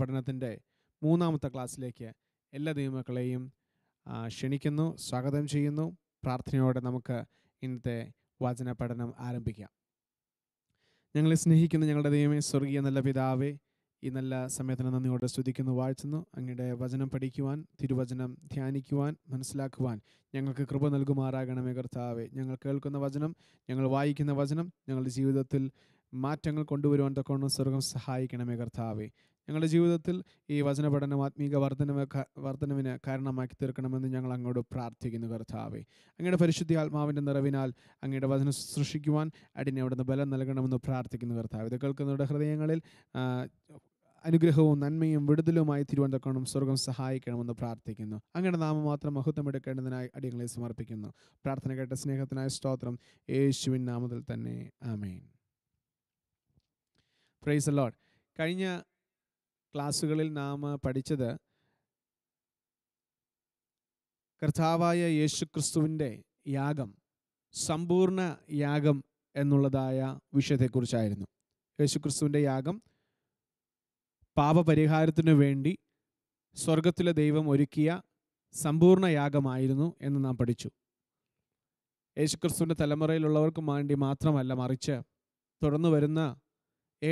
പഠനത്തിൻ്റെ മൂന്നാമത്തെ ക്ലാസ്സിലേക്ക് എല്ലാ ദൈവമക്കളെയും ക്ഷണിക്കുന്നു സ്വാഗതം ചെയ്യുന്നു പ്രാർത്ഥനയോടെ നമുക്ക് ഇന്നത്തെ വചന പഠനം ആരംഭിക്കാം ഞങ്ങളെ സ്നേഹിക്കുന്ന ഞങ്ങളുടെ ദൈവമേ സ്വർഗീയ നല്ല പിതാവേ ഈ നല്ല സമയത്തിന് നന്ദിയോടെ സ്തുതിക്കുന്നു വാഴ്ത്തുന്നു അങ്ങയുടെ വചനം പഠിക്കുവാൻ തിരുവചനം ധ്യാനിക്കുവാൻ മനസ്സിലാക്കുവാൻ ഞങ്ങൾക്ക് കൃപ നൽകുമാറാകണമേ കർത്താവേ ഞങ്ങൾ കേൾക്കുന്ന വചനം ഞങ്ങൾ വായിക്കുന്ന വചനം ഞങ്ങളുടെ ജീവിതത്തിൽ മാറ്റങ്ങൾ കൊണ്ടുവരുവാൻ തക്കവണ്ണം സ്വർഗം സഹായിക്കണമേ കർത്താവേ ഞങ്ങളുടെ ജീവിതത്തിൽ ഈ വചന പഠനം ആത്മീക വർധനവ് വർധനവിന് കാരണമാക്കി തീർക്കണമെന്ന് ഞങ്ങൾ അങ്ങോട്ട് പ്രാർത്ഥിക്കുന്നു കർത്താവെ അങ്ങയുടെ പരിശുദ്ധി ആത്മാവിൻ്റെ നിറവിനാൽ അങ്ങയുടെ വചനം സൃഷ്ടിക്കുവാൻ അടിനെ അവിടുന്ന് ബലം നൽകണമെന്ന് പ്രാർത്ഥിക്കുന്നു കർത്താവ് ഇത് കേൾക്കുന്നവരുടെ ഹൃദയങ്ങളിൽ അനുഗ്രഹവും നന്മയും വിടുതലുമായി തിരുവനന്തപുരം സ്വർഗം സഹായിക്കണമെന്ന് പ്രാർത്ഥിക്കുന്നു അങ്ങയുടെ നാമം മാത്രം മഹത്വമെടുക്കേണ്ടതിനായി അടിയങ്ങളെ സമർപ്പിക്കുന്നു പ്രാർത്ഥന കേട്ട സ്നേഹത്തിനായ സ്തോത്രം യേശുവിൻ നാമത്തിൽ തന്നെ ആമേൻ പ്രൈസ് ലോഡ് കഴിഞ്ഞ ക്ലാസ്സുകളിൽ നാം പഠിച്ചത് കർത്താവായ യേശുക്രിസ്തുവിൻ്റെ യാഗം സമ്പൂർണ്ണ യാഗം എന്നുള്ളതായ വിഷയത്തെക്കുറിച്ചായിരുന്നു യേശുക്രിസ്തുവിൻ്റെ യാഗം പാപപരിഹാരത്തിനു വേണ്ടി സ്വർഗത്തിലെ ദൈവം ഒരുക്കിയ സമ്പൂർണ്ണ യാഗമായിരുന്നു എന്ന് നാം പഠിച്ചു യേശുക്രിസ്തുവിൻ്റെ തലമുറയിലുള്ളവർക്കും വേണ്ടി മാത്രമല്ല മറിച്ച് തുടർന്നു വരുന്ന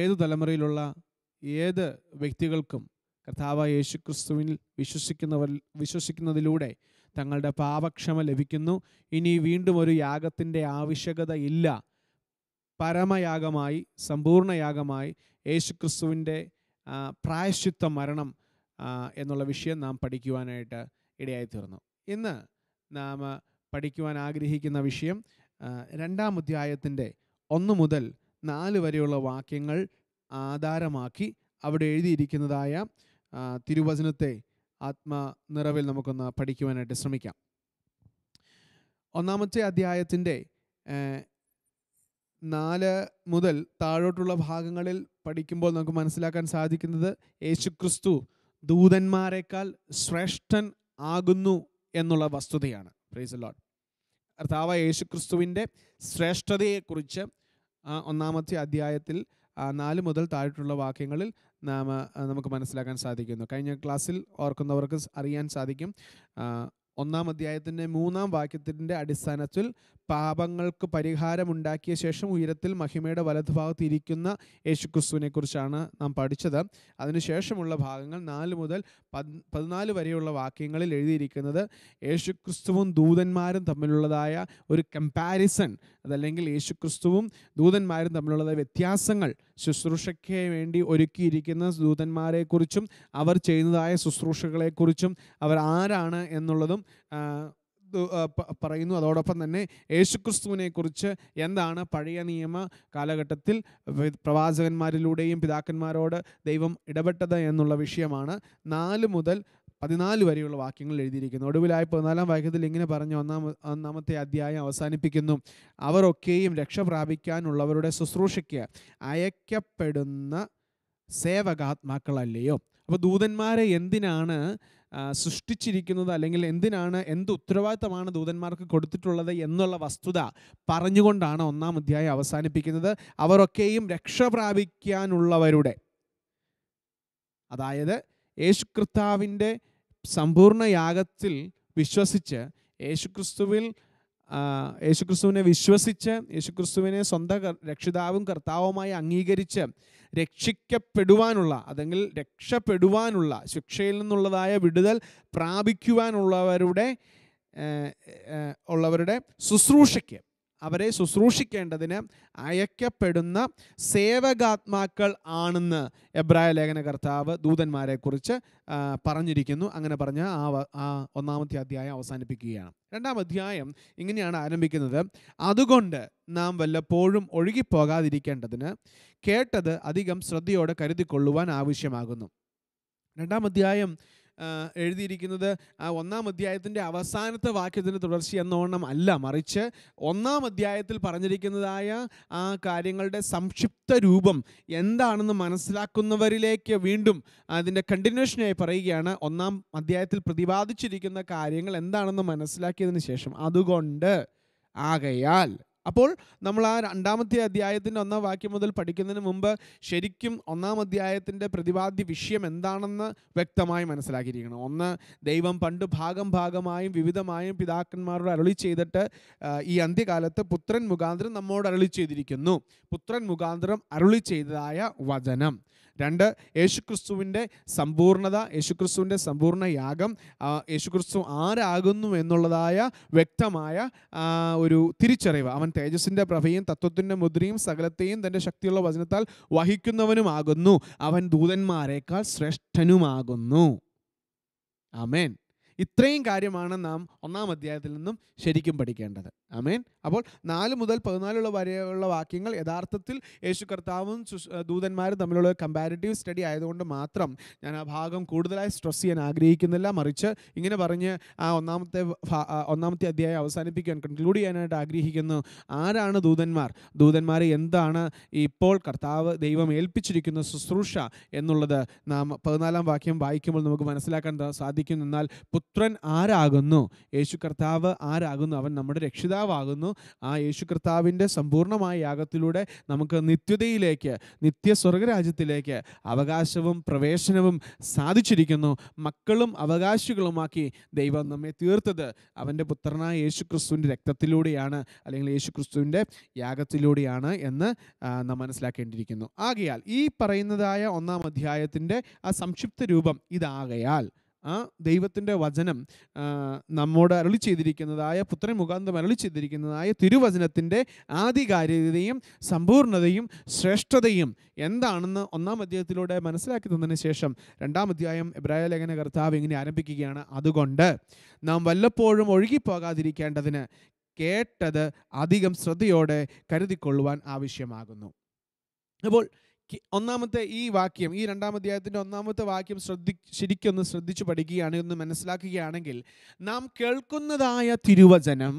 ഏതു തലമുറയിലുള്ള ഏത് വ്യക്തികൾക്കും കർത്താവ് യേശു ക്രിസ്തുവിൽ വിശ്വസിക്കുന്നവർ വിശ്വസിക്കുന്നതിലൂടെ തങ്ങളുടെ പാപക്ഷമ ലഭിക്കുന്നു ഇനി വീണ്ടും ഒരു യാഗത്തിൻ്റെ ആവശ്യകത ഇല്ല പരമയാഗമായി സമ്പൂർണയാഗമായി യേശുക്രിസ്തുവിൻ്റെ പ്രായശ്ചിത്ത മരണം എന്നുള്ള വിഷയം നാം പഠിക്കുവാനായിട്ട് ഇടയായി തീർന്നു ഇന്ന് നാം പഠിക്കുവാൻ ആഗ്രഹിക്കുന്ന വിഷയം രണ്ടാം അധ്യായത്തിൻ്റെ ഒന്ന് മുതൽ നാല് വരെയുള്ള വാക്യങ്ങൾ ആധാരമാക്കി അവിടെ എഴുതിയിരിക്കുന്നതായ തിരുവചനത്തെ ആത്മ നിറവിൽ നമുക്കൊന്ന് പഠിക്കുവാനായിട്ട് ശ്രമിക്കാം ഒന്നാമത്തെ അധ്യായത്തിൻ്റെ നാല് മുതൽ താഴോട്ടുള്ള ഭാഗങ്ങളിൽ പഠിക്കുമ്പോൾ നമുക്ക് മനസ്സിലാക്കാൻ സാധിക്കുന്നത് യേശുക്രിസ്തു ദൂതന്മാരെക്കാൾ ശ്രേഷ്ഠൻ ആകുന്നു എന്നുള്ള വസ്തുതയാണ് പ്രൈസ് ലോഡ് കർത്താവ് യേശുക്രിസ്തുവിൻ്റെ ശ്രേഷ്ഠതയെക്കുറിച്ച് ഒന്നാമത്തെ അധ്യായത്തിൽ നാല് മുതൽ താഴെയുള്ള വാക്യങ്ങളിൽ നാം നമുക്ക് മനസ്സിലാക്കാൻ സാധിക്കുന്നു കഴിഞ്ഞ ക്ലാസ്സിൽ ഓർക്കുന്നവർക്ക് അറിയാൻ സാധിക്കും ഒന്നാം അധ്യായത്തിൻ്റെ മൂന്നാം വാക്യത്തിൻ്റെ അടിസ്ഥാനത്തിൽ പാപങ്ങൾക്ക് പരിഹാരമുണ്ടാക്കിയ ശേഷം ഉയരത്തിൽ മഹിമയുടെ വലതുഭാഗത്തിരിക്കുന്ന ഇരിക്കുന്ന യേശുക്രിസ്തുവിനെ കുറിച്ചാണ് നാം പഠിച്ചത് അതിനുശേഷമുള്ള ഭാഗങ്ങൾ നാല് മുതൽ പതിനാല് വരെയുള്ള വാക്യങ്ങളിൽ എഴുതിയിരിക്കുന്നത് യേശുക്രിസ്തുവും ദൂതന്മാരും തമ്മിലുള്ളതായ ഒരു കമ്പാരിസൺ അതല്ലെങ്കിൽ യേശുക്രിസ്തുവും ദൂതന്മാരും തമ്മിലുള്ളതായ വ്യത്യാസങ്ങൾ ശുശ്രൂഷയ്ക്ക് വേണ്ടി ഒരുക്കിയിരിക്കുന്ന ദൂതന്മാരെക്കുറിച്ചും അവർ ചെയ്യുന്നതായ ശുശ്രൂഷകളെക്കുറിച്ചും അവർ ആരാണ് എന്നുള്ളതും പറയുന്നു അതോടൊപ്പം തന്നെ യേശുക്രിസ്തുവിനെ കുറിച്ച് എന്താണ് പഴയ നിയമ കാലഘട്ടത്തിൽ പ്രവാചകന്മാരിലൂടെയും പിതാക്കന്മാരോട് ദൈവം ഇടപെട്ടത് എന്നുള്ള വിഷയമാണ് നാല് മുതൽ പതിനാല് വരെയുള്ള വാക്യങ്ങൾ എഴുതിയിരിക്കുന്നു ഒടുവിലായി പതിനാലാം വാക്യത്തിൽ ഇങ്ങനെ പറഞ്ഞു ഒന്നാം ഒന്നാമത്തെ അധ്യായം അവസാനിപ്പിക്കുന്നു അവരൊക്കെയും രക്ഷ പ്രാപിക്കാനുള്ളവരുടെ ശുശ്രൂഷയ്ക്ക് അയക്കപ്പെടുന്ന സേവകാത്മാക്കളല്ലയോ അപ്പോൾ ദൂതന്മാരെ എന്തിനാണ് സൃഷ്ടിച്ചിരിക്കുന്നത് അല്ലെങ്കിൽ എന്തിനാണ് എന്ത് ഉത്തരവാദിത്തമാണ് ദൂതന്മാർക്ക് കൊടുത്തിട്ടുള്ളത് എന്നുള്ള വസ്തുത പറഞ്ഞുകൊണ്ടാണ് ഒന്നാം അധ്യായം അവസാനിപ്പിക്കുന്നത് അവരൊക്കെയും രക്ഷ പ്രാപിക്കാനുള്ളവരുടെ അതായത് യേശു കർത്താവിൻ്റെ സമ്പൂർണ്ണ യാഗത്തിൽ വിശ്വസിച്ച് യേശുക്രിസ്തുവിൽ യേശുക്രിസ്തുവിനെ വിശ്വസിച്ച് യേശുക്രിസ്തുവിനെ സ്വന്തം രക്ഷിതാവും കർത്താവുമായി അംഗീകരിച്ച് രക്ഷിക്കപ്പെടുവാനുള്ള അല്ലെങ്കിൽ രക്ഷപ്പെടുവാനുള്ള ശിക്ഷയിൽ നിന്നുള്ളതായ വിടുതൽ പ്രാപിക്കുവാനുള്ളവരുടെ ഉള്ളവരുടെ ശുശ്രൂഷയ്ക്ക് അവരെ ശുശ്രൂഷിക്കേണ്ടതിന് അയക്കപ്പെടുന്ന സേവകാത്മാക്കൾ ആണെന്ന് എബ്രായ ലേഖന കർത്താവ് ദൂതന്മാരെക്കുറിച്ച് പറഞ്ഞിരിക്കുന്നു അങ്ങനെ പറഞ്ഞ ആ ആ ഒന്നാമത്തെ അധ്യായം അവസാനിപ്പിക്കുകയാണ് രണ്ടാം അധ്യായം ഇങ്ങനെയാണ് ആരംഭിക്കുന്നത് അതുകൊണ്ട് നാം വല്ലപ്പോഴും ഒഴുകിപ്പോകാതിരിക്കേണ്ടതിന് കേട്ടത് അധികം ശ്രദ്ധയോടെ കരുതിക്കൊള്ളുവാൻ ആവശ്യമാകുന്നു രണ്ടാം അധ്യായം എഴുതിയിരിക്കുന്നത് ആ ഒന്നാം അധ്യായത്തിൻ്റെ അവസാനത്തെ വാക്യത്തിൻ്റെ എന്നോണം അല്ല മറിച്ച് ഒന്നാം അധ്യായത്തിൽ പറഞ്ഞിരിക്കുന്നതായ ആ കാര്യങ്ങളുടെ സംക്ഷിപ്ത രൂപം എന്താണെന്ന് മനസ്സിലാക്കുന്നവരിലേക്ക് വീണ്ടും അതിൻ്റെ കണ്ടിന്യൂഷനായി പറയുകയാണ് ഒന്നാം അധ്യായത്തിൽ പ്രതിപാദിച്ചിരിക്കുന്ന കാര്യങ്ങൾ എന്താണെന്ന് മനസ്സിലാക്കിയതിന് ശേഷം അതുകൊണ്ട് ആകയാൽ അപ്പോൾ നമ്മൾ ആ രണ്ടാമത്തെ അധ്യായത്തിൻ്റെ ഒന്നാം വാക്യം മുതൽ പഠിക്കുന്നതിന് മുമ്പ് ശരിക്കും ഒന്നാം അധ്യായത്തിൻ്റെ പ്രതിപാദ്യ വിഷയം എന്താണെന്ന് വ്യക്തമായി മനസ്സിലാക്കിയിരിക്കണം ഒന്ന് ദൈവം പണ്ട് ഭാഗം ഭാഗമായും വിവിധമായും പിതാക്കന്മാരോട് അരളി ചെയ്തിട്ട് ഈ അന്ത്യകാലത്ത് പുത്രൻ മുഖാന്തരം നമ്മോട് അരളി ചെയ്തിരിക്കുന്നു പുത്രൻ മുഖാന്തരം അരളി ചെയ്തതായ വചനം രണ്ട് യേശുക്രിസ്തുവിൻ്റെ സമ്പൂർണ്ണത യേശുക്രിസ്തുവിൻ്റെ സമ്പൂർണ്ണ യാഗം യേശുക്രിസ്തു ആരാകുന്നു എന്നുള്ളതായ വ്യക്തമായ ഒരു തിരിച്ചറിവ് അവൻ തേജസ്സിൻ്റെ പ്രഭയും തത്വത്തിൻ്റെ മുദ്രയും സകലത്തെയും തൻ്റെ ശക്തിയുള്ള വചനത്താൽ വഹിക്കുന്നവനുമാകുന്നു അവൻ ദൂതന്മാരെക്കാൾ ശ്രേഷ്ഠനുമാകുന്നു ആമേൻ ഇത്രയും കാര്യമാണ് നാം ഒന്നാം അധ്യായത്തിൽ നിന്നും ശരിക്കും പഠിക്കേണ്ടത് അമേൻ അപ്പോൾ നാല് മുതൽ പതിനാലുള്ള വരെയുള്ള വാക്യങ്ങൾ യഥാർത്ഥത്തിൽ യേശു കർത്താവും ദൂതന്മാരും തമ്മിലുള്ള കമ്പാരിറ്റീവ് സ്റ്റഡി ആയതുകൊണ്ട് മാത്രം ഞാൻ ആ ഭാഗം കൂടുതലായി സ്ട്രെസ് ചെയ്യാൻ ആഗ്രഹിക്കുന്നില്ല മറിച്ച് ഇങ്ങനെ പറഞ്ഞ് ആ ഒന്നാമത്തെ ഒന്നാമത്തെ അധ്യായം അവസാനിപ്പിക്കാൻ കൺക്ലൂഡ് ചെയ്യാനായിട്ട് ആഗ്രഹിക്കുന്നു ആരാണ് ദൂതന്മാർ ദൂതന്മാരെ എന്താണ് ഇപ്പോൾ കർത്താവ് ദൈവം ഏൽപ്പിച്ചിരിക്കുന്ന ശുശ്രൂഷ എന്നുള്ളത് നാം പതിനാലാം വാക്യം വായിക്കുമ്പോൾ നമുക്ക് മനസ്സിലാക്കാൻ സാധിക്കും എന്നാൽ പുത്രൻ ആരാകുന്നു യേശു കർത്താവ് ആരാകുന്നു അവൻ നമ്മുടെ രക്ഷിതാവാകുന്നു ആ യേശു കർത്താവിൻ്റെ സമ്പൂർണ്ണമായ യാഗത്തിലൂടെ നമുക്ക് നിത്യതയിലേക്ക് നിത്യ സ്വർഗരാജ്യത്തിലേക്ക് അവകാശവും പ്രവേശനവും സാധിച്ചിരിക്കുന്നു മക്കളും അവകാശികളുമാക്കി ദൈവം നമ്മെ തീർത്തത് അവൻ്റെ പുത്രനായ യേശു ക്രിസ്തുവിൻ്റെ രക്തത്തിലൂടെയാണ് അല്ലെങ്കിൽ യേശു ക്രിസ്തുവിൻ്റെ യാഗത്തിലൂടെയാണ് എന്ന് നാം മനസ്സിലാക്കേണ്ടിയിരിക്കുന്നു ആകയാൽ ഈ പറയുന്നതായ ഒന്നാം അധ്യായത്തിൻ്റെ ആ സംക്ഷിപ്ത രൂപം ഇതാകയാൽ ആ ദൈവത്തിൻ്റെ വചനം നമ്മോട് അരളി ചെയ്തിരിക്കുന്നതായ പുത്രൻ മുഖാന്തം അരളി ചെയ്തിരിക്കുന്നതായ തിരുവചനത്തിൻ്റെ ആധികാരികതയും സമ്പൂർണതയും ശ്രേഷ്ഠതയും എന്താണെന്ന് ഒന്നാം അധ്യായത്തിലൂടെ മനസ്സിലാക്കി തന്നതിന് ശേഷം രണ്ടാം അധ്യായം ഇബ്രാഹിം ലേഖന കർത്താവ് ഇങ്ങനെ ആരംഭിക്കുകയാണ് അതുകൊണ്ട് നാം വല്ലപ്പോഴും ഒഴുകിപ്പോകാതിരിക്കേണ്ടതിന് കേട്ടത് അധികം ശ്രദ്ധയോടെ കരുതിക്കൊള്ളുവാൻ ആവശ്യമാകുന്നു അപ്പോൾ ഒന്നാമത്തെ ഈ വാക്യം ഈ രണ്ടാം അധ്യായത്തിൻ്റെ ഒന്നാമത്തെ വാക്യം ശ്രദ്ധി ശരിക്കൊന്ന് ശ്രദ്ധിച്ചു പഠിക്കുകയാണ് ഒന്ന് മനസ്സിലാക്കുകയാണെങ്കിൽ നാം കേൾക്കുന്നതായ തിരുവചനം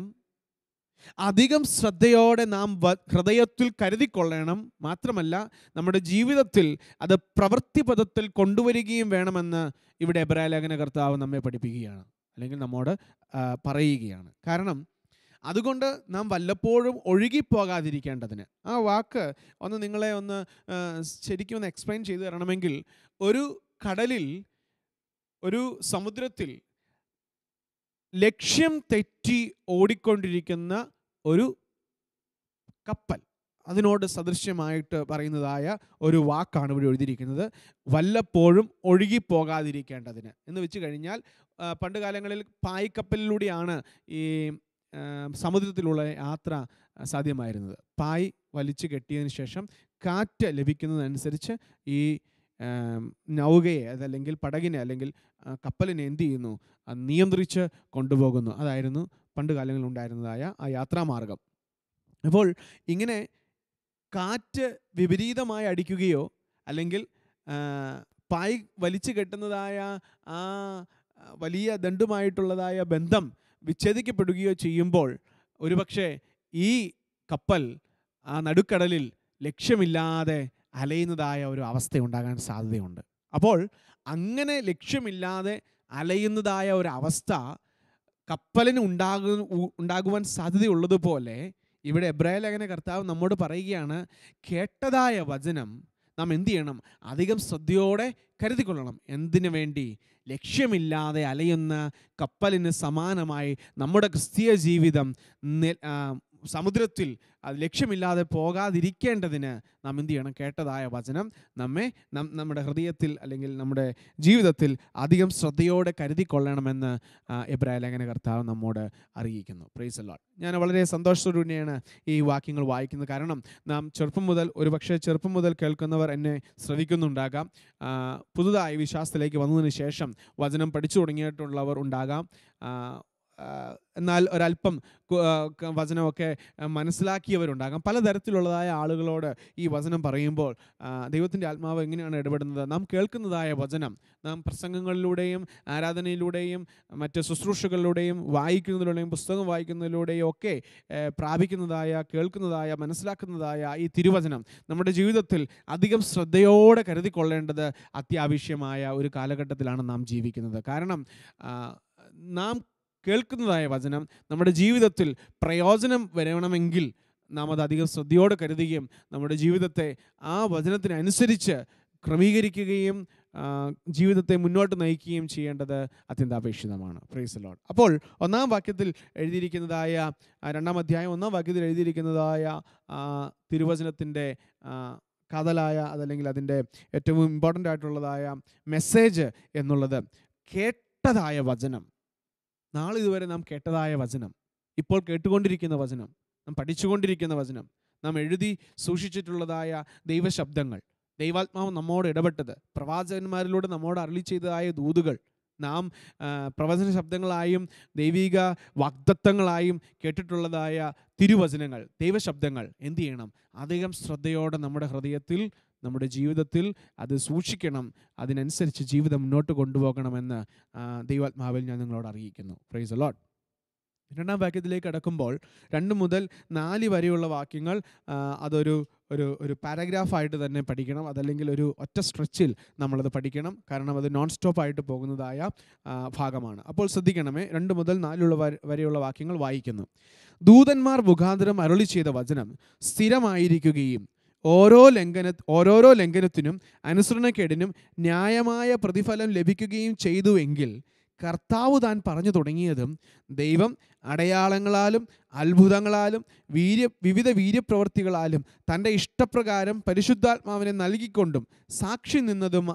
അധികം ശ്രദ്ധയോടെ നാം ഹൃദയത്തിൽ കരുതിക്കൊള്ളണം മാത്രമല്ല നമ്മുടെ ജീവിതത്തിൽ അത് പ്രവൃത്തിപഥത്തിൽ കൊണ്ടുവരികയും വേണമെന്ന് ഇവിടെ എബ്രാലേഖന കർത്താവ് നമ്മെ പഠിപ്പിക്കുകയാണ് അല്ലെങ്കിൽ നമ്മോട് പറയുകയാണ് കാരണം അതുകൊണ്ട് നാം വല്ലപ്പോഴും ഒഴുകിപ്പോകാതിരിക്കേണ്ടതിന് ആ വാക്ക് ഒന്ന് നിങ്ങളെ ഒന്ന് ശരിക്കും ഒന്ന് എക്സ്പ്ലെയിൻ ചെയ്തു തരണമെങ്കിൽ ഒരു കടലിൽ ഒരു സമുദ്രത്തിൽ ലക്ഷ്യം തെറ്റി ഓടിക്കൊണ്ടിരിക്കുന്ന ഒരു കപ്പൽ അതിനോട് സദൃശ്യമായിട്ട് പറയുന്നതായ ഒരു വാക്കാണ് ഇവിടെ എഴുതിയിരിക്കുന്നത് വല്ലപ്പോഴും ഒഴുകിപ്പോകാതിരിക്കേണ്ടതിന് എന്ന് വെച്ച് കഴിഞ്ഞാൽ പണ്ട് കാലങ്ങളിൽ പായ്ക്കപ്പലിലൂടെയാണ് ഈ സമുദ്രത്തിലുള്ള യാത്ര സാധ്യമായിരുന്നത് പായ് വലിച്ചു കെട്ടിയതിന് ശേഷം കാറ്റ് ലഭിക്കുന്നതനുസരിച്ച് ഈ നൗകയെ അതല്ലെങ്കിൽ പടകിനെ അല്ലെങ്കിൽ കപ്പലിനെ എന്ത് ചെയ്യുന്നു നിയന്ത്രിച്ച് കൊണ്ടുപോകുന്നു അതായിരുന്നു പണ്ട് കാലങ്ങളിൽ ഉണ്ടായിരുന്നതായ ആ യാത്രാമാർഗം അപ്പോൾ ഇങ്ങനെ കാറ്റ് വിപരീതമായി അടിക്കുകയോ അല്ലെങ്കിൽ പായ് വലിച്ചു കെട്ടുന്നതായ ആ വലിയ ദണ്ടുമായിട്ടുള്ളതായ ബന്ധം വിച്ഛേദിക്കപ്പെടുകയോ ചെയ്യുമ്പോൾ ഒരുപക്ഷെ ഈ കപ്പൽ ആ നടുക്കടലിൽ ലക്ഷ്യമില്ലാതെ അലയുന്നതായ ഒരു അവസ്ഥ ഉണ്ടാകാൻ സാധ്യതയുണ്ട് അപ്പോൾ അങ്ങനെ ലക്ഷ്യമില്ലാതെ അലയുന്നതായ ഒരു അവസ്ഥ കപ്പലിന് ഉണ്ടാകു ഉണ്ടാകുവാൻ സാധ്യതയുള്ളതുപോലെ ഇവിടെ എബ്രാഹിം ലേഖന കർത്താവ് നമ്മോട് പറയുകയാണ് കേട്ടതായ വചനം നാം എന്തു ചെയ്യണം അധികം ശ്രദ്ധയോടെ കരുതിക്കൊള്ളണം എന്തിനു വേണ്ടി ലക്ഷ്യമില്ലാതെ അലയുന്ന കപ്പലിന് സമാനമായി നമ്മുടെ ക്രിസ്തീയ ജീവിതം സമുദ്രത്തിൽ അത് ലക്ഷ്യമില്ലാതെ പോകാതിരിക്കേണ്ടതിന് നാം എന്ത് ചെയ്യണം കേട്ടതായ വചനം നമ്മെ നമ്മുടെ ഹൃദയത്തിൽ അല്ലെങ്കിൽ നമ്മുടെ ജീവിതത്തിൽ അധികം ശ്രദ്ധയോടെ കരുതിക്കൊള്ളണമെന്ന് എബ്രായ ലേഖന കർത്താവ് നമ്മോട് അറിയിക്കുന്നു പ്രൈസ് അല്ലാൾ ഞാൻ വളരെ സന്തോഷത്തോടു തന്നെയാണ് ഈ വാക്യങ്ങൾ വായിക്കുന്നത് കാരണം നാം ചെറുപ്പം മുതൽ ഒരുപക്ഷെ ചെറുപ്പം മുതൽ കേൾക്കുന്നവർ എന്നെ ശ്രവിക്കുന്നുണ്ടാകാം പുതുതായി വിശ്വാസത്തിലേക്ക് വന്നതിന് ശേഷം വചനം പഠിച്ചു തുടങ്ങിയിട്ടുള്ളവർ ഉണ്ടാകാം എന്നാൽ ഒരല്പം വചനമൊക്കെ മനസ്സിലാക്കിയവരുണ്ടാകാം പലതരത്തിലുള്ളതായ ആളുകളോട് ഈ വചനം പറയുമ്പോൾ ദൈവത്തിൻ്റെ ആത്മാവ് എങ്ങനെയാണ് ഇടപെടുന്നത് നാം കേൾക്കുന്നതായ വചനം നാം പ്രസംഗങ്ങളിലൂടെയും ആരാധനയിലൂടെയും മറ്റ് ശുശ്രൂഷകളിലൂടെയും വായിക്കുന്നതിലൂടെയും പുസ്തകം വായിക്കുന്നതിലൂടെയും ഒക്കെ പ്രാപിക്കുന്നതായ കേൾക്കുന്നതായ മനസ്സിലാക്കുന്നതായ ഈ തിരുവചനം നമ്മുടെ ജീവിതത്തിൽ അധികം ശ്രദ്ധയോടെ കരുതിക്കൊള്ളേണ്ടത് അത്യാവശ്യമായ ഒരു കാലഘട്ടത്തിലാണ് നാം ജീവിക്കുന്നത് കാരണം നാം കേൾക്കുന്നതായ വചനം നമ്മുടെ ജീവിതത്തിൽ പ്രയോജനം വരണമെങ്കിൽ നാം അത് അധികം ശ്രദ്ധയോടെ കരുതുകയും നമ്മുടെ ജീവിതത്തെ ആ വചനത്തിനനുസരിച്ച് ക്രമീകരിക്കുകയും ജീവിതത്തെ മുന്നോട്ട് നയിക്കുകയും ചെയ്യേണ്ടത് അത്യന്താപേക്ഷിതമാണ് പ്രൈസ് ലോഡ് അപ്പോൾ ഒന്നാം വാക്യത്തിൽ എഴുതിയിരിക്കുന്നതായ രണ്ടാം അധ്യായം ഒന്നാം വാക്യത്തിൽ എഴുതിയിരിക്കുന്നതായ തിരുവചനത്തിൻ്റെ കഥലായ അതല്ലെങ്കിൽ അതിൻ്റെ ഏറ്റവും ഇമ്പോർട്ടൻ്റ് ആയിട്ടുള്ളതായ മെസ്സേജ് എന്നുള്ളത് കേട്ടതായ വചനം നാളിതുവരെ നാം കേട്ടതായ വചനം ഇപ്പോൾ കേട്ടുകൊണ്ടിരിക്കുന്ന വചനം നാം പഠിച്ചുകൊണ്ടിരിക്കുന്ന വചനം നാം എഴുതി സൂക്ഷിച്ചിട്ടുള്ളതായ ദൈവശബ്ദങ്ങൾ ദൈവാത്മാവ് നമ്മോട് ഇടപെട്ടത് പ്രവാചകന്മാരിലൂടെ നമ്മോട് അരളി ചെയ്തതായ ദൂതുകൾ നാം പ്രവചന ശബ്ദങ്ങളായും ദൈവിക വാഗ്ദത്വങ്ങളായും കേട്ടിട്ടുള്ളതായ തിരുവചനങ്ങൾ ദൈവശബ്ദങ്ങൾ എന്തു ചെയ്യണം അധികം ശ്രദ്ധയോടെ നമ്മുടെ ഹൃദയത്തിൽ നമ്മുടെ ജീവിതത്തിൽ അത് സൂക്ഷിക്കണം അതിനനുസരിച്ച് ജീവിതം മുന്നോട്ട് കൊണ്ടുപോകണമെന്ന് ദൈവാത്മാവിൽ ഞാൻ നിങ്ങളോട് അറിയിക്കുന്നു പ്രൈസ് അലോട്ട് രണ്ടാം വാക്യത്തിലേക്ക് കടക്കുമ്പോൾ രണ്ട് മുതൽ നാല് വരെയുള്ള വാക്യങ്ങൾ അതൊരു ഒരു ഒരു പാരഗ്രാഫായിട്ട് തന്നെ പഠിക്കണം അതല്ലെങ്കിൽ ഒരു ഒറ്റ സ്ട്രെച്ചിൽ നമ്മളത് പഠിക്കണം കാരണം അത് നോൺ സ്റ്റോപ്പായിട്ട് പോകുന്നതായ ഭാഗമാണ് അപ്പോൾ ശ്രദ്ധിക്കണമേ രണ്ട് മുതൽ നാലുള്ള വരെയുള്ള വാക്യങ്ങൾ വായിക്കുന്നു ദൂതന്മാർ മുഖാന്തരം അരുളി ചെയ്ത വചനം സ്ഥിരമായിരിക്കുകയും ഓരോ ലംഘന ഓരോരോ ലംഘനത്തിനും അനുസരണക്കേടിനും ന്യായമായ പ്രതിഫലം ലഭിക്കുകയും ചെയ്തുവെങ്കിൽ കർത്താവ് താൻ പറഞ്ഞു തുടങ്ങിയതും ദൈവം അടയാളങ്ങളാലും അത്ഭുതങ്ങളാലും വീര്യ വിവിധ വീര്യപ്രവർത്തികളാലും തൻ്റെ ഇഷ്ടപ്രകാരം പരിശുദ്ധാത്മാവിനെ നൽകിക്കൊണ്ടും സാക്ഷി നിന്നതും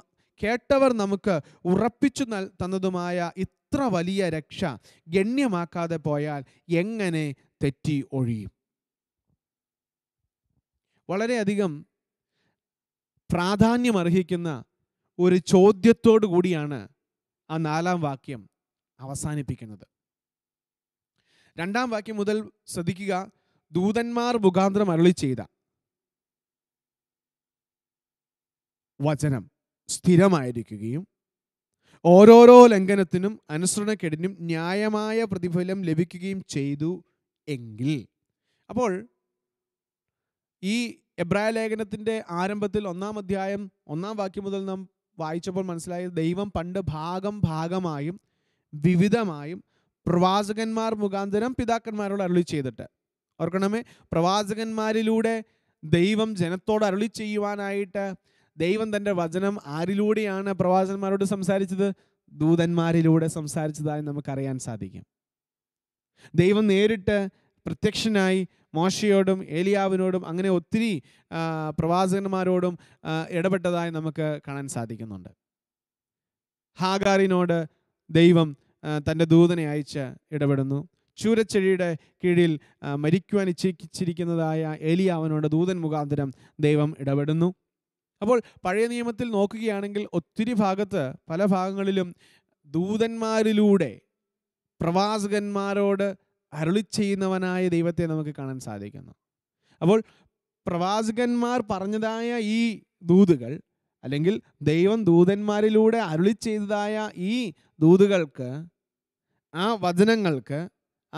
കേട്ടവർ നമുക്ക് ഉറപ്പിച്ചു നൽ തന്നതുമായ ഇത്ര വലിയ രക്ഷ ഗണ്യമാക്കാതെ പോയാൽ എങ്ങനെ തെറ്റി ഒഴിയും വളരെയധികം പ്രാധാന്യം അർഹിക്കുന്ന ഒരു ചോദ്യത്തോടു കൂടിയാണ് ആ നാലാം വാക്യം അവസാനിപ്പിക്കുന്നത് രണ്ടാം വാക്യം മുതൽ ശ്രദ്ധിക്കുക ദൂതന്മാർ മുഖാന്തരം അരുളി ചെയ്ത വചനം സ്ഥിരമായിരിക്കുകയും ഓരോരോ ലംഘനത്തിനും അനുസരണക്കെടിനും ന്യായമായ പ്രതിഫലം ലഭിക്കുകയും ചെയ്തു എങ്കിൽ അപ്പോൾ ഈ എബ്രായ ലേഖനത്തിൻ്റെ ആരംഭത്തിൽ ഒന്നാം അധ്യായം ഒന്നാം വാക്യം മുതൽ നാം വായിച്ചപ്പോൾ മനസ്സിലായി ദൈവം പണ്ട് ഭാഗം ഭാഗമായും വിവിധമായും പ്രവാചകന്മാർ മുഖാന്തരം പിതാക്കന്മാരോട് അരുളി ചെയ്തിട്ട് ഓർക്കണമേ പ്രവാചകന്മാരിലൂടെ ദൈവം ജനത്തോട് അരുളി ചെയ്യുവാനായിട്ട് ദൈവം തൻ്റെ വചനം ആരിലൂടെയാണ് പ്രവാചകന്മാരോട് സംസാരിച്ചത് ദൂതന്മാരിലൂടെ സംസാരിച്ചതായി നമുക്കറിയാൻ സാധിക്കും ദൈവം നേരിട്ട് പ്രത്യക്ഷനായി മോശയോടും ഏലിയാവിനോടും അങ്ങനെ ഒത്തിരി പ്രവാചകന്മാരോടും ഇടപെട്ടതായി നമുക്ക് കാണാൻ സാധിക്കുന്നുണ്ട് ഹാഗാറിനോട് ദൈവം തൻ്റെ ദൂതനെ അയച്ച് ഇടപെടുന്നു ചൂരച്ചെഴിയുടെ കീഴിൽ മരിക്കുവാൻ ഇച്ഛിച്ചിരിക്കുന്നതായ ഏലിയാവനോട് ദൂതൻ മുഖാന്തരം ദൈവം ഇടപെടുന്നു അപ്പോൾ പഴയ നിയമത്തിൽ നോക്കുകയാണെങ്കിൽ ഒത്തിരി ഭാഗത്ത് പല ഭാഗങ്ങളിലും ദൂതന്മാരിലൂടെ പ്രവാചകന്മാരോട് അരുളി ചെയ്യുന്നവനായ ദൈവത്തെ നമുക്ക് കാണാൻ സാധിക്കുന്നു അപ്പോൾ പ്രവാചകന്മാർ പറഞ്ഞതായ ഈ ദൂതുകൾ അല്ലെങ്കിൽ ദൈവം ദൂതന്മാരിലൂടെ അരുളി ചെയ്തതായ ഈ ദൂതുകൾക്ക് ആ വചനങ്ങൾക്ക്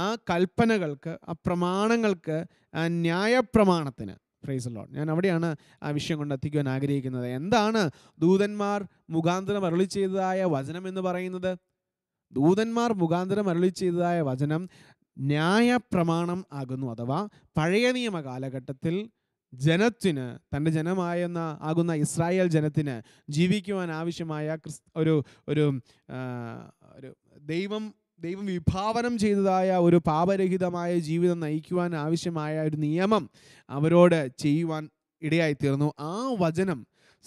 ആ കൽപ്പനകൾക്ക് ആ പ്രമാണങ്ങൾക്ക് ആ ന്യായപ്രമാണത്തിന് പ്രൈസ് ഞാൻ അവിടെയാണ് ആ വിഷയം കൊണ്ട് എത്തിക്കുവാൻ ആഗ്രഹിക്കുന്നത് എന്താണ് ദൂതന്മാർ മുഖാന്തരം അരുളി ചെയ്തതായ വചനം എന്ന് പറയുന്നത് ദൂതന്മാർ മുഖാന്തരം അരുളി ചെയ്തതായ വചനം ന്യായപ്രമാണം ആകുന്നു അഥവാ പഴയ നിയമ കാലഘട്ടത്തിൽ ജനത്തിന് തൻ്റെ ജനമായെന്ന ആകുന്ന ഇസ്രായേൽ ജനത്തിന് ജീവിക്കുവാൻ ആവശ്യമായ ക്രിസ് ഒരു ഒരു ഒരു ദൈവം ദൈവം വിഭാവനം ചെയ്തതായ ഒരു പാപരഹിതമായ ജീവിതം നയിക്കുവാൻ ആവശ്യമായ ഒരു നിയമം അവരോട് ചെയ്യുവാൻ ഇടയായിത്തീർന്നു ആ വചനം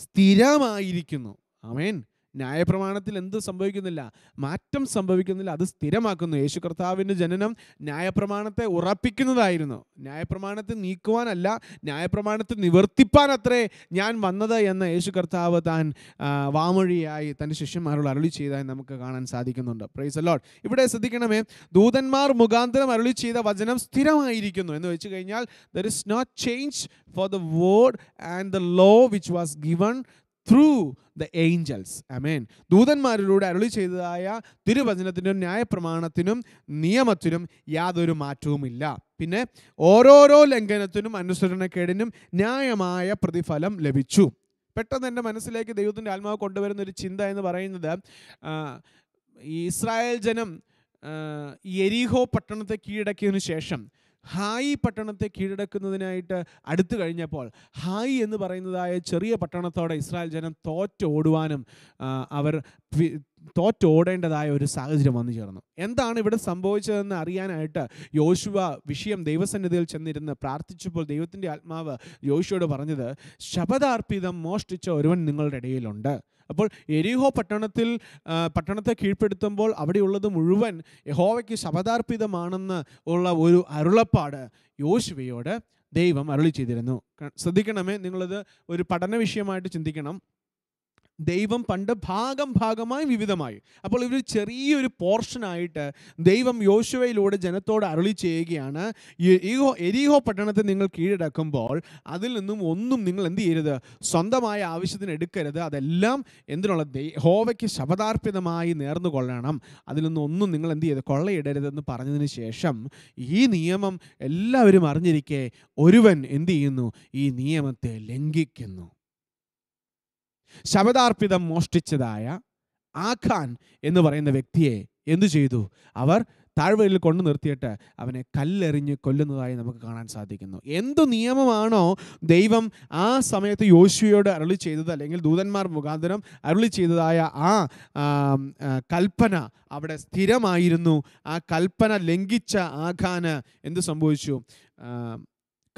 സ്ഥിരമായിരിക്കുന്നു ആമേൻ ന്യായപ്രമാണത്തിൽ എന്ത് സംഭവിക്കുന്നില്ല മാറ്റം സംഭവിക്കുന്നില്ല അത് സ്ഥിരമാക്കുന്നു യേശു കർത്താവിൻ്റെ ജനനം ന്യായപ്രമാണത്തെ ഉറപ്പിക്കുന്നതായിരുന്നു ന്യായപ്രമാണത്തെ നീക്കുവാനല്ല ന്യായപ്രമാണത്തെ നിവർത്തിപ്പാൻ അത്രേ ഞാൻ വന്നത് എന്ന് യേശു കർത്താവ് താൻ വാമൊഴിയായി തൻ്റെ ശിഷ്യന്മാരോട് അരുളി ചെയ്തായി നമുക്ക് കാണാൻ സാധിക്കുന്നുണ്ട് പ്രൈസ് അലോട്ട് ഇവിടെ ശ്രദ്ധിക്കണമേ ദൂതന്മാർ മുഖാന്തരം അരുളി ചെയ്ത വചനം സ്ഥിരമായിരിക്കുന്നു എന്ന് വെച്ച് കഴിഞ്ഞാൽ there is not change for the word and the law which was given through the angels amen ദൂതന്മാരിലൂടെ അരുളി ചെയ്തതായ തിരുവചനത്തിനും ന്യായ പ്രമാണത്തിനും നിയമത്തിനും യാതൊരു മാറ്റവുമില്ല പിന്നെ ഓരോരോ ലംഘനത്തിനും അനുസരണക്കേടിനും ന്യായമായ പ്രതിഫലം ലഭിച്ചു പെട്ടെന്ന് എൻ്റെ മനസ്സിലേക്ക് ദൈവത്തിൻ്റെ ആത്മാവ് കൊണ്ടുവരുന്ന ഒരു ചിന്ത എന്ന് പറയുന്നത് ഇസ്രായേൽ ജനം എരീഹോ പട്ടണത്തെ കീഴടക്കിയതിനു ശേഷം ഹായി പട്ടണത്തെ കീഴടക്കുന്നതിനായിട്ട് അടുത്തു കഴിഞ്ഞപ്പോൾ ഹായി എന്ന് പറയുന്നതായ ചെറിയ പട്ടണത്തോടെ ഇസ്രായേൽ ജനം ഓടുവാനും അവർ തോറ്റോടേണ്ടതായ ഒരു സാഹചര്യം വന്നു ചേർന്നു എന്താണ് ഇവിടെ സംഭവിച്ചതെന്ന് അറിയാനായിട്ട് യോശുവ വിഷയം ദൈവസന്നിധിയിൽ ചെന്നിരുന്ന് പ്രാർത്ഥിച്ചപ്പോൾ ദൈവത്തിൻ്റെ ആത്മാവ് യോശുവോട് പറഞ്ഞത് ശപഥാർപ്പിതം മോഷ്ടിച്ച ഒരുവൻ നിങ്ങളുടെ ഇടയിലുണ്ട് അപ്പോൾ എരിഹോ പട്ടണത്തിൽ പട്ടണത്തെ കീഴ്പ്പെടുത്തുമ്പോൾ അവിടെയുള്ളത് മുഴുവൻ യഹോവയ്ക്ക് ശപഥാർപ്പിതമാണെന്ന് ഉള്ള ഒരു അരുളപ്പാട് യോശുവയോട് ദൈവം അരുളി ചെയ്തിരുന്നു ശ്രദ്ധിക്കണമേ നിങ്ങളത് ഒരു പഠന വിഷയമായിട്ട് ചിന്തിക്കണം ദൈവം പണ്ട് ഭാഗം ഭാഗമായി വിവിധമായി അപ്പോൾ ഇവർ ചെറിയൊരു പോർഷനായിട്ട് ദൈവം യോശുവയിലൂടെ ജനത്തോട് അരുളി ചെയ്യുകയാണ് എരിഹോ എരിഹോ പട്ടണത്തെ നിങ്ങൾ കീഴടക്കുമ്പോൾ അതിൽ നിന്നും ഒന്നും നിങ്ങൾ എന്ത് ചെയ്യരുത് സ്വന്തമായ ആവശ്യത്തിന് എടുക്കരുത് അതെല്ലാം എന്തിനുള്ള ഹോവയ്ക്ക് ശപദാർപ്പിതമായി നേർന്നു കൊള്ളണം അതിൽ നിന്നും ഒന്നും നിങ്ങൾ എന്ത് ചെയ്ത് കൊള്ളയിടരുതെന്ന് പറഞ്ഞതിന് ശേഷം ഈ നിയമം എല്ലാവരും അറിഞ്ഞിരിക്കെ ഒരുവൻ എന്ത് ചെയ്യുന്നു ഈ നിയമത്തെ ലംഘിക്കുന്നു ശബദാർപ്പിതം മോഷ്ടിച്ചതായ ആഖാൻ എന്ന് പറയുന്ന വ്യക്തിയെ എന്തു ചെയ്തു അവർ താഴ്വരയിൽ കൊണ്ടു നിർത്തിയിട്ട് അവനെ കല്ലെറിഞ്ഞ് കൊല്ലുന്നതായി നമുക്ക് കാണാൻ സാധിക്കുന്നു എന്തു നിയമമാണോ ദൈവം ആ സമയത്ത് യോശുവയോട് അരുളി ചെയ്തത് അല്ലെങ്കിൽ ദൂതന്മാർ മുഖാന്തരം അരുളി ചെയ്തതായ ആ കൽപ്പന അവിടെ സ്ഥിരമായിരുന്നു ആ കൽപ്പന ലംഘിച്ച ആഖാന് എന്ത് സംഭവിച്ചു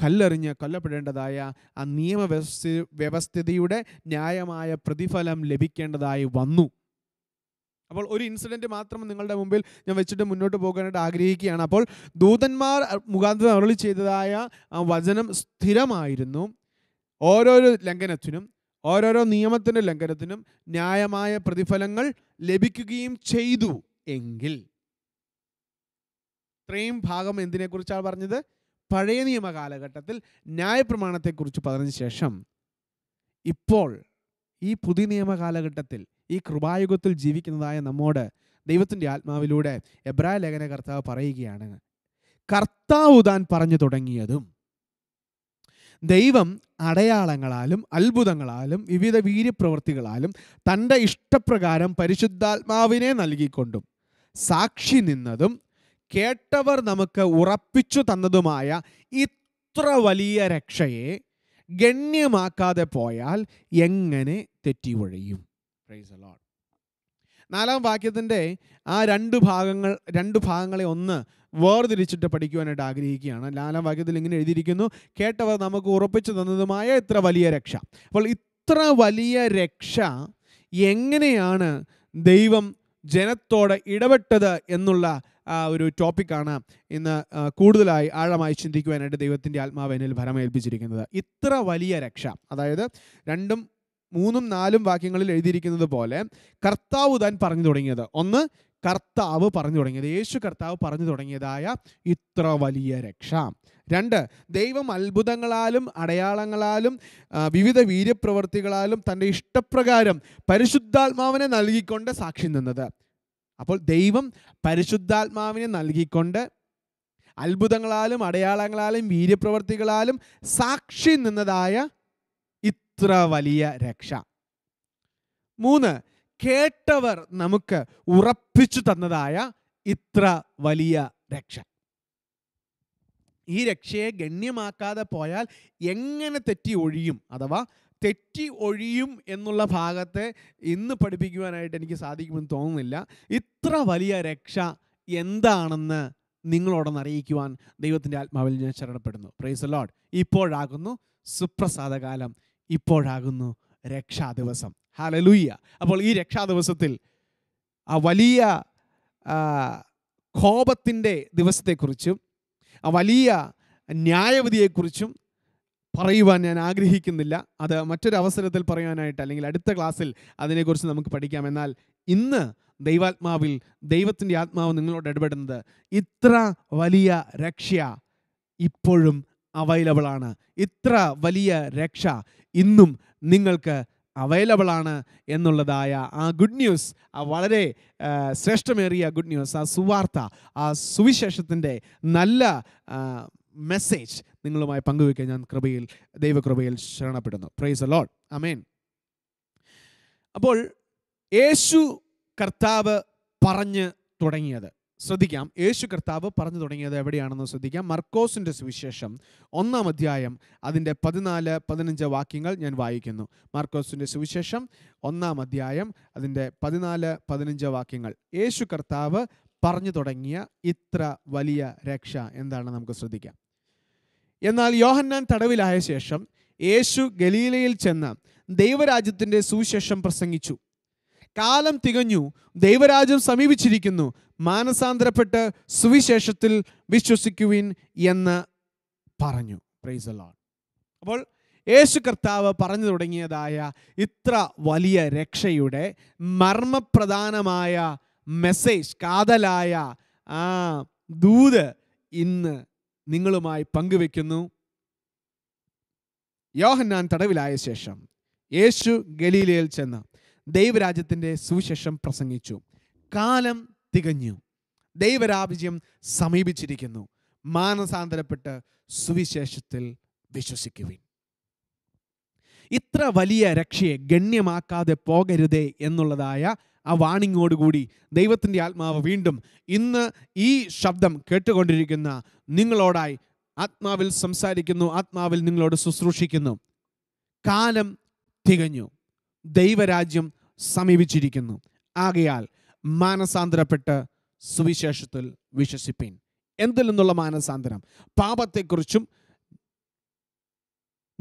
കല്ലെറിഞ്ഞ് കൊല്ലപ്പെടേണ്ടതായ ആ നിയമവ്യവസ്ഥ വ്യവസ്ഥിതിയുടെ ന്യായമായ പ്രതിഫലം ലഭിക്കേണ്ടതായി വന്നു അപ്പോൾ ഒരു ഇൻസിഡൻറ്റ് മാത്രം നിങ്ങളുടെ മുമ്പിൽ ഞാൻ വെച്ചിട്ട് മുന്നോട്ട് പോകാനായിട്ട് ആഗ്രഹിക്കുകയാണ് അപ്പോൾ ദൂതന്മാർ മുഖാന്തരം അരളി ചെയ്തതായ ആ വചനം സ്ഥിരമായിരുന്നു ഓരോരോ ലംഘനത്തിനും ഓരോരോ നിയമത്തിൻ്റെ ലംഘനത്തിനും ന്യായമായ പ്രതിഫലങ്ങൾ ലഭിക്കുകയും ചെയ്തു എങ്കിൽ ഇത്രയും ഭാഗം എന്തിനെക്കുറിച്ചാണ് പറഞ്ഞത് പഴയ നിയമ കാലഘട്ടത്തിൽ ന്യായപ്രമാണത്തെക്കുറിച്ച് പറഞ്ഞതിന് ശേഷം ഇപ്പോൾ ഈ പുതിയ നിയമ കാലഘട്ടത്തിൽ ഈ കൃപായുഗത്തിൽ ജീവിക്കുന്നതായ നമ്മോട് ദൈവത്തിൻ്റെ ആത്മാവിലൂടെ എബ്രായ ലേഖന കർത്താവ് പറയുകയാണ് കർത്താവ് താൻ പറഞ്ഞു തുടങ്ങിയതും ദൈവം അടയാളങ്ങളാലും അത്ഭുതങ്ങളാലും വിവിധ വീര്യപ്രവൃത്തികളാലും തൻ്റെ ഇഷ്ടപ്രകാരം പരിശുദ്ധാത്മാവിനെ നൽകിക്കൊണ്ടും സാക്ഷി നിന്നതും കേട്ടവർ നമുക്ക് ഉറപ്പിച്ചു തന്നതുമായ ഇത്ര വലിയ രക്ഷയെ ഗണ്യമാക്കാതെ പോയാൽ എങ്ങനെ തെറ്റി ഒഴിയും പ്രൈസ് നാലാം വാക്യത്തിൻ്റെ ആ രണ്ട് ഭാഗങ്ങൾ രണ്ട് ഭാഗങ്ങളെ ഒന്ന് വേർതിരിച്ചിട്ട് പഠിക്കുവാനായിട്ട് ആഗ്രഹിക്കുകയാണ് നാലാം വാക്യത്തിൽ ഇങ്ങനെ എഴുതിയിരിക്കുന്നു കേട്ടവർ നമുക്ക് ഉറപ്പിച്ചു തന്നതുമായ ഇത്ര വലിയ രക്ഷ അപ്പോൾ ഇത്ര വലിയ രക്ഷ എങ്ങനെയാണ് ദൈവം ജനത്തോട് ഇടപെട്ടത് എന്നുള്ള ഒരു ടോപ്പിക്കാണ് ഇന്ന് കൂടുതലായി ആഴമായി ചിന്തിക്കുവാനായിട്ട് ദൈവത്തിൻ്റെ ആത്മാവ് എന്നിൽ ഭരമേൽപ്പിച്ചിരിക്കുന്നത് ഇത്ര വലിയ രക്ഷ അതായത് രണ്ടും മൂന്നും നാലും വാക്യങ്ങളിൽ എഴുതിയിരിക്കുന്നത് പോലെ കർത്താവ് താൻ പറഞ്ഞു തുടങ്ങിയത് ഒന്ന് കർത്താവ് പറഞ്ഞു തുടങ്ങിയത് യേശു കർത്താവ് പറഞ്ഞു തുടങ്ങിയതായ ഇത്ര വലിയ രക്ഷ രണ്ട് ദൈവം അത്ഭുതങ്ങളാലും അടയാളങ്ങളാലും വിവിധ വീര്യപ്രവർത്തികളാലും തൻ്റെ ഇഷ്ടപ്രകാരം പരിശുദ്ധാത്മാവിനെ നൽകിക്കൊണ്ട് സാക്ഷി നിന്നത് അപ്പോൾ ദൈവം പരിശുദ്ധാത്മാവിനെ നൽകിക്കൊണ്ട് അത്ഭുതങ്ങളാലും അടയാളങ്ങളാലും വീര്യപ്രവർത്തികളാലും സാക്ഷി നിന്നതായ ഇത്ര വലിയ രക്ഷ മൂന്ന് കേട്ടവർ നമുക്ക് ഉറപ്പിച്ചു തന്നതായ ഇത്ര വലിയ രക്ഷ ഈ രക്ഷയെ ഗണ്യമാക്കാതെ പോയാൽ എങ്ങനെ തെറ്റി ഒഴിയും അഥവാ തെറ്റി ഒഴിയും എന്നുള്ള ഭാഗത്തെ ഇന്ന് പഠിപ്പിക്കുവാനായിട്ട് എനിക്ക് സാധിക്കുമെന്ന് തോന്നുന്നില്ല ഇത്ര വലിയ രക്ഷ എന്താണെന്ന് നിങ്ങളോടൊന്ന് അറിയിക്കുവാൻ ദൈവത്തിൻ്റെ ആത്മാവിൽ ഞാൻ ശരണപ്പെടുന്നു പ്രൈസ് ലോഡ് ഇപ്പോഴാകുന്നു സുപ്രസാദകാലം ഇപ്പോഴാകുന്നു രക്ഷാ ദിവസം ഹാലലൂയ്യ അപ്പോൾ ഈ രക്ഷാ ദിവസത്തിൽ ആ വലിയ കോപത്തിൻ്റെ ദിവസത്തെക്കുറിച്ചും ആ വലിയ ന്യായവിധിയെക്കുറിച്ചും പറയുവാൻ ഞാൻ ആഗ്രഹിക്കുന്നില്ല അത് മറ്റൊരു അവസരത്തിൽ പറയുവാനായിട്ട് അല്ലെങ്കിൽ അടുത്ത ക്ലാസ്സിൽ അതിനെക്കുറിച്ച് നമുക്ക് പഠിക്കാം എന്നാൽ ഇന്ന് ദൈവാത്മാവിൽ ദൈവത്തിൻ്റെ ആത്മാവ് നിങ്ങളോട് ഇടപെടുന്നത് ഇത്ര വലിയ രക്ഷ ഇപ്പോഴും അവൈലബിളാണ് ഇത്ര വലിയ രക്ഷ ഇന്നും നിങ്ങൾക്ക് അവൈലബിൾ ആണ് എന്നുള്ളതായ ആ ഗുഡ് ന്യൂസ് ആ വളരെ ശ്രേഷ്ഠമേറിയ ഗുഡ് ന്യൂസ് ആ സുവാർത്ത ആ സുവിശേഷത്തിൻ്റെ നല്ല മെസ്സേജ് നിങ്ങളുമായി പങ്കുവയ്ക്കാൻ ഞാൻ കൃപയിൽ ദൈവകൃപയിൽ ശരണപ്പെടുന്നു പ്രൈസ് അ ലോഡ് അമേൻ അപ്പോൾ യേശു കർത്താവ് പറഞ്ഞ് തുടങ്ങിയത് ശ്രദ്ധിക്കാം യേശു കർത്താവ് പറഞ്ഞു തുടങ്ങിയത് എവിടെയാണെന്ന് ശ്രദ്ധിക്കാം മർക്കോസിൻ്റെ സുവിശേഷം ഒന്നാം അധ്യായം അതിൻ്റെ പതിനാല് പതിനഞ്ച് വാക്യങ്ങൾ ഞാൻ വായിക്കുന്നു മർക്കോസിൻ്റെ സുവിശേഷം ഒന്നാം അധ്യായം അതിൻ്റെ പതിനാല് പതിനഞ്ച് വാക്യങ്ങൾ യേശു കർത്താവ് പറഞ്ഞു തുടങ്ങിയ ഇത്ര വലിയ രക്ഷ എന്താണ് നമുക്ക് ശ്രദ്ധിക്കാം എന്നാൽ യോഹന്നാൻ തടവിലായ ശേഷം യേശു ഗലീലയിൽ ചെന്ന് ദൈവരാജ്യത്തിൻ്റെ സുവിശേഷം പ്രസംഗിച്ചു കാലം തികഞ്ഞു ദൈവരാജ്യം സമീപിച്ചിരിക്കുന്നു മാനസാന്തരപ്പെട്ട് സുവിശേഷത്തിൽ വിശ്വസിക്കുവിൻ എന്ന് പറഞ്ഞു പ്രൈസ് അല്ലാൾ അപ്പോൾ യേശു കർത്താവ് പറഞ്ഞു തുടങ്ങിയതായ ഇത്ര വലിയ രക്ഷയുടെ മർമ്മപ്രധാനമായ മെസ്സേജ് കാതലായ ആ ദൂത് ഇന്ന് നിങ്ങളുമായി പങ്കുവെക്കുന്നു യോഹന്നാൻ തടവിലായ ശേഷം യേശു ഗലീലയിൽ ചെന്ന് ദൈവരാജ്യത്തിൻ്റെ സുവിശേഷം പ്രസംഗിച്ചു കാലം തികഞ്ഞു ദൈവരാജ്യം സമീപിച്ചിരിക്കുന്നു മാനസാന്തരപ്പെട്ട് സുവിശേഷത്തിൽ വിശ്വസിക്കുവിൻ ഇത്ര വലിയ രക്ഷയെ ഗണ്യമാക്കാതെ പോകരുതേ എന്നുള്ളതായ ആ വാണിങ്ങോടുകൂടി ദൈവത്തിൻ്റെ ആത്മാവ് വീണ്ടും ഇന്ന് ഈ ശബ്ദം കേട്ടുകൊണ്ടിരിക്കുന്ന നിങ്ങളോടായി ആത്മാവിൽ സംസാരിക്കുന്നു ആത്മാവിൽ നിങ്ങളോട് ശുശ്രൂഷിക്കുന്നു കാലം തികഞ്ഞു ദൈവരാജ്യം സമീപിച്ചിരിക്കുന്നു ആകയാൽ മാനസാന്തരപ്പെട്ട് സുവിശേഷത്തിൽ വിശ്വസിപ്പീൻ എന്തിൽ നിന്നുള്ള മാനസാന്തരം പാപത്തെക്കുറിച്ചും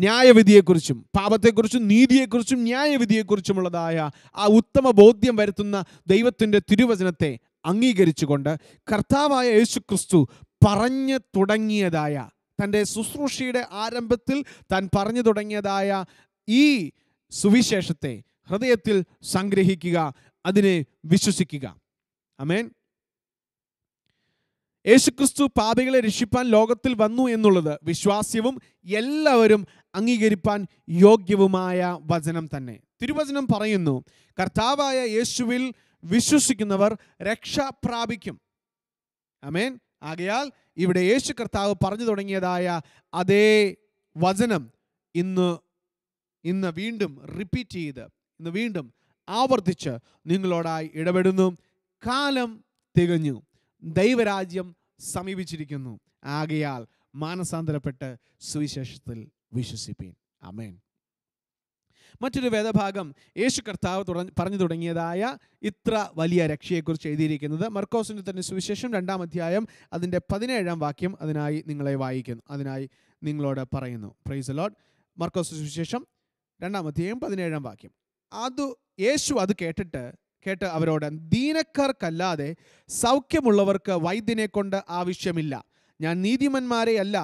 ന്യായവിധിയെക്കുറിച്ചും പാപത്തെക്കുറിച്ചും നീതിയെക്കുറിച്ചും ന്യായവിധിയെക്കുറിച്ചുമുള്ളതായ ആ ഉത്തമ ബോധ്യം വരുത്തുന്ന ദൈവത്തിൻ്റെ തിരുവചനത്തെ അംഗീകരിച്ചുകൊണ്ട് കർത്താവായ യേശു ക്രിസ്തു പറഞ്ഞു തുടങ്ങിയതായ തൻ്റെ ശുശ്രൂഷയുടെ ആരംഭത്തിൽ താൻ പറഞ്ഞു തുടങ്ങിയതായ ഈ സുവിശേഷത്തെ ഹൃദയത്തിൽ സംഗ്രഹിക്കുക അതിനെ വിശ്വസിക്കുക അമേൻ യേശുക്രിസ്തു പാപികളെ രക്ഷിപ്പാൻ ലോകത്തിൽ വന്നു എന്നുള്ളത് വിശ്വാസ്യവും എല്ലാവരും അംഗീകരിപ്പാൻ യോഗ്യവുമായ വചനം തന്നെ തിരുവചനം പറയുന്നു കർത്താവായ യേശുവിൽ വിശ്വസിക്കുന്നവർ രക്ഷ പ്രാപിക്കും അമേൻ ആകയാൽ ഇവിടെ യേശു കർത്താവ് പറഞ്ഞു തുടങ്ങിയതായ അതേ വചനം ഇന്ന് ഇന്ന് വീണ്ടും റിപ്പീറ്റ് ചെയ്ത് ഇന്ന് വീണ്ടും ആവർത്തിച്ച് നിങ്ങളോടായി ഇടപെടുന്നു കാലം തികഞ്ഞു ദൈവരാജ്യം സമീപിച്ചിരിക്കുന്നു ആകയാൽ മാനസാന്തരപ്പെട്ട് സുവിശേഷത്തിൽ വിശ്വസിപ്പീൻ അമേൻ മറ്റൊരു വേദഭാഗം യേശു കർത്താവ് പറഞ്ഞു തുടങ്ങിയതായ ഇത്ര വലിയ രക്ഷയെക്കുറിച്ച് എഴുതിയിരിക്കുന്നത് മർക്കോസിൻ്റെ തന്നെ സുവിശേഷം രണ്ടാം അധ്യായം അതിൻ്റെ പതിനേഴാം വാക്യം അതിനായി നിങ്ങളെ വായിക്കുന്നു അതിനായി നിങ്ങളോട് പറയുന്നു പ്രൈസ് ലോഡ് മർക്കോസ് സുവിശേഷം രണ്ടാം അധ്യായം പതിനേഴാം വാക്യം അത് യേശു അത് കേട്ടിട്ട് കേട്ട് അവരോട് ദീനക്കാർക്കല്ലാതെ സൗഖ്യമുള്ളവർക്ക് വൈദ്യനെ കൊണ്ട് ആവശ്യമില്ല ഞാൻ നീതിമന്മാരെ അല്ല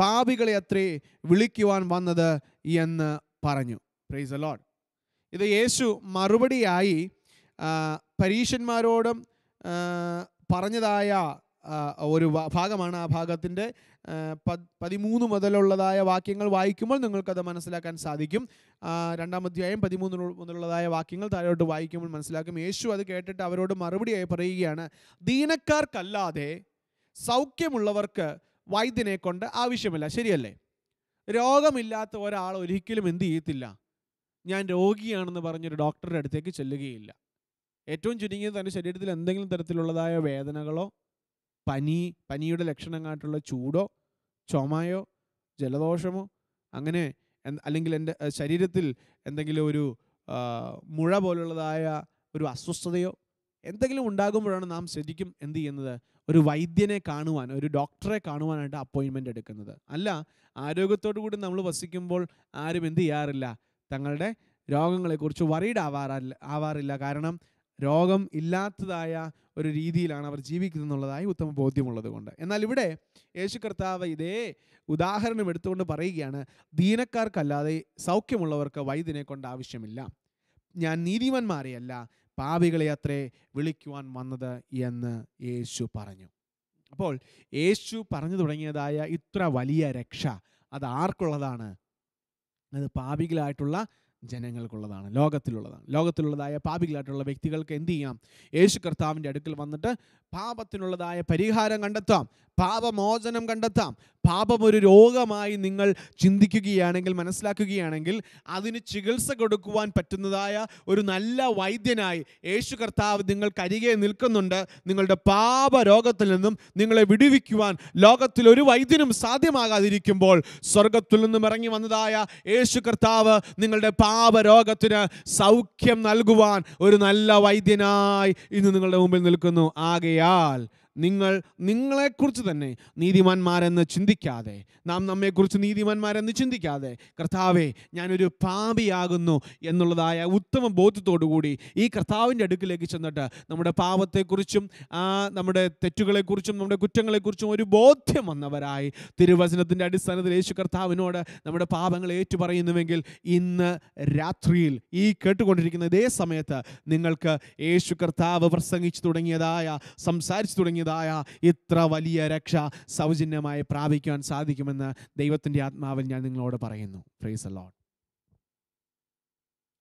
പാപികളെ അത്രേ വിളിക്കുവാൻ വന്നത് എന്ന് പറഞ്ഞു പ്രൈസ് അലോൺ ഇത് യേശു മറുപടിയായി പരീഷന്മാരോടും പറഞ്ഞതായ ഒരു ഭാഗമാണ് ആ ഭാഗത്തിൻ്റെ പതിമൂന്ന് മുതലുള്ളതായ വാക്യങ്ങൾ വായിക്കുമ്പോൾ നിങ്ങൾക്കത് മനസ്സിലാക്കാൻ സാധിക്കും രണ്ടാം അധ്യായം പതിമൂന്ന് മുതലുള്ളതായ വാക്യങ്ങൾ താഴോട്ട് വായിക്കുമ്പോൾ മനസ്സിലാക്കും യേശു അത് കേട്ടിട്ട് അവരോട് മറുപടിയായി പറയുകയാണ് ദീനക്കാർക്കല്ലാതെ സൗഖ്യമുള്ളവർക്ക് വൈദ്യനെ കൊണ്ട് ആവശ്യമില്ല ശരിയല്ലേ രോഗമില്ലാത്ത ഒരാൾ ഒരിക്കലും എന്ത് ചെയ്യത്തില്ല ഞാൻ രോഗിയാണെന്ന് പറഞ്ഞൊരു ഡോക്ടറുടെ അടുത്തേക്ക് ചെല്ലുകയില്ല ഏറ്റവും ചുരുങ്ങിയത് തൻ്റെ ശരീരത്തിൽ എന്തെങ്കിലും തരത്തിലുള്ളതായ വേദനകളോ പനി പനിയുടെ ലക്ഷണങ്ങളായിട്ടുള്ള ചൂടോ ചുമയോ ജലദോഷമോ അങ്ങനെ അല്ലെങ്കിൽ എൻ്റെ ശരീരത്തിൽ എന്തെങ്കിലും ഒരു മുഴ പോലുള്ളതായ ഒരു അസ്വസ്ഥതയോ എന്തെങ്കിലും ഉണ്ടാകുമ്പോഴാണ് നാം ശരിക്കും എന്ത് ചെയ്യുന്നത് ഒരു വൈദ്യനെ കാണുവാൻ ഒരു ഡോക്ടറെ കാണുവാനായിട്ട് അപ്പോയിൻമെൻ്റ് എടുക്കുന്നത് അല്ല ആരോഗ്യത്തോടു കൂടി നമ്മൾ വസിക്കുമ്പോൾ ആരും എന്ത് ചെയ്യാറില്ല തങ്ങളുടെ രോഗങ്ങളെക്കുറിച്ച് വറീഡ് ആവാറില്ല ആവാറില്ല കാരണം രോഗം ഇല്ലാത്തതായ ഒരു രീതിയിലാണ് അവർ ജീവിക്കുന്നത് എന്നുള്ളതായി ഉത്തമ ബോധ്യമുള്ളത് കൊണ്ട് എന്നാൽ ഇവിടെ യേശു കർത്താവ് ഇതേ ഉദാഹരണം എടുത്തുകൊണ്ട് പറയുകയാണ് ദീനക്കാർക്കല്ലാതെ സൗഖ്യമുള്ളവർക്ക് വൈദ്യനെ കൊണ്ട് ആവശ്യമില്ല ഞാൻ നീതിമാന്മാരെയല്ല പാപികളെ അത്രേ വിളിക്കുവാൻ വന്നത് എന്ന് യേശു പറഞ്ഞു അപ്പോൾ യേശു പറഞ്ഞു തുടങ്ങിയതായ ഇത്ര വലിയ രക്ഷ അത് ആർക്കുള്ളതാണ് അത് പാപികളായിട്ടുള്ള ജനങ്ങൾക്കുള്ളതാണ് ലോകത്തിലുള്ളതാണ് ലോകത്തിലുള്ളതായ പാപികളായിട്ടുള്ള വ്യക്തികൾക്ക് എന്ത് ചെയ്യാം യേശു കർത്താവിൻ്റെ അടുക്കൽ വന്നിട്ട് പാപത്തിനുള്ളതായ പരിഹാരം കണ്ടെത്താം പാപമോചനം കണ്ടെത്താം പാപം ഒരു രോഗമായി നിങ്ങൾ ചിന്തിക്കുകയാണെങ്കിൽ മനസ്സിലാക്കുകയാണെങ്കിൽ അതിന് ചികിത്സ കൊടുക്കുവാൻ പറ്റുന്നതായ ഒരു നല്ല വൈദ്യനായി യേശു കർത്താവ് നിങ്ങൾ കരികെ നിൽക്കുന്നുണ്ട് നിങ്ങളുടെ പാപരോഗത്തിൽ നിന്നും നിങ്ങളെ വിടുവിക്കുവാൻ ലോകത്തിൽ ഒരു വൈദ്യനും സാധ്യമാകാതിരിക്കുമ്പോൾ സ്വർഗത്തിൽ നിന്നും ഇറങ്ങി വന്നതായ യേശു കർത്താവ് നിങ്ങളുടെ രോഗത്തിന് സൗഖ്യം നൽകുവാൻ ഒരു നല്ല വൈദ്യനായി ഇന്ന് നിങ്ങളുടെ മുമ്പിൽ നിൽക്കുന്നു ആകെ real നിങ്ങൾ നിങ്ങളെക്കുറിച്ച് തന്നെ നീതിമാന്മാരെന്ന് ചിന്തിക്കാതെ നാം നമ്മെക്കുറിച്ച് നീതിമാന്മാരെന്ന് ചിന്തിക്കാതെ കർത്താവെ ഞാനൊരു പാപിയാകുന്നു എന്നുള്ളതായ ഉത്തമ കൂടി ഈ കർത്താവിൻ്റെ അടുക്കിലേക്ക് ചെന്നിട്ട് നമ്മുടെ പാപത്തെക്കുറിച്ചും നമ്മുടെ തെറ്റുകളെക്കുറിച്ചും നമ്മുടെ കുറ്റങ്ങളെക്കുറിച്ചും ഒരു ബോധ്യം വന്നവരായി തിരുവചനത്തിൻ്റെ അടിസ്ഥാനത്തിൽ യേശു കർത്താവിനോട് നമ്മുടെ പാപങ്ങൾ ഏറ്റുപറയുന്നുവെങ്കിൽ ഇന്ന് രാത്രിയിൽ ഈ കേട്ടുകൊണ്ടിരിക്കുന്ന ഇതേ സമയത്ത് നിങ്ങൾക്ക് യേശു കർത്താവ് പ്രസംഗിച്ചു തുടങ്ങിയതായ സംസാരിച്ചു തുടങ്ങിയ പിതായ ഇത്ര വലിയ രക്ഷ സൗജന്യമായി പ്രാപിക്കുവാൻ സാധിക്കുമെന്ന് ദൈവത്തിൻ്റെ ആത്മാവിൽ ഞാൻ നിങ്ങളോട് പറയുന്നു പ്രൈസ് അലോട്ട്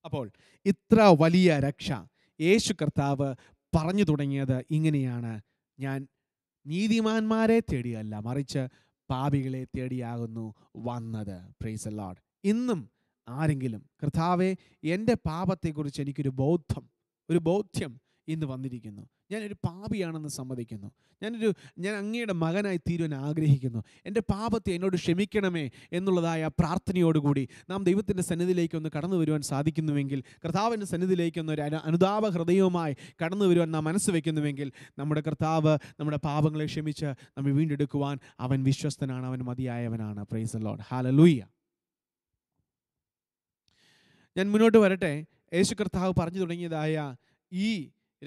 അപ്പോൾ ഇത്ര വലിയ രക്ഷ യേശു കർത്താവ് പറഞ്ഞു തുടങ്ങിയത് ഇങ്ങനെയാണ് ഞാൻ നീതിമാന്മാരെ തേടിയല്ല മറിച്ച് പാപികളെ തേടിയാകുന്നു വന്നത് പ്രൈസ് അലോട്ട് ഇന്നും ആരെങ്കിലും കർത്താവെ എൻ്റെ പാപത്തെക്കുറിച്ച് എനിക്കൊരു ബോധം ഒരു ബോധ്യം ഇന്ന് വന്നിരിക്കുന്നു ഞാനൊരു പാപിയാണെന്ന് സമ്മതിക്കുന്നു ഞാനൊരു ഞാൻ അങ്ങയുടെ മകനായി തീരുവാൻ ആഗ്രഹിക്കുന്നു എൻ്റെ പാപത്തെ എന്നോട് ക്ഷമിക്കണമേ എന്നുള്ളതായ പ്രാർത്ഥനയോടുകൂടി നാം ദൈവത്തിൻ്റെ സന്നിധിയിലേക്ക് ഒന്ന് കടന്നു വരുവാൻ സാധിക്കുന്നുവെങ്കിൽ കർത്താവിൻ്റെ സന്നിധിയിലേക്ക് ഒന്ന് ഒരു അനുതാപ ഹൃദയവുമായി കടന്നു വരുവാൻ നാം മനസ്സ് വയ്ക്കുന്നുവെങ്കിൽ നമ്മുടെ കർത്താവ് നമ്മുടെ പാപങ്ങളെ ക്ഷമിച്ച് നമ്മെ വീണ്ടെടുക്കുവാൻ അവൻ വിശ്വസ്തനാണ് അവൻ മതിയായവനാണ് പ്രൈസ് ലോഡ് ലൂയ ഞാൻ മുന്നോട്ട് വരട്ടെ യേശു കർത്താവ് പറഞ്ഞു തുടങ്ങിയതായ ഈ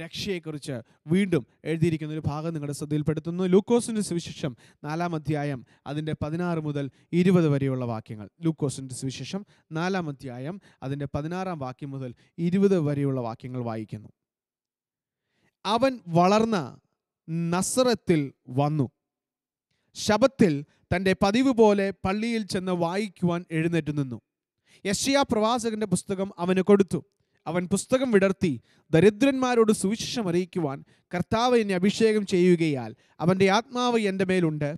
രക്ഷയെക്കുറിച്ച് വീണ്ടും എഴുതിയിരിക്കുന്ന ഒരു ഭാഗം നിങ്ങളുടെ ശ്രദ്ധയിൽപ്പെടുത്തുന്നു ലൂക്കോസിൻ്റെ സുവിശേഷം നാലാം അധ്യായം അതിൻ്റെ പതിനാറ് മുതൽ ഇരുപത് വരെയുള്ള വാക്യങ്ങൾ ലൂക്കോസിൻ്റെ സുവിശേഷം നാലാം അധ്യായം അതിൻ്റെ പതിനാറാം വാക്യം മുതൽ ഇരുപത് വരെയുള്ള വാക്യങ്ങൾ വായിക്കുന്നു അവൻ വളർന്ന നസറത്തിൽ വന്നു ശബത്തിൽ തൻ്റെ പതിവ് പോലെ പള്ളിയിൽ ചെന്ന് വായിക്കുവാൻ എഴുന്നേറ്റ് നിന്നു യശയാ പ്രവാചകന്റെ പുസ്തകം അവന് കൊടുത്തു അവൻ പുസ്തകം വിടർത്തി ദരിദ്രന്മാരോട് സുവിശേഷം അറിയിക്കുവാൻ കർത്താവ് എന്നെ അഭിഷേകം ചെയ്യുകയാൽ അവൻ്റെ ആത്മാവ് എൻ്റെ മേലുണ്ട്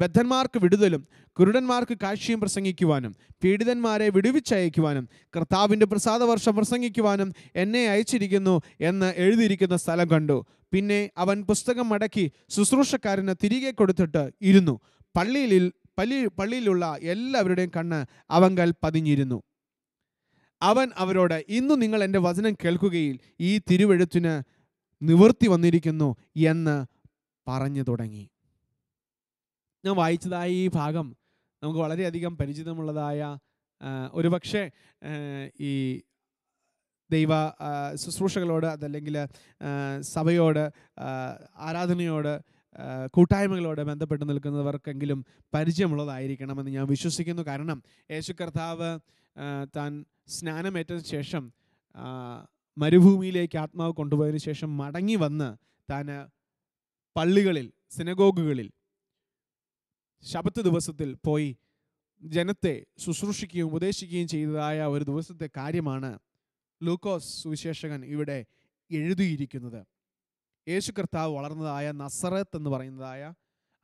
ബദ്ധന്മാർക്ക് വിടുതലും കുരുടന്മാർക്ക് കാഴ്ചയും പ്രസംഗിക്കുവാനും പീഡിതന്മാരെ വിടുവിച്ചയക്കുവാനും കർത്താവിൻ്റെ പ്രസാദവർഷം പ്രസംഗിക്കുവാനും എന്നെ അയച്ചിരിക്കുന്നു എന്ന് എഴുതിയിരിക്കുന്ന സ്ഥലം കണ്ടു പിന്നെ അവൻ പുസ്തകം മടക്കി ശുശ്രൂഷക്കാരന് തിരികെ കൊടുത്തിട്ട് ഇരുന്നു പള്ളിയിൽ പള്ളി പള്ളിയിലുള്ള എല്ലാവരുടെയും കണ്ണ് അവങ്കൽ പതിഞ്ഞിരുന്നു അവൻ അവരോട് ഇന്നു നിങ്ങൾ എൻ്റെ വചനം കേൾക്കുകയിൽ ഈ തിരുവെഴുത്തിന് നിവൃത്തി വന്നിരിക്കുന്നു എന്ന് പറഞ്ഞു തുടങ്ങി ഞാൻ വായിച്ചതായ ഈ ഭാഗം നമുക്ക് വളരെയധികം പരിചിതമുള്ളതായ ഒരുപക്ഷെ ഈ ദൈവ ശുശ്രൂഷകളോട് അതല്ലെങ്കിൽ സഭയോട് ആരാധനയോട് കൂട്ടായ്മകളോട് ബന്ധപ്പെട്ട് നിൽക്കുന്നവർക്കെങ്കിലും പരിചയമുള്ളതായിരിക്കണമെന്ന് ഞാൻ വിശ്വസിക്കുന്നു കാരണം യേശു കർത്താവ് താൻ സ്നാനമേറ്റതിന് ശേഷം മരുഭൂമിയിലേക്ക് ആത്മാവ് കൊണ്ടുപോയതിന് ശേഷം മടങ്ങി വന്ന് താൻ പള്ളികളിൽ സിനഗോഗുകളിൽ ശബത്ത് ദിവസത്തിൽ പോയി ജനത്തെ ശുശ്രൂഷിക്കുകയും ഉപദേശിക്കുകയും ചെയ്തതായ ഒരു ദിവസത്തെ കാര്യമാണ് ലൂക്കോസ് സുവിശേഷകൻ ഇവിടെ എഴുതിയിരിക്കുന്നത് യേശു കർത്താവ് വളർന്നതായ നസറത്ത് എന്ന് പറയുന്നതായ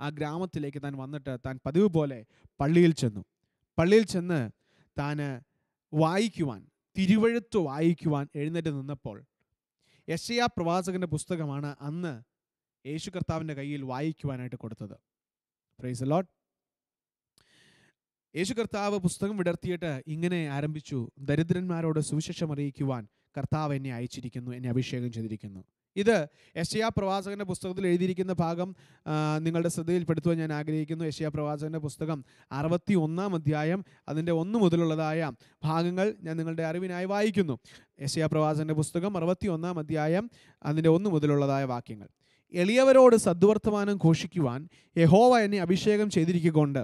ആ ഗ്രാമത്തിലേക്ക് താൻ വന്നിട്ട് താൻ പതിവ് പോലെ പള്ളിയിൽ ചെന്നു പള്ളിയിൽ ചെന്ന് താൻ വായിക്കുവാൻ തിരുവഴുത്ത് വായിക്കുവാൻ എഴുന്നേറ്റ് നിന്നപ്പോൾ യശയാ പ്രവാചകൻ്റെ പുസ്തകമാണ് അന്ന് യേശു കർത്താവിൻ്റെ കയ്യിൽ വായിക്കുവാനായിട്ട് കൊടുത്തത് പ്രൈസ് ലോട്ട് യേശു കർത്താവ് പുസ്തകം വിടർത്തിയിട്ട് ഇങ്ങനെ ആരംഭിച്ചു ദരിദ്രന്മാരോട് സുവിശേഷം അറിയിക്കുവാൻ കർത്താവ് എന്നെ അയച്ചിരിക്കുന്നു എന്നെ അഭിഷേകം ചെയ്തിരിക്കുന്നു ഇത് യഷയാ പ്രവാചകൻ്റെ പുസ്തകത്തിൽ എഴുതിയിരിക്കുന്ന ഭാഗം നിങ്ങളുടെ ശ്രദ്ധയിൽപ്പെടുത്തുവാൻ ഞാൻ ആഗ്രഹിക്കുന്നു യഷയാ പ്രവാചകൻ്റെ പുസ്തകം അറുപത്തി ഒന്നാം അധ്യായം അതിൻ്റെ ഒന്ന് മുതലുള്ളതായ ഭാഗങ്ങൾ ഞാൻ നിങ്ങളുടെ അറിവിനായി വായിക്കുന്നു യഷയാ പ്രവാചകൻ്റെ പുസ്തകം അറുപത്തി ഒന്നാം അധ്യായം അതിൻ്റെ ഒന്ന് മുതലുള്ളതായ വാക്യങ്ങൾ എളിയവരോട് സദ്വർത്തമാനം ഘോഷിക്കുവാൻ യഹോവ എന്നെ അഭിഷേകം ചെയ്തിരിക്കുകൊണ്ട്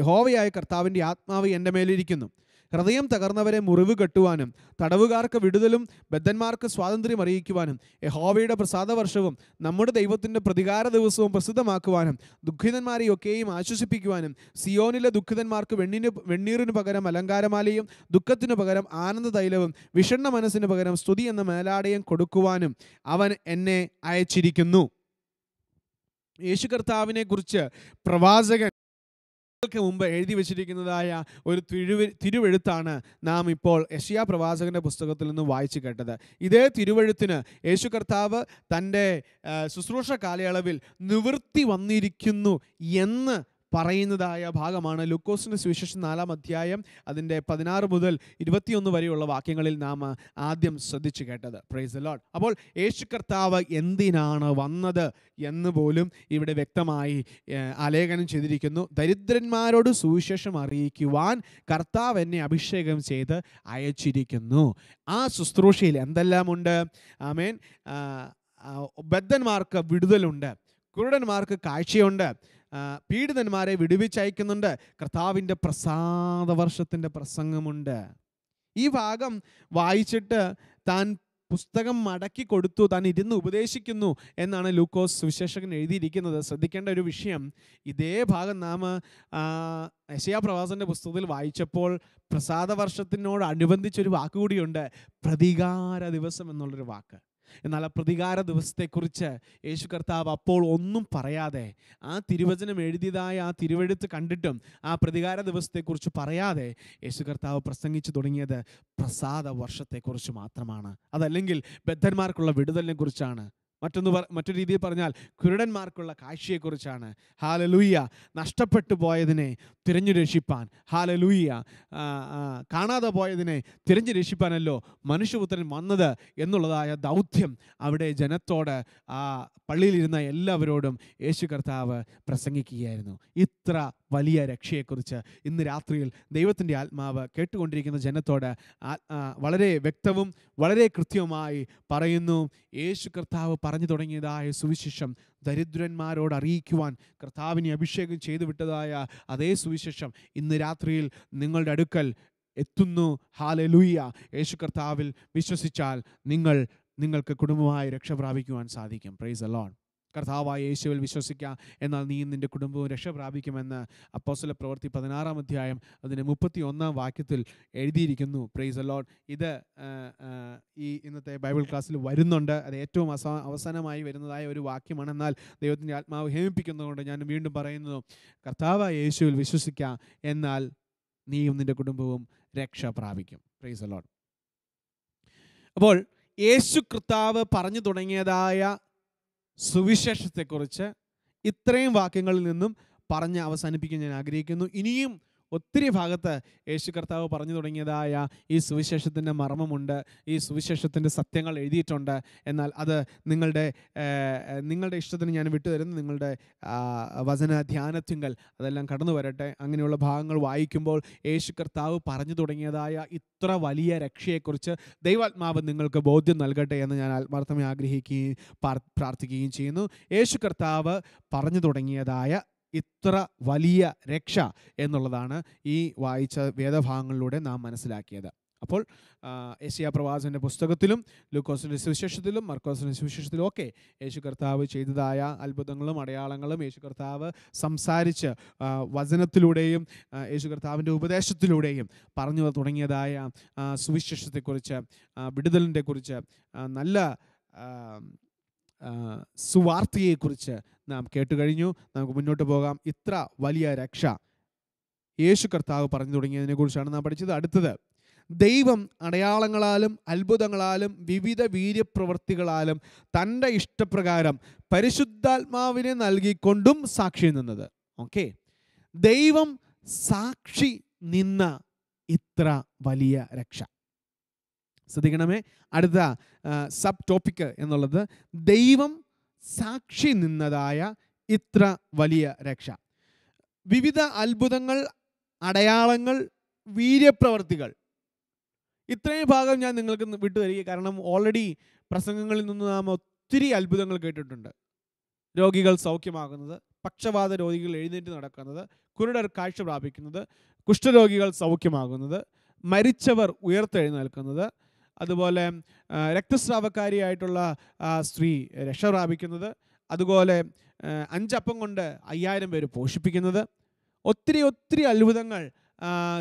യഹോവയായ കർത്താവിൻ്റെ ആത്മാവ് എൻ്റെ മേലിരിക്കുന്നു ഹൃദയം തകർന്നവരെ മുറിവ് കെട്ടുവാനും തടവുകാർക്ക് വിടുതലും ബദ്ധന്മാർക്ക് സ്വാതന്ത്ര്യം അറിയിക്കുവാനും യഹോവയുടെ പ്രസാദ വർഷവും നമ്മുടെ ദൈവത്തിൻ്റെ പ്രതികാര ദിവസവും പ്രസിദ്ധമാക്കുവാനും ദുഃഖിതന്മാരെയൊക്കെയും ആശ്വസിപ്പിക്കുവാനും സിയോനിലെ ദുഃഖിതന്മാർക്ക് വെണ്ണിന് വെണ്ണീറിന് പകരം അലങ്കാരമാലയും ദുഃഖത്തിനു പകരം ആനന്ദ തൈലവും വിഷണ്ണ മനസ്സിന് പകരം സ്തുതി എന്ന മേലാടയും കൊടുക്കുവാനും അവൻ എന്നെ അയച്ചിരിക്കുന്നു യേശു കർത്താവിനെ കുറിച്ച് പ്രവാചകൻ ൾക്ക് മുമ്പ് എഴുതി വെച്ചിരിക്കുന്നതായ ഒരു തിരുവ തിരുവെഴുത്താണ് നാം ഇപ്പോൾ യഷ്യാ പ്രവാചകന്റെ പുസ്തകത്തിൽ നിന്ന് വായിച്ചു കേട്ടത് ഇതേ തിരുവെഴുത്തിന് യേശു കർത്താവ് തൻ്റെ ശുശ്രൂഷ കാലയളവിൽ നിവൃത്തി വന്നിരിക്കുന്നു എന്ന് പറയുന്നതായ ഭാഗമാണ് ലുക്കോസിൻ്റെ സുവിശേഷം നാലാം അധ്യായം അതിൻ്റെ പതിനാറ് മുതൽ ഇരുപത്തിയൊന്ന് വരെയുള്ള വാക്യങ്ങളിൽ നാം ആദ്യം ശ്രദ്ധിച്ചു കേട്ടത് പ്രൈസ് ലോഡ് അപ്പോൾ യേശു കർത്താവ് എന്തിനാണ് വന്നത് എന്ന് പോലും ഇവിടെ വ്യക്തമായി ആലേഖനം ചെയ്തിരിക്കുന്നു ദരിദ്രന്മാരോട് സുവിശേഷം അറിയിക്കുവാൻ കർത്താവ് എന്നെ അഭിഷേകം ചെയ്ത് അയച്ചിരിക്കുന്നു ആ ശുശ്രൂഷയിൽ എന്തെല്ലാമുണ്ട് ആമേൻ ബദ്ധന്മാർക്ക് വിടുതലുണ്ട് കുരുടന്മാർക്ക് കാഴ്ചയുണ്ട് പീഡിതന്മാരെ വിടുവിച്ചയക്കുന്നുണ്ട് കർത്താവിൻ്റെ പ്രസാദ വർഷത്തിൻ്റെ പ്രസംഗമുണ്ട് ഈ ഭാഗം വായിച്ചിട്ട് താൻ പുസ്തകം മടക്കി കൊടുത്തു താൻ ഇരുന്ന് ഉപദേശിക്കുന്നു എന്നാണ് ലൂക്കോസ് സുവിശേഷകൻ എഴുതിയിരിക്കുന്നത് ശ്രദ്ധിക്കേണ്ട ഒരു വിഷയം ഇതേ ഭാഗം നാം യശയാപ്രവാസൻ്റെ പുസ്തകത്തിൽ വായിച്ചപ്പോൾ പ്രസാദ വർഷത്തിനോടനുബന്ധിച്ചൊരു വാക്കുകൂടിയുണ്ട് പ്രതികാര ദിവസം എന്നുള്ളൊരു വാക്ക് എന്നാൽ ആ പ്രതികാര ദിവസത്തെക്കുറിച്ച് യേശു കർത്താവ് അപ്പോൾ ഒന്നും പറയാതെ ആ തിരുവചനം എഴുതിയതായ ആ തിരുവെഴുത്ത് കണ്ടിട്ടും ആ പ്രതികാര ദിവസത്തെക്കുറിച്ച് പറയാതെ യേശു കർത്താവ് പ്രസംഗിച്ചു തുടങ്ങിയത് പ്രസാദ വർഷത്തെക്കുറിച്ച് മാത്രമാണ് അതല്ലെങ്കിൽ ബദ്ധന്മാർക്കുള്ള കുറിച്ചാണ് മറ്റൊന്ന് മറ്റൊരു രീതിയിൽ പറഞ്ഞാൽ കുരുടന്മാർക്കുള്ള കാഴ്ചയെക്കുറിച്ചാണ് ഹാലലൂയ്യ നഷ്ടപ്പെട്ടു പോയതിനെ തിരഞ്ഞു രക്ഷിപ്പാൻ ഹാലലൂയ്യ കാണാതെ പോയതിനെ തിരഞ്ഞു രക്ഷിപ്പാനല്ലോ മനുഷ്യപുത്രൻ വന്നത് എന്നുള്ളതായ ദൗത്യം അവിടെ ജനത്തോട് ആ പള്ളിയിലിരുന്ന എല്ലാവരോടും യേശു കർത്താവ് പ്രസംഗിക്കുകയായിരുന്നു ഇത്ര വലിയ രക്ഷയെക്കുറിച്ച് ഇന്ന് രാത്രിയിൽ ദൈവത്തിൻ്റെ ആത്മാവ് കേട്ടുകൊണ്ടിരിക്കുന്ന ജനത്തോട് വളരെ വ്യക്തവും വളരെ കൃത്യവുമായി പറയുന്നു യേശു കർത്താവ് പറഞ്ഞു തുടങ്ങിയതായ സുവിശേഷം ദരിദ്രന്മാരോട് അറിയിക്കുവാൻ കർത്താവിനെ അഭിഷേകം ചെയ്തു വിട്ടതായ അതേ സുവിശേഷം ഇന്ന് രാത്രിയിൽ നിങ്ങളുടെ അടുക്കൽ എത്തുന്നു ലൂയ്യ യേശു കർത്താവിൽ വിശ്വസിച്ചാൽ നിങ്ങൾ നിങ്ങൾക്ക് കുടുംബമായി രക്ഷ പ്രാപിക്കുവാൻ സാധിക്കും പ്രൈസ് അലോൺ കർത്താവായ യേശുവിൽ വിശ്വസിക്കുക എന്നാൽ നീ നിൻ്റെ കുടുംബവും രക്ഷ പ്രാപിക്കുമെന്ന് അപ്പോസ്വല പ്രവൃത്തി പതിനാറാം അധ്യായം അതിൻ്റെ മുപ്പത്തി ഒന്നാം വാക്യത്തിൽ എഴുതിയിരിക്കുന്നു പ്രൈസ് അലോഡ് ഇത് ഈ ഇന്നത്തെ ബൈബിൾ ക്ലാസ്സിൽ വരുന്നുണ്ട് അത് ഏറ്റവും അസ അവസാനമായി വരുന്നതായ ഒരു വാക്യമാണ് എന്നാൽ ദൈവത്തിൻ്റെ ആത്മാവ് ഹേമിപ്പിക്കുന്നതുകൊണ്ട് ഞാൻ വീണ്ടും പറയുന്നു കർത്താവായ യേശുവിൽ വിശ്വസിക്കുക എന്നാൽ നീയും നിൻ്റെ കുടുംബവും രക്ഷ പ്രാപിക്കും പ്രൈസ് അലോഡ് അപ്പോൾ യേശു കർത്താവ് പറഞ്ഞു തുടങ്ങിയതായ സുവിശേഷത്തെക്കുറിച്ച് ഇത്രയും വാക്യങ്ങളിൽ നിന്നും പറഞ്ഞ് അവസാനിപ്പിക്കാൻ ഞാൻ ആഗ്രഹിക്കുന്നു ഇനിയും ഒത്തിരി ഭാഗത്ത് യേശു കർത്താവ് പറഞ്ഞു തുടങ്ങിയതായ ഈ സുവിശേഷത്തിൻ്റെ മർമ്മമുണ്ട് ഈ സുവിശേഷത്തിൻ്റെ സത്യങ്ങൾ എഴുതിയിട്ടുണ്ട് എന്നാൽ അത് നിങ്ങളുടെ നിങ്ങളുടെ ഇഷ്ടത്തിന് ഞാൻ വിട്ടുതരുന്നു നിങ്ങളുടെ വചന ധ്യാനത്തിങ്കൽ അതെല്ലാം കടന്നു വരട്ടെ അങ്ങനെയുള്ള ഭാഗങ്ങൾ വായിക്കുമ്പോൾ യേശു കർത്താവ് പറഞ്ഞു തുടങ്ങിയതായ ഇത്ര വലിയ രക്ഷയെക്കുറിച്ച് ദൈവാത്മാവ് നിങ്ങൾക്ക് ബോധ്യം നൽകട്ടെ എന്ന് ഞാൻ ആത്മാർത്ഥമായി ആഗ്രഹിക്കുകയും പ്രാർത്ഥിക്കുകയും ചെയ്യുന്നു യേശു കർത്താവ് പറഞ്ഞു തുടങ്ങിയതായ ഇത്ര വലിയ രക്ഷ എന്നുള്ളതാണ് ഈ വായിച്ച വേദഭാഗങ്ങളിലൂടെ നാം മനസ്സിലാക്കിയത് അപ്പോൾ ഏഷ്യ പ്രവാസൻ്റെ പുസ്തകത്തിലും ലൂക്കോസിൻ്റെ സുവിശേഷത്തിലും മർക്കോസിൻ്റെ സുവിശേഷത്തിലും ഒക്കെ യേശു കർത്താവ് ചെയ്തതായ അത്ഭുതങ്ങളും അടയാളങ്ങളും യേശു കർത്താവ് സംസാരിച്ച് വചനത്തിലൂടെയും യേശു കർത്താവിൻ്റെ ഉപദേശത്തിലൂടെയും പറഞ്ഞു തുടങ്ങിയതായ സുവിശേഷത്തെക്കുറിച്ച് വിടുതലിൻ്റെ കുറിച്ച് നല്ല സുവാർത്തയെക്കുറിച്ച് നാം കേട്ടു കഴിഞ്ഞു നമുക്ക് മുന്നോട്ട് പോകാം ഇത്ര വലിയ രക്ഷ യേശു കർത്താവ് പറഞ്ഞു തുടങ്ങിയതിനെക്കുറിച്ചാണ് നാം പഠിച്ചത് അടുത്തത് ദൈവം അടയാളങ്ങളാലും അത്ഭുതങ്ങളാലും വിവിധ വീര്യപ്രവൃത്തികളാലും തൻ്റെ ഇഷ്ടപ്രകാരം പരിശുദ്ധാത്മാവിനെ നൽകിക്കൊണ്ടും സാക്ഷി നിന്നത് ഓക്കെ ദൈവം സാക്ഷി നിന്ന ഇത്ര വലിയ രക്ഷ ശ്രദ്ധിക്കണമേ അടുത്ത സബ് ടോപ്പിക്ക് എന്നുള്ളത് ദൈവം സാക്ഷി നിന്നതായ ഇത്ര വലിയ രക്ഷ വിവിധ അത്ഭുതങ്ങൾ അടയാളങ്ങൾ വീര്യപ്രവർത്തികൾ ഇത്രയും ഭാഗം ഞാൻ നിങ്ങൾക്ക് വിട്ടുതരിക കാരണം ഓൾറെഡി പ്രസംഗങ്ങളിൽ നിന്ന് നാം ഒത്തിരി അത്ഭുതങ്ങൾ കേട്ടിട്ടുണ്ട് രോഗികൾ സൗഖ്യമാകുന്നത് പക്ഷപാത രോഗികൾ എഴുന്നേറ്റ് നടക്കുന്നത് കുരുടർ കാഴ്ച പ്രാപിക്കുന്നത് കുഷ്ഠരോഗികൾ സൗഖ്യമാകുന്നത് മരിച്ചവർ ഉയർത്തെഴുന്നേൽക്കുന്നത് അതുപോലെ രക്തസ്രാവക്കാരിയായിട്ടുള്ള സ്ത്രീ രക്ഷ പ്രാപിക്കുന്നത് അതുപോലെ അഞ്ചപ്പം കൊണ്ട് അയ്യായിരം പേര് പോഷിപ്പിക്കുന്നത് ഒത്തിരി ഒത്തിരി അത്ഭുതങ്ങൾ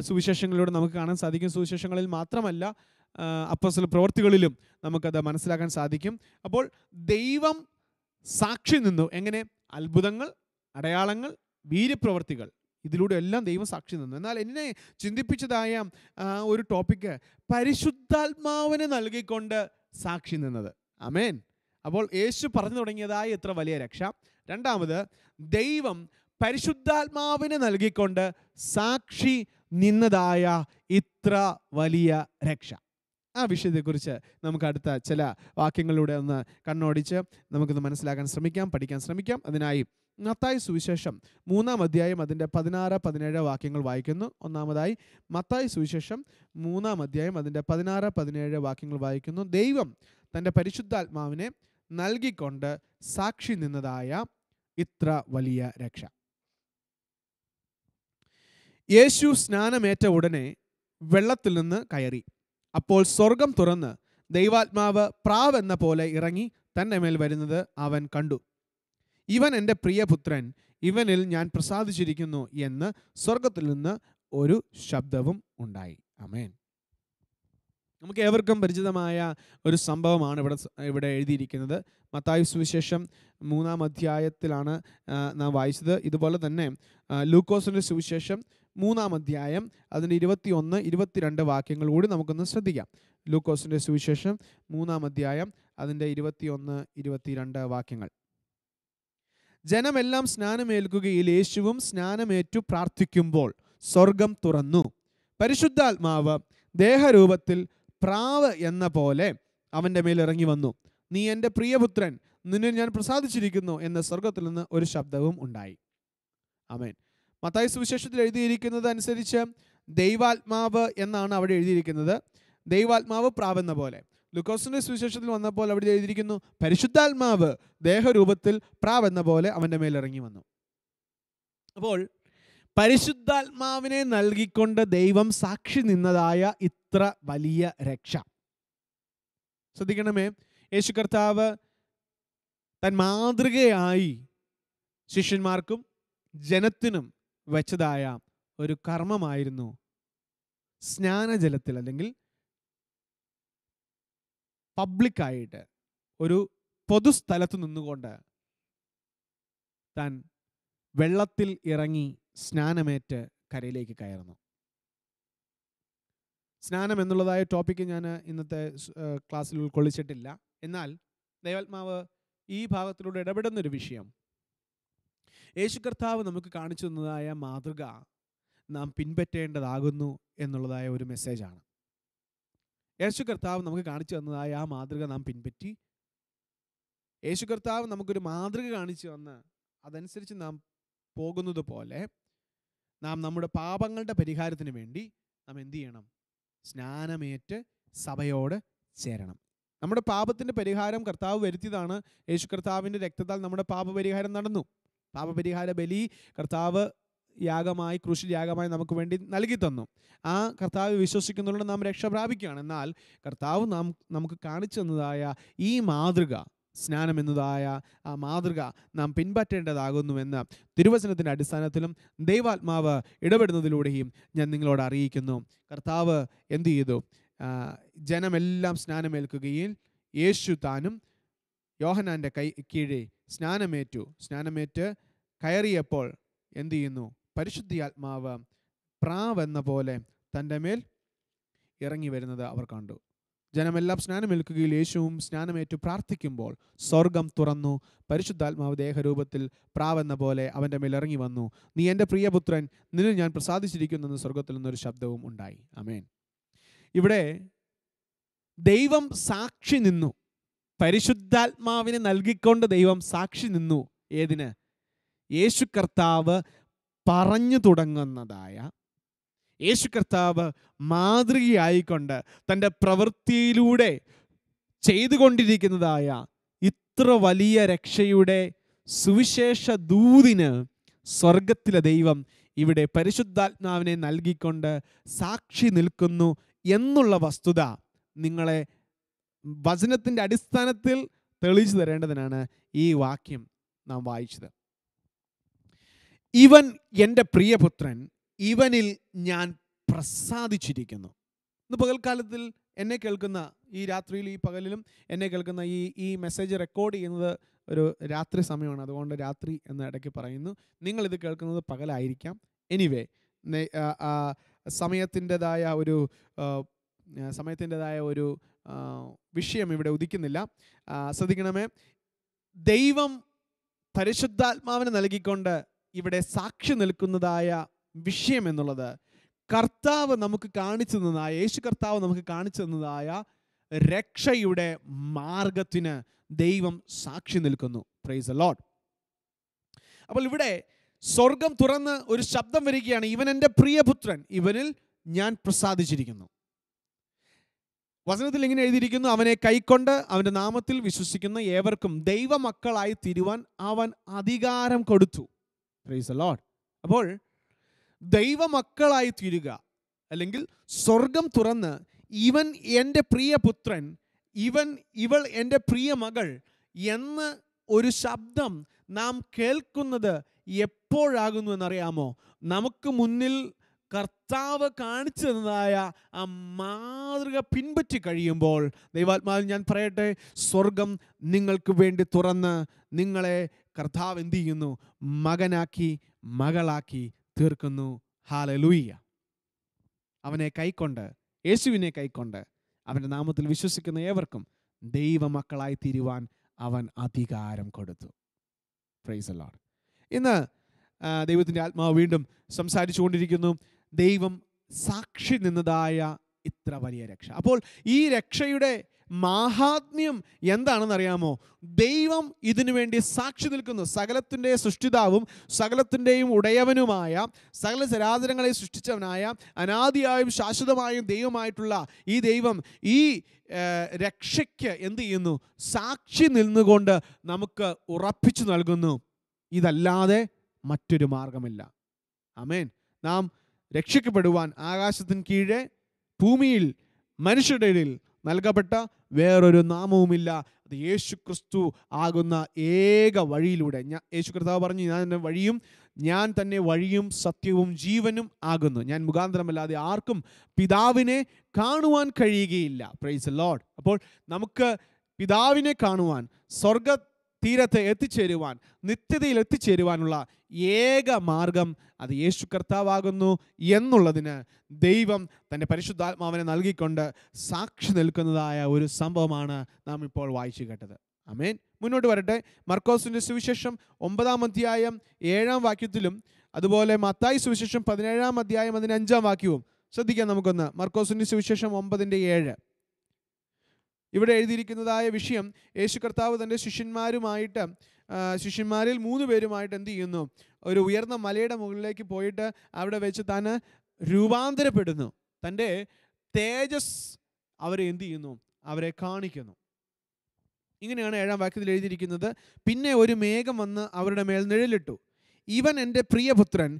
സുവിശേഷങ്ങളിലൂടെ നമുക്ക് കാണാൻ സാധിക്കും സുവിശേഷങ്ങളിൽ മാത്രമല്ല അപ്പസ്വല പ്രവൃത്തികളിലും നമുക്കത് മനസ്സിലാക്കാൻ സാധിക്കും അപ്പോൾ ദൈവം സാക്ഷി നിന്നു എങ്ങനെ അത്ഭുതങ്ങൾ അടയാളങ്ങൾ വീര്യപ്രവർത്തികൾ ഇതിലൂടെ എല്ലാം ദൈവം സാക്ഷി നിന്നു എന്നാൽ എന്നെ ചിന്തിപ്പിച്ചതായ ഒരു ടോപ്പിക്ക് പരിശുദ്ധാത്മാവിനെ നൽകിക്കൊണ്ട് സാക്ഷി നിന്നത് അമേൻ അപ്പോൾ യേശു പറഞ്ഞു തുടങ്ങിയതായ ഇത്ര വലിയ രക്ഷ രണ്ടാമത് ദൈവം പരിശുദ്ധാത്മാവിനെ നൽകിക്കൊണ്ട് സാക്ഷി നിന്നതായ ഇത്ര വലിയ രക്ഷ ആ വിഷയത്തെക്കുറിച്ച് നമുക്ക് അടുത്ത ചില വാക്യങ്ങളിലൂടെ ഒന്ന് കണ്ണോടിച്ച് നമുക്കൊന്ന് മനസ്സിലാക്കാൻ ശ്രമിക്കാം പഠിക്കാൻ ശ്രമിക്കാം അതിനായി മത്തായി സുവിശേഷം മൂന്നാം അധ്യായം അതിൻ്റെ പതിനാറ് പതിനേഴ് വാക്യങ്ങൾ വായിക്കുന്നു ഒന്നാമതായി മത്തായി സുവിശേഷം മൂന്നാം അധ്യായം അതിൻ്റെ പതിനാറ് പതിനേഴ് വാക്യങ്ങൾ വായിക്കുന്നു ദൈവം തൻ്റെ പരിശുദ്ധാത്മാവിനെ നൽകിക്കൊണ്ട് സാക്ഷി നിന്നതായ ഇത്ര വലിയ രക്ഷ യേശു സ്നാനമേറ്റ ഉടനെ വെള്ളത്തിൽ നിന്ന് കയറി അപ്പോൾ സ്വർഗം തുറന്ന് ദൈവാത്മാവ് പ്രാവെന്ന പോലെ ഇറങ്ങി തൻ്റെ മേൽ വരുന്നത് അവൻ കണ്ടു ഇവൻ എൻ്റെ പ്രിയപുത്രൻ ഇവനിൽ ഞാൻ പ്രസാദിച്ചിരിക്കുന്നു എന്ന് സ്വർഗത്തിൽ നിന്ന് ഒരു ശബ്ദവും ഉണ്ടായി അമേൻ നമുക്ക് ഏവർക്കും പരിചിതമായ ഒരു സംഭവമാണ് ഇവിടെ ഇവിടെ എഴുതിയിരിക്കുന്നത് മത്തായു സുവിശേഷം മൂന്നാം അധ്യായത്തിലാണ് നാം വായിച്ചത് ഇതുപോലെ തന്നെ ലൂക്കോസിൻ്റെ സുവിശേഷം മൂന്നാം അധ്യായം അതിൻ്റെ ഇരുപത്തി ഒന്ന് ഇരുപത്തിരണ്ട് വാക്യങ്ങൾ കൂടി നമുക്കൊന്ന് ശ്രദ്ധിക്കാം ലൂക്കോസിൻ്റെ സുവിശേഷം മൂന്നാം അധ്യായം അതിൻ്റെ ഇരുപത്തി ഒന്ന് ഇരുപത്തിരണ്ട് വാക്യങ്ങൾ ജനമെല്ലാം സ്നാനമേൽക്കുകയിൽ യേശുവും സ്നാനമേറ്റു പ്രാർത്ഥിക്കുമ്പോൾ സ്വർഗം തുറന്നു പരിശുദ്ധാത്മാവ് ദേഹരൂപത്തിൽ പ്രാവ് എന്ന പോലെ അവൻ്റെ മേൽ ഇറങ്ങി വന്നു നീ എൻ്റെ പ്രിയപുത്രൻ നിന്നെ ഞാൻ പ്രസാദിച്ചിരിക്കുന്നു എന്ന സ്വർഗത്തിൽ നിന്ന് ഒരു ശബ്ദവും ഉണ്ടായി അമേൻ മത്തായി സുവിശേഷത്തിൽ എഴുതിയിരിക്കുന്നത് അനുസരിച്ച് ദൈവാത്മാവ് എന്നാണ് അവിടെ എഴുതിയിരിക്കുന്നത് ദൈവാത്മാവ് പ്രാവെന്ന പോലെ ലുക്കോസിന്റെ സുവിശേഷത്തിൽ വന്നപ്പോൾ അവിടെ എഴുതിയിരിക്കുന്നു പരിശുദ്ധാത്മാവ് ദേഹരൂപത്തിൽ പ്രാവ് എന്ന പോലെ അവൻ്റെ മേലിറങ്ങി വന്നു അപ്പോൾ പരിശുദ്ധാത്മാവിനെ നൽകിക്കൊണ്ട് ദൈവം സാക്ഷി നിന്നതായ ഇത്ര വലിയ രക്ഷ ശ്രദ്ധിക്കണമേ യേശു കർത്താവ് തൻ മാതൃകയായി ശിഷ്യന്മാർക്കും ജനത്തിനും വെച്ചതായ ഒരു കർമ്മമായിരുന്നു സ്നാനജലത്തിൽ അല്ലെങ്കിൽ പബ്ലിക്കായിട്ട് ഒരു പൊതുസ്ഥലത്ത് നിന്നുകൊണ്ട് താൻ വെള്ളത്തിൽ ഇറങ്ങി സ്നാനമേറ്റ് കരയിലേക്ക് കയറുന്നു സ്നാനം എന്നുള്ളതായ ടോപ്പിക്ക് ഞാൻ ഇന്നത്തെ ക്ലാസ്സിൽ ഉൾക്കൊള്ളിച്ചിട്ടില്ല എന്നാൽ ദൈവാത്മാവ് ഈ ഭാഗത്തിലൂടെ ഇടപെടുന്നൊരു വിഷയം യേശു കർത്താവ് നമുക്ക് കാണിച്ചു തന്നതായ മാതൃക നാം പിൻപറ്റേണ്ടതാകുന്നു എന്നുള്ളതായ ഒരു മെസ്സേജാണ് യേശു കർത്താവ് നമുക്ക് കാണിച്ചു തന്നതായ ആ മാതൃക നാം പിൻപറ്റി യേശു കർത്താവ് നമുക്കൊരു മാതൃക കാണിച്ചു തന്ന് അതനുസരിച്ച് നാം പോകുന്നത് പോലെ നാം നമ്മുടെ പാപങ്ങളുടെ പരിഹാരത്തിന് വേണ്ടി നാം എന്തു ചെയ്യണം സ്നാനമേറ്റ് സഭയോട് ചേരണം നമ്മുടെ പാപത്തിൻ്റെ പരിഹാരം കർത്താവ് വരുത്തിയതാണ് യേശു കർത്താവിൻ്റെ രക്തത്താൽ നമ്മുടെ പാപപരിഹാരം നടന്നു പാപപരിഹാര ബലി കർത്താവ് യാഗമായി കൃഷി യാഗമായി നമുക്ക് വേണ്ടി നൽകി തന്നു ആ കർത്താവ് വിശ്വസിക്കുന്നതുകൊണ്ട് നാം രക്ഷ പ്രാപിക്കുകയാണ് എന്നാൽ കർത്താവ് നാം നമുക്ക് കാണിച്ചു തന്നതായ ഈ മാതൃക സ്നാനം എന്നതായ ആ മാതൃക നാം പിൻപറ്റേണ്ടതാകുന്നുവെന്ന് തിരുവചനത്തിൻ്റെ അടിസ്ഥാനത്തിലും ദൈവാത്മാവ് ഇടപെടുന്നതിലൂടെയും ഞാൻ നിങ്ങളോട് അറിയിക്കുന്നു കർത്താവ് എന്തു ചെയ്തു ജനമെല്ലാം സ്നാനമേൽക്കുകയും യേശു താനും യോഹനാൻ്റെ കൈ കീഴെ സ്നാനമേറ്റു സ്നാനമേറ്റ് കയറിയപ്പോൾ എന്തു ചെയ്യുന്നു പരിശുദ്ധിയാത്മാവ് പ്രാവെന്ന പോലെ തൻ്റെ മേൽ ഇറങ്ങി വരുന്നത് അവർ കണ്ടു ജനമെല്ലാം സ്നാനമേൽക്കുകയും യേശുവും സ്നാനമേറ്റു പ്രാർത്ഥിക്കുമ്പോൾ സ്വർഗം തുറന്നു പരിശുദ്ധാത്മാവ് ദേഹരൂപത്തിൽ പ്രാവെന്ന പോലെ അവൻ്റെ മേൽ ഇറങ്ങി വന്നു നീ എൻ്റെ പ്രിയപുത്രൻ നിന്നിൽ ഞാൻ പ്രസാദിച്ചിരിക്കുന്നെന്ന് സ്വർഗത്തിൽ നിന്നൊരു ശബ്ദവും ഉണ്ടായി അമേൻ ഇവിടെ ദൈവം സാക്ഷി നിന്നു പരിശുദ്ധാത്മാവിനെ നൽകിക്കൊണ്ട് ദൈവം സാക്ഷി നിന്നു ഏതിന് യേശു കർത്താവ് പറഞ്ഞു തുടങ്ങുന്നതായ യേശു കർത്താവ് മാതൃകയായിക്കൊണ്ട് തൻ്റെ പ്രവൃത്തിയിലൂടെ ചെയ്തുകൊണ്ടിരിക്കുന്നതായ ഇത്ര വലിയ രക്ഷയുടെ സുവിശേഷ ദൂതിന് സ്വർഗത്തിലെ ദൈവം ഇവിടെ പരിശുദ്ധാത്മാവിനെ നൽകിക്കൊണ്ട് സാക്ഷി നിൽക്കുന്നു എന്നുള്ള വസ്തുത നിങ്ങളെ വചനത്തിൻ്റെ അടിസ്ഥാനത്തിൽ തെളിയിച്ചു തരേണ്ടതിനാണ് ഈ വാക്യം നാം വായിച്ചത് ഇവൻ എൻ്റെ പ്രിയപുത്രൻ ഇവനിൽ ഞാൻ പ്രസാദിച്ചിരിക്കുന്നു ഇന്ന് പകൽക്കാലത്തിൽ എന്നെ കേൾക്കുന്ന ഈ രാത്രിയിൽ ഈ പകലിലും എന്നെ കേൾക്കുന്ന ഈ ഈ മെസ്സേജ് റെക്കോർഡ് ചെയ്യുന്നത് ഒരു രാത്രി സമയമാണ് അതുകൊണ്ട് രാത്രി എന്ന ഇടയ്ക്ക് പറയുന്നു നിങ്ങളിത് കേൾക്കുന്നത് പകലായിരിക്കാം എനിവേ സമയത്തിൻ്റെതായ ഒരു സമയത്തിൻ്റെതായ ഒരു വിഷയം ഇവിടെ ഉദിക്കുന്നില്ല ശ്രദ്ധിക്കണമേ ദൈവം പരിശുദ്ധാത്മാവിനെ നൽകിക്കൊണ്ട് ഇവിടെ സാക്ഷി നിൽക്കുന്നതായ വിഷയം എന്നുള്ളത് കർത്താവ് നമുക്ക് കാണിച്ചു തന്നതായ യേശു കർത്താവ് നമുക്ക് കാണിച്ചു തന്നതായ രക്ഷയുടെ മാർഗത്തിന് ദൈവം സാക്ഷി നിൽക്കുന്നു പ്രൈസ് ലോഡ് അപ്പോൾ ഇവിടെ സ്വർഗം തുറന്ന് ഒരു ശബ്ദം വരികയാണ് ഇവൻ എൻ്റെ പ്രിയപുത്രൻ ഇവനിൽ ഞാൻ പ്രസാദിച്ചിരിക്കുന്നു വചനത്തിൽ ഇങ്ങനെ എഴുതിയിരിക്കുന്നു അവനെ കൈക്കൊണ്ട് അവൻ്റെ നാമത്തിൽ വിശ്വസിക്കുന്ന ഏവർക്കും ദൈവമക്കളായി തീരുവാൻ അവൻ അധികാരം കൊടുത്തു പ്രൈസ് ലോഡ് അപ്പോൾ ദൈവമക്കളായി തീരുക അല്ലെങ്കിൽ സ്വർഗം തുറന്ന് ഇവൻ എൻ്റെ പ്രിയ പുത്രൻ ഇവൻ ഇവൾ എൻ്റെ പ്രിയ മകൾ എന്ന് ഒരു ശബ്ദം നാം കേൾക്കുന്നത് എപ്പോഴാകുന്നു എന്നറിയാമോ നമുക്ക് മുന്നിൽ കർത്താവ് കാണിച്ചു തന്നതായ ആ മാതൃക പിൻപറ്റി കഴിയുമ്പോൾ ദൈവാത്മാവിൽ ഞാൻ പറയട്ടെ സ്വർഗം നിങ്ങൾക്ക് വേണ്ടി തുറന്ന് നിങ്ങളെ കർത്താവ് എന്ത് ചെയ്യുന്നു മകനാക്കി മകളാക്കി തീർക്കുന്നു ലൂയ്യ അവനെ കൈക്കൊണ്ട് യേശുവിനെ കൈക്കൊണ്ട് അവൻ്റെ നാമത്തിൽ വിശ്വസിക്കുന്ന ഏവർക്കും ദൈവമക്കളായി തീരുവാൻ അവൻ അധികാരം കൊടുത്തു പ്രൈസ് അല്ലാട് ഇന്ന് ദൈവത്തിൻ്റെ ആത്മാവ് വീണ്ടും സംസാരിച്ചു കൊണ്ടിരിക്കുന്നു ദൈവം സാക്ഷി നിന്നതായ ഇത്ര വലിയ രക്ഷ അപ്പോൾ ഈ രക്ഷയുടെ മാഹാത്മ്യം എന്താണെന്നറിയാമോ ദൈവം ഇതിനു വേണ്ടി സാക്ഷി നിൽക്കുന്നു സകലത്തിൻ്റെ സൃഷ്ടിതാവും സകലത്തിൻ്റെയും ഉടയവനുമായ സകല ചരാചരങ്ങളെ സൃഷ്ടിച്ചവനായ അനാദിയായും ശാശ്വതമായും ദൈവമായിട്ടുള്ള ഈ ദൈവം ഈ രക്ഷയ്ക്ക് എന്ത് ചെയ്യുന്നു സാക്ഷി നിന്നുകൊണ്ട് നമുക്ക് ഉറപ്പിച്ചു നൽകുന്നു ഇതല്ലാതെ മറ്റൊരു മാർഗമില്ല അമേൻ നാം രക്ഷിക്കപ്പെടുവാൻ ആകാശത്തിന് കീഴെ ഭൂമിയിൽ മനുഷ്യരുടെ ഇടയിൽ നൽകപ്പെട്ട വേറൊരു നാമവുമില്ല അത് യേശു ക്രിസ്തു ആകുന്ന ഏക വഴിയിലൂടെ ഞാൻ യേശു കർത്താവ് പറഞ്ഞു ഞാൻ എൻ്റെ വഴിയും ഞാൻ തന്നെ വഴിയും സത്യവും ജീവനും ആകുന്നു ഞാൻ മുഖാന്തരമല്ലാതെ ആർക്കും പിതാവിനെ കാണുവാൻ കഴിയുകയില്ല പ്രൈസ് ലോഡ് അപ്പോൾ നമുക്ക് പിതാവിനെ കാണുവാൻ സ്വർഗ തീരത്തെ എത്തിച്ചേരുവാൻ നിത്യതയിൽ എത്തിച്ചേരുവാനുള്ള ഏക മാർഗം അത് യേശു കർത്താവാകുന്നു എന്നുള്ളതിന് ദൈവം തൻ്റെ പരിശുദ്ധാത്മാവിനെ നൽകിക്കൊണ്ട് സാക്ഷി നിൽക്കുന്നതായ ഒരു സംഭവമാണ് നാം ഇപ്പോൾ വായിച്ചു കേട്ടത് അമേൻ മുന്നോട്ട് വരട്ടെ മർക്കോസിൻ്റെ സുവിശേഷം ഒമ്പതാം അധ്യായം ഏഴാം വാക്യത്തിലും അതുപോലെ മത്തായി സുവിശേഷം പതിനേഴാം അധ്യായം അതിൻ്റെ അഞ്ചാം വാക്യവും ശ്രദ്ധിക്കാം നമുക്കൊന്ന് മർക്കോസിൻ്റെ സുവിശേഷം ഒമ്പതിൻ്റെ ഏഴ് ഇവിടെ എഴുതിയിരിക്കുന്നതായ വിഷയം യേശു കർത്താവ് തൻ്റെ ശിഷ്യന്മാരുമായിട്ട് ശിഷ്യന്മാരിൽ മൂന്ന് പേരുമായിട്ട് എന്ത് ചെയ്യുന്നു ഒരു ഉയർന്ന മലയുടെ മുകളിലേക്ക് പോയിട്ട് അവിടെ വെച്ച് താൻ രൂപാന്തരപ്പെടുന്നു തൻ്റെ തേജസ് അവരെ എന്ത് ചെയ്യുന്നു അവരെ കാണിക്കുന്നു ഇങ്ങനെയാണ് ഏഴാം വാക്യത്തിൽ എഴുതിയിരിക്കുന്നത് പിന്നെ ഒരു മേഘം വന്ന് അവരുടെ മേൽ നിഴലിട്ടു ഇവൻ എൻ്റെ പ്രിയപുത്രൻ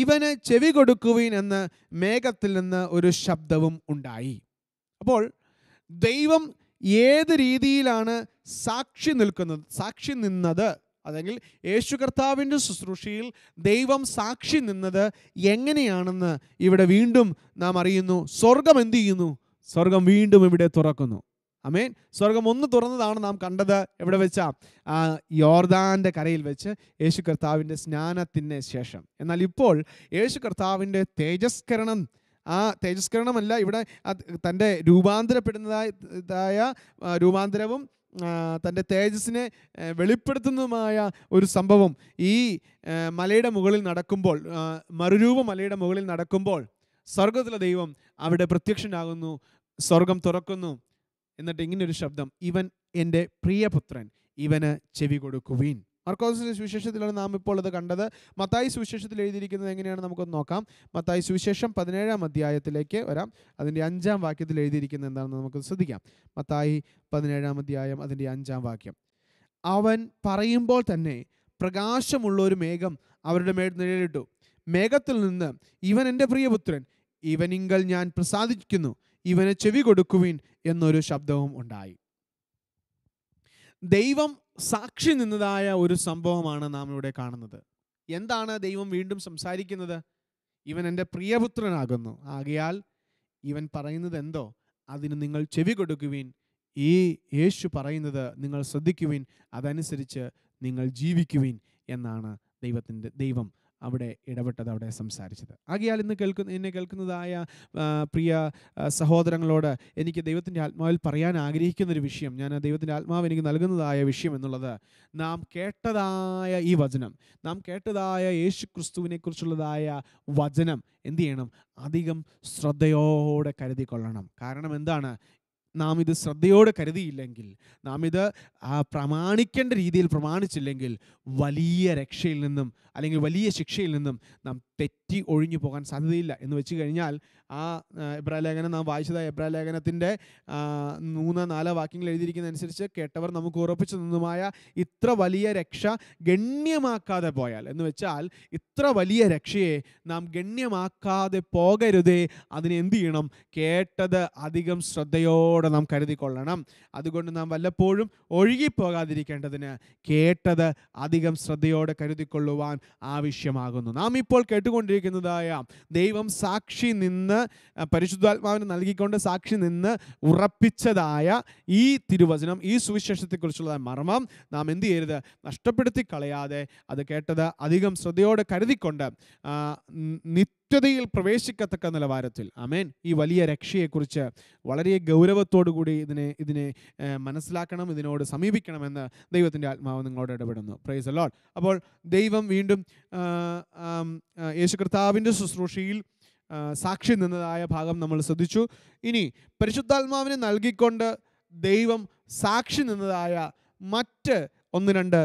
ഇവന് ചെവി കൊടുക്കുവീൻ എന്ന് മേഘത്തിൽ നിന്ന് ഒരു ശബ്ദവും ഉണ്ടായി അപ്പോൾ ദൈവം ഏത് രീതിയിലാണ് സാക്ഷി നിൽക്കുന്നത് സാക്ഷി നിന്നത് അല്ലെങ്കിൽ യേശു കർത്താവിൻ്റെ ശുശ്രൂഷയിൽ ദൈവം സാക്ഷി നിന്നത് എങ്ങനെയാണെന്ന് ഇവിടെ വീണ്ടും നാം അറിയുന്നു സ്വർഗം എന്തു ചെയ്യുന്നു സ്വർഗം വീണ്ടും ഇവിടെ തുറക്കുന്നു അമേൻ സ്വർഗം ഒന്ന് തുറന്നതാണ് നാം കണ്ടത് എവിടെ വെച്ചാ ആ യോർദാൻ്റെ കരയിൽ വെച്ച് യേശു കർത്താവിൻ്റെ സ്നാനത്തിന് ശേഷം എന്നാൽ ഇപ്പോൾ യേശു കർത്താവിൻ്റെ തേജസ്കരണം ആ തേജസ്കരണമല്ല ഇവിടെ തൻ്റെ രൂപാന്തരപ്പെടുന്നതായ രൂപാന്തരവും തൻ്റെ തേജസ്സിനെ വെളിപ്പെടുത്തുന്നതുമായ ഒരു സംഭവം ഈ മലയുടെ മുകളിൽ നടക്കുമ്പോൾ മറുരൂപ മലയുടെ മുകളിൽ നടക്കുമ്പോൾ സ്വർഗത്തിലെ ദൈവം അവിടെ പ്രത്യക്ഷനാകുന്നു സ്വർഗം തുറക്കുന്നു എന്നിട്ട് ഇങ്ങനൊരു ശബ്ദം ഇവൻ എൻ്റെ പ്രിയപുത്രൻ ഇവന് ചെവി കൊടുക്കുവീൻ മർക്കോസിൻ്റെ സുവിശേഷത്തിലാണ് നാം ഇപ്പോൾ അത് കണ്ടത് മത്തായി സുവിശേഷത്തിൽ എഴുതിയിരിക്കുന്നത് എങ്ങനെയാണ് നമുക്കൊന്ന് നോക്കാം മത്തായി സുവിശേഷം പതിനേഴാം അധ്യായത്തിലേക്ക് വരാം അതിൻ്റെ അഞ്ചാം വാക്യത്തിൽ എഴുതിയിരിക്കുന്നത് എന്താണെന്ന് നമുക്ക് ശ്രദ്ധിക്കാം മത്തായി പതിനേഴാം അധ്യായം അതിൻ്റെ അഞ്ചാം വാക്യം അവൻ പറയുമ്പോൾ തന്നെ പ്രകാശമുള്ള ഒരു മേഘം അവരുടെ മേൽ നിഴലിട്ടു മേഘത്തിൽ നിന്ന് ഇവൻ എൻ്റെ പ്രിയപുത്രൻ ഇവനിങ്കൽ ഞാൻ പ്രസാദിക്കുന്നു ഇവനെ ചെവി കൊടുക്കുവിൻ എന്നൊരു ശബ്ദവും ഉണ്ടായി ദൈവം സാക്ഷി നിന്നതായ ഒരു സംഭവമാണ് നാം ഇവിടെ കാണുന്നത് എന്താണ് ദൈവം വീണ്ടും സംസാരിക്കുന്നത് ഇവൻ എൻ്റെ പ്രിയപുത്രനാകുന്നു ആകയാൽ ഇവൻ പറയുന്നത് എന്തോ അതിന് നിങ്ങൾ ചെവി കൊടുക്കുവിൻ ഈ യേശു പറയുന്നത് നിങ്ങൾ ശ്രദ്ധിക്കുവിൻ അതനുസരിച്ച് നിങ്ങൾ ജീവിക്കുവിൻ എന്നാണ് ദൈവത്തിൻ്റെ ദൈവം അവിടെ ഇടപെട്ടത് അവിടെ സംസാരിച്ചത് ആകിയാൽ ഇന്ന് കേൾക്കുന്ന എന്നെ കേൾക്കുന്നതായ പ്രിയ സഹോദരങ്ങളോട് എനിക്ക് ദൈവത്തിൻ്റെ ആത്മാവിൽ പറയാൻ ആഗ്രഹിക്കുന്ന ഒരു വിഷയം ഞാൻ ദൈവത്തിൻ്റെ ആത്മാവ് എനിക്ക് നൽകുന്നതായ വിഷയം എന്നുള്ളത് നാം കേട്ടതായ ഈ വചനം നാം കേട്ടതായ യേശു കുറിച്ചുള്ളതായ വചനം എന്തു ചെയ്യണം അധികം ശ്രദ്ധയോടെ കരുതിക്കൊള്ളണം കാരണം എന്താണ് നാം ഇത് ശ്രദ്ധയോടെ കരുതിയില്ലെങ്കിൽ നാം ഇത് പ്രമാണിക്കേണ്ട രീതിയിൽ പ്രമാണിച്ചില്ലെങ്കിൽ വലിയ രക്ഷയിൽ നിന്നും അല്ലെങ്കിൽ വലിയ ശിക്ഷയിൽ നിന്നും നാം തെറ്റി ഒഴിഞ്ഞു പോകാൻ സാധ്യതയില്ല എന്ന് വെച്ച് കഴിഞ്ഞാൽ ആ ലേഖനം നാം വായിച്ചത് ലേഖനത്തിൻ്റെ മൂന്ന് നാല് വാക്യങ്ങൾ എഴുതിയിരിക്കുന്നതനുസരിച്ച് കേട്ടവർ നമുക്ക് ഉറപ്പിച്ചു നിന്നുമായ ഇത്ര വലിയ രക്ഷ ഗണ്യമാക്കാതെ പോയാൽ എന്ന് വെച്ചാൽ ഇത്ര വലിയ രക്ഷയെ നാം ഗണ്യമാക്കാതെ പോകരുതേ അതിനെ ചെയ്യണം കേട്ടത് അധികം ശ്രദ്ധയോടെ നാം കരുതിക്കൊള്ളണം അതുകൊണ്ട് നാം വല്ലപ്പോഴും ഒഴുകിപ്പോകാതിരിക്കേണ്ടതിന് കേട്ടത് അധികം ശ്രദ്ധയോടെ കരുതിക്കൊള്ളുവാൻ ആവശ്യമാകുന്നു നാം ഇപ്പോൾ കേട്ട് കേട്ടുകൊണ്ടിരിക്കുന്നതായ ദൈവം സാക്ഷി നിന്ന് പരിശുദ്ധാത്മാവിന് നൽകിക്കൊണ്ട് സാക്ഷി നിന്ന് ഉറപ്പിച്ചതായ ഈ തിരുവചനം ഈ സുവിശേഷത്തെക്കുറിച്ചുള്ള മർമ്മം നാം എന്ത് ചെയ്യരുത് നഷ്ടപ്പെടുത്തി കളയാതെ അത് കേട്ടത് അധികം ശ്രദ്ധയോടെ കരുതിക്കൊണ്ട് നി നിത്യതയിൽ പ്രവേശിക്കത്തക്ക നിലവാരത്തിൽ അമേൻ ഈ വലിയ രക്ഷയെക്കുറിച്ച് വളരെ കൂടി ഇതിനെ ഇതിനെ മനസ്സിലാക്കണം ഇതിനോട് സമീപിക്കണമെന്ന് ദൈവത്തിൻ്റെ ആത്മാവ് നിങ്ങളോട് ഇടപെടുന്നു പ്രൈസ് അലോൾ അപ്പോൾ ദൈവം വീണ്ടും യേശു കർത്താവിൻ്റെ ശുശ്രൂഷയിൽ സാക്ഷി നിന്നതായ ഭാഗം നമ്മൾ ശ്രദ്ധിച്ചു ഇനി പരിശുദ്ധാത്മാവിനെ നൽകിക്കൊണ്ട് ദൈവം സാക്ഷി നിന്നതായ മറ്റ് ഒന്ന് രണ്ട്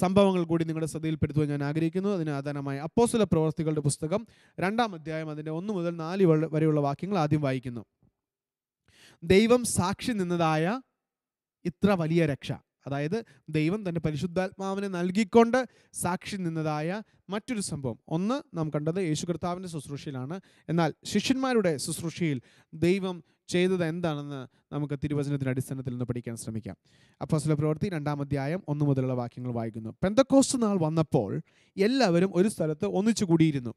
സംഭവങ്ങൾ കൂടി നിങ്ങളുടെ ശ്രദ്ധയിൽപ്പെടുത്തുവാൻ ഞാൻ ആഗ്രഹിക്കുന്നു അതിന് ആധാരമായ അപ്പോസ്തല പ്രവർത്തികളുടെ പുസ്തകം രണ്ടാം അധ്യായം അതിൻ്റെ ഒന്ന് മുതൽ നാല് വരെയുള്ള വാക്യങ്ങൾ ആദ്യം വായിക്കുന്നു ദൈവം സാക്ഷി നിന്നതായ ഇത്ര വലിയ രക്ഷ അതായത് ദൈവം തൻ്റെ പരിശുദ്ധാത്മാവിനെ നൽകിക്കൊണ്ട് സാക്ഷി നിന്നതായ മറ്റൊരു സംഭവം ഒന്ന് നാം കണ്ടത് യേശു കർത്താവിൻ്റെ ശുശ്രൂഷയിലാണ് എന്നാൽ ശിഷ്യന്മാരുടെ ശുശ്രൂഷയിൽ ദൈവം ചെയ്തത് എന്താണെന്ന് നമുക്ക് തിരുവചനത്തിൻ്റെ അടിസ്ഥാനത്തിൽ നിന്ന് പഠിക്കാൻ ശ്രമിക്കാം അപ്പോസ്ല പ്രവൃത്തി രണ്ടാം അധ്യായം ഒന്നു മുതലുള്ള വാക്യങ്ങൾ വായിക്കുന്നു പെന്തക്കോസ് നാൾ വന്നപ്പോൾ എല്ലാവരും ഒരു സ്ഥലത്ത് ഒന്നിച്ചു കൂടിയിരുന്നു